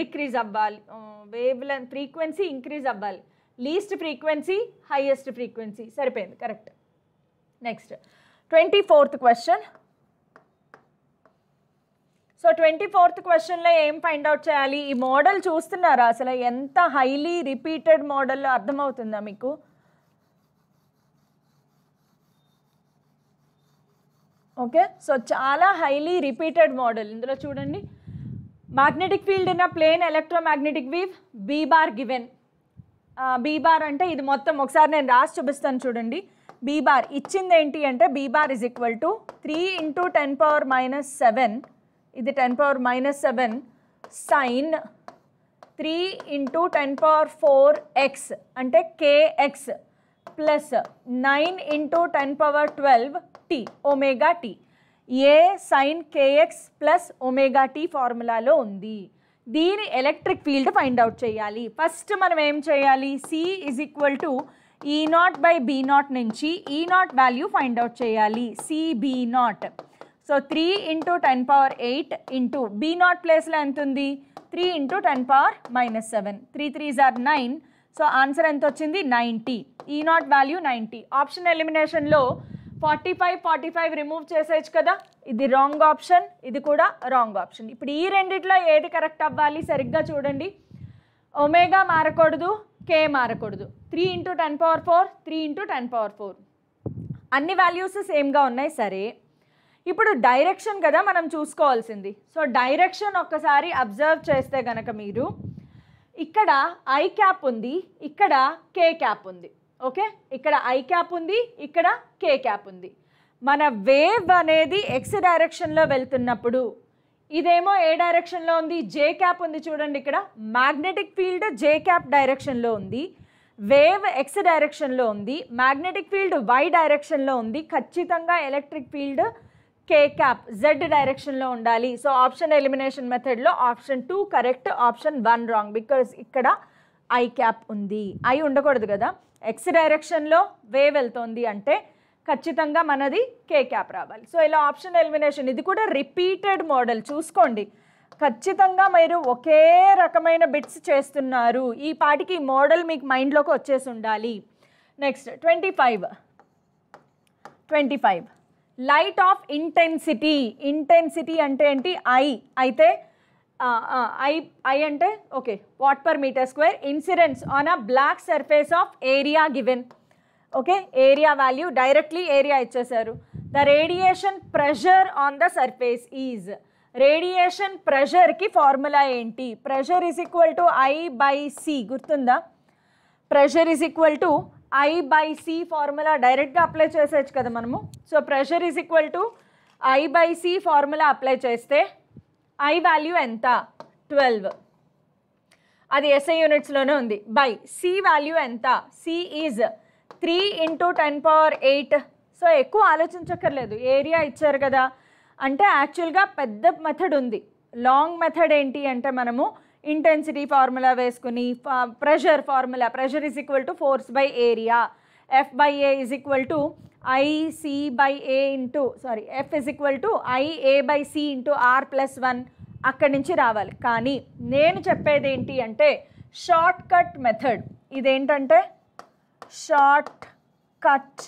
Speaker 1: డిక్రీజ్ అవ్వాలి వేవ్ లెంత్ ఫ్రీక్వెన్సీ ఇంక్రీజ్ అవ్వాలి లీస్ట్ ఫ్రీక్వెన్సీ హైయెస్ట్ ఫ్రీక్వెన్సీ సరిపోయింది correct next twenty fourth question so twenty fourth క్వశ్చన్లో ఏం ఫైండ్ అవుట్ చేయాలి ఈ మోడల్ చూస్తున్నారా అసలు ఎంత హైలీ రిపీటెడ్ మోడల్ అర్థమవుతుందా మీకు ఓకే సో చాలా హైలీ రిపీటెడ్ మోడల్ ఇందులో చూడండి magnetic field in a plane electromagnetic wave B bar given B bar అంటే ఇది మొత్తం ఒకసారి నేను రాసి చూపిస్తాను చూడండి బీబార్ ఇచ్చింది ఏంటి అంటే B bar is equal to three into ten power minus seven ఇది ten power minus seven sine three into ten power four X అంటే K X plus nine into ten power twelve T omega T A sine K X plus omega T ఫార్ములాలో ఉంది దీని electric field find out చేయాలి first మనం ఏం చేయాలి C is equal to E not by B not నుంచి E not value find out చేయాలి C B not so three into ten power eight into B not ప్లేస్లో ఎంత ఉంది three into ten power minus seven three threes are nine so answer ఎంత వచ్చింది ninety E not value ninety option ఎలిమినేషన్లో forty five forty five remove చేసేయచ్చు కదా ఇది wrong option ఇది కూడా రాంగ్ ఆప్షన్ ఇప్పుడు ఈ రెండిట్లో ఏది కరెక్ట్ అవ్వాలి సరిగ్గా చూడండి ఒమేగా మారకూడదు కే మారకూడదు three into ten power four three into ten power four అన్ని వాల్యూస్ సేమ్గా ఉన్నాయి సరే ఇప్పుడు డైరెక్షన్ కదా మనం చూసుకోవాల్సింది సో డైరెక్షన్ ఒక్కసారి అబ్జర్వ్ చేస్తే గనక మీరు ఇక్కడ ఐ క్యాప్ ఉంది ఇక్కడ కే క్యాప్ ఉంది ఓకే ఇక్కడ ఐ క్యాప్ ఉంది ఇక్కడ కే క్యాప్ ఉంది మన వేవ్ అనేది ఎక్స్ డైరెక్షన్లో వెళ్తున్నప్పుడు ఇదేమో ఏ డైరెక్షన్లో ఉంది జే క్యాప్ ఉంది చూడండి ఇక్కడ మ్యాగ్నెటిక్ ఫీల్డ్ జే క్యాప్ డైరెక్షన్లో ఉంది వేవ్ ఎక్స్ డైరెక్షన్లో ఉంది మ్యాగ్నెటిక్ ఫీల్డ్ వై డైరెక్షన్లో ఉంది ఖచ్చితంగా electric field K cap Z డైరెక్షన్లో ఉండాలి సో ఆప్షన్ ఎలిమినేషన్ మెథడ్లో option two correct option one wrong because ఇక్కడ ఐ క్యాప్ ఉంది ఐ ఉండకూడదు కదా ఎక్స్ డైరెక్షన్లో వే వెళ్తోంది అంటే ఖచ్చితంగా మనది కే క్యాప్ రావాలి సో ఇలా ఆప్షన్ ఎలిమినేషన్ ఇది కూడా రిపీటెడ్ మోడల్ చూసుకోండి ఖచ్చితంగా మీరు ఒకే రకమైన బిట్స్ చేస్తున్నారు ఈ పాటికి మోడల్ మీకు మైండ్లోకి వచ్చేసి ఉండాలి next twenty five twenty five light of intensity intensity అంటే ఏంటి ఐ అయితే ఐ ఐ అంటే okay watt per metre square incidence on a black surface of area given okay area value directly area ఇచ్చేశారు the radiation pressure on the surface is radiation ప్రెషర్కి formula ఏంటి pressure is equal to I by C గుర్తుందా pressure is equal to I by C formula డైరెక్ట్గా apply చేసేయచ్చు కదా మనము so pressure is equal to I by C formula apply చేస్తే I value ఎంత twelve అది ఎస్ఐ యూనిట్స్లోనే ఉంది బై సి వాల్యూ ఎంత C is three into ten power eight so ఎక్కువ ఆలోచించక్కర్లేదు ఏరియా ఇచ్చారు కదా అంటే యాక్చువల్గా పెద్ద మెథడ్ ఉంది లాంగ్ మెథడ్ ఏంటి అంటే మనము ఇంటెన్సిటీ ఫార్ములా వేసుకుని pressure formula pressure is equal to force by area F by A is equal to I C by A into sorry F is equal to IA by C into R plus one అక్కడి నుంచి రావాలి కానీ నేను చెప్పేది ఏంటి అంటే short cut method ఇదేంటంటే short cut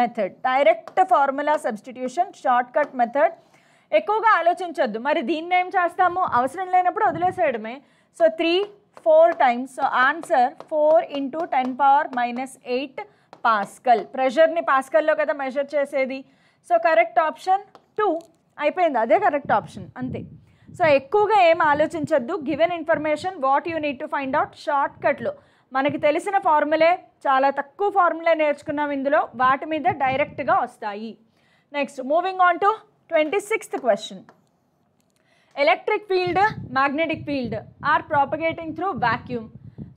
Speaker 1: method direct formula substitution short cut method ఎక్కువగా ఆలోచించొద్దు మరి దీన్ని ఏం చేస్తాము అవసరం లేనప్పుడు వదిలేసేయడమే so three four times so answer four into ten power minus eight pascal ప్రెషర్ని పాస్కల్లో కదా మెజర్ చేసేది సో కరెక్ట్ ఆప్షన్ టూ అయిపోయింది అదే కరెక్ట్ ఆప్షన్ అంతే సో ఎక్కువగా ఏం ఆలోచించద్దు given information what you need to find out short కట్లు మనకి తెలిసిన ఫార్ములే చాలా తక్కువ ఫార్ములే నేర్చుకున్నాం ఇందులో వాటి మీద డైరెక్ట్గా వస్తాయి next moving on to twenty sixth question electric field magnetic field are propagating through vacuum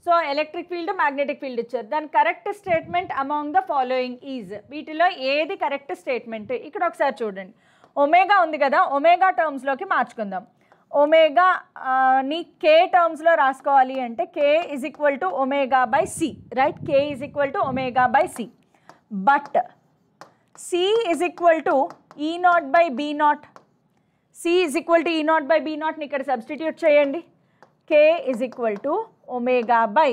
Speaker 1: so electric field magnetic field ఇచ్చారు దాని correct statement among the following is వీటిలో ఏది కరెక్ట్ స్టేట్మెంట్ ఇక్కడ ఒకసారి చూడండి ఒమేగా ఉంది కదా ఒమేగా టర్మ్స్లోకి మార్చుకుందాం ఒమేగా ని కే టర్మ్స్లో రాసుకోవాలి అంటే K is equal to omega by C right K is equal to omega by C but C is equal to E not by B not C is equal to E not by B నాట్ని ఇక్కడ substitute చేయండి K is equal to omega by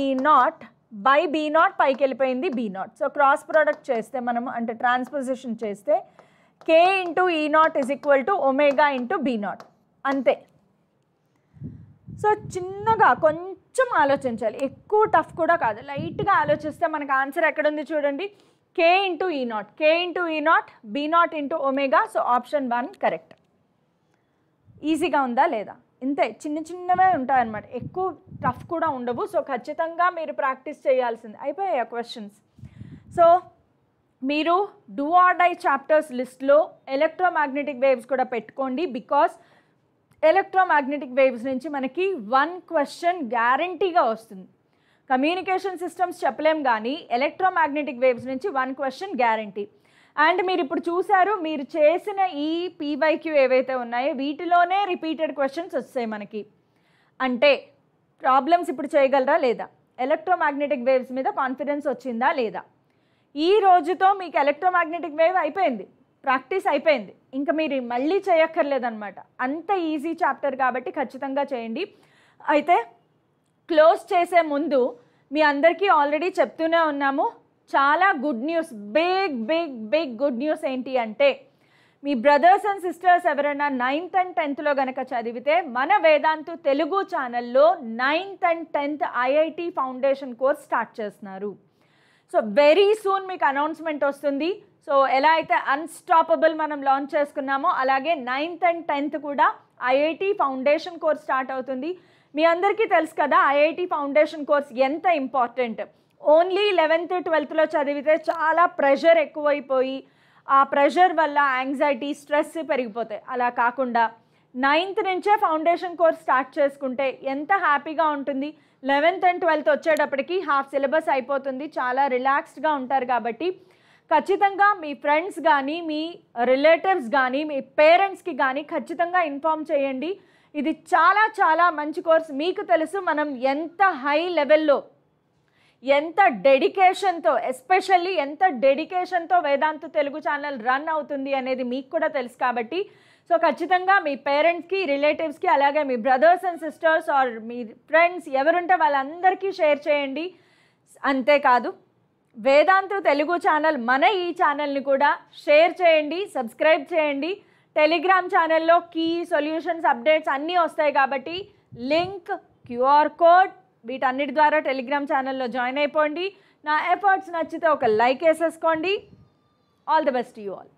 Speaker 1: E not by B not పైకి వెళ్ళిపోయింది B not so cross product చేస్తే మనం అంటే transposition చేస్తే K into E not is equal to omega into B not అంతే సో చిన్నగా కొంచెం ఆలోచించాలి ఎక్కువ టఫ్ కూడా కాదు లైట్గా ఆలోచిస్తే మనకు ఆన్సర్ ఎక్కడుంది చూడండి K into E not K into E not B not into omega so option one correct ఈజీగా ఉందా లేదా ఇంతే చిన్న చిన్నవే ఉంటాయన్నమాట ఎక్కువ టఫ్ కూడా ఉండవు సో ఖచ్చితంగా మీరు ప్రాక్టీస్ చేయాల్సింది అయిపోయాయి క్వశ్చన్స్ సో మీరు డూ ఆర్ డై చాప్టర్స్ లిస్ట్లో ఎలక్ట్రోమాగ్నెటిక్ వేవ్స్ కూడా పెట్టుకోండి బికాస్ ఎలక్ట్రోమాగ్నెటిక్ వేవ్స్ నుంచి మనకి వన్ క్వశ్చన్ గ్యారంటీగా వస్తుంది కమ్యూనికేషన్ సిస్టమ్స్ చెప్పలేం కానీ ఎలక్ట్రోమాగ్నెటిక్ వేవ్స్ నుంచి వన్ క్వశ్చన్ గ్యారంటీ అండ్ మీరు ఇప్పుడు చూసారు మీరు చేసిన ఈ పీవైక్యూ ఏవైతే ఉన్నాయో వీటిలోనే రిపీటెడ్ క్వశ్చన్స్ వస్తాయి మనకి అంటే ప్రాబ్లమ్స్ ఇప్పుడు చేయగలరా లేదా ఎలక్ట్రోమాగ్నెటిక్ వేవ్స్ మీద కాన్ఫిడెన్స్ వచ్చిందా లేదా ఈ రోజుతో మీకు ఎలక్ట్రోమాగ్నెటిక్ వేవ్ అయిపోయింది ప్రాక్టీస్ అయిపోయింది ఇంకా మీరు మళ్ళీ చేయక్కర్లేదనమాట అంత ఈజీ చాప్టర్ కాబట్టి ఖచ్చితంగా చేయండి అయితే క్లోజ్ చేసే ముందు మీ అందరికీ ఆల్రెడీ చెప్తూనే ఉన్నాము చాలా good news big big big good news ఏంటి అంటే మీ బ్రదర్స్ అండ్ సిస్టర్స్ ఎవరైనా నైన్త్ అండ్ టెన్త్లో గనక చదివితే మన వేదాంతు తెలుగు ఛానల్లో ninth and tenth IIT foundation course start చేస్తున్నారు సో వెరీ సూన్ మీకు అనౌన్స్మెంట్ వస్తుంది సో ఎలా అయితే అన్స్టాపబుల్ మనం లాంచ్ చేసుకున్నామో అలాగే నైన్త్ అండ్ టెన్త్ కూడా ఐఐటి ఫౌండేషన్ కోర్స్ స్టార్ట్ అవుతుంది మీ అందరికీ తెలుసు కదా ఐఐటి ఫౌండేషన్ కోర్స్ ఎంత ఇంపార్టెంట్ ఓన్లీ లెవెన్త్ ట్వెల్త్లో చదివితే చాలా ప్రెషర్ ఎక్కువైపోయి ఆ ప్రెషర్ వల్ల యాంగ్జైటీ స్ట్రెస్ పెరిగిపోతాయి అలా కాకుండా నైన్త్ నుంచే ఫౌండేషన్ కోర్స్ స్టార్ట్ చేసుకుంటే ఎంత హ్యాపీగా ఉంటుంది లెవెన్త్ అండ్ ట్వెల్త్ వచ్చేటప్పటికి హాఫ్ సిలబస్ అయిపోతుంది చాలా రిలాక్స్డ్గా ఉంటారు కాబట్టి ఖచ్చితంగా మీ ఫ్రెండ్స్ కానీ మీ రిలేటివ్స్ కానీ మీ పేరెంట్స్కి కానీ ఖచ్చితంగా ఇన్ఫామ్ చేయండి ఇది చాలా చాలా మంచి కోర్స్ మీకు తెలుసు మనం ఎంత హై లెవెల్లో ఎంత డెడికేషన్తో ఎస్పెషల్లీ ఎంత డెడికేషన్తో వేదాంత తెలుగు ఛానల్ రన్ అవుతుంది అనేది మీకు కూడా తెలుసు కాబట్టి సో ఖచ్చితంగా మీ పేరెంట్స్కి రిలేటివ్స్కి అలాగే మీ బ్రదర్స్ అండ్ సిస్టర్స్ ఆర్ మీ ఫ్రెండ్స్ ఎవరుంటే వాళ్ళందరికీ షేర్ చేయండి అంతేకాదు వేదాంత తెలుగు ఛానల్ మన ఈ ఛానల్ని కూడా షేర్ చేయండి సబ్స్క్రైబ్ చేయండి టెలిగ్రామ్ ఛానల్లో కీ సొల్యూషన్స్ అప్డేట్స్ అన్నీ వస్తాయి కాబట్టి లింక్ క్యూఆర్ కోడ్ వీటన్నిటి ద్వారా టెలిగ్రామ్ ఛానల్లో జాయిన్ అయిపోండి నా ఎఫర్ట్స్ నచ్చితే ఒక లైక్ వేసేసుకోండి all the best you all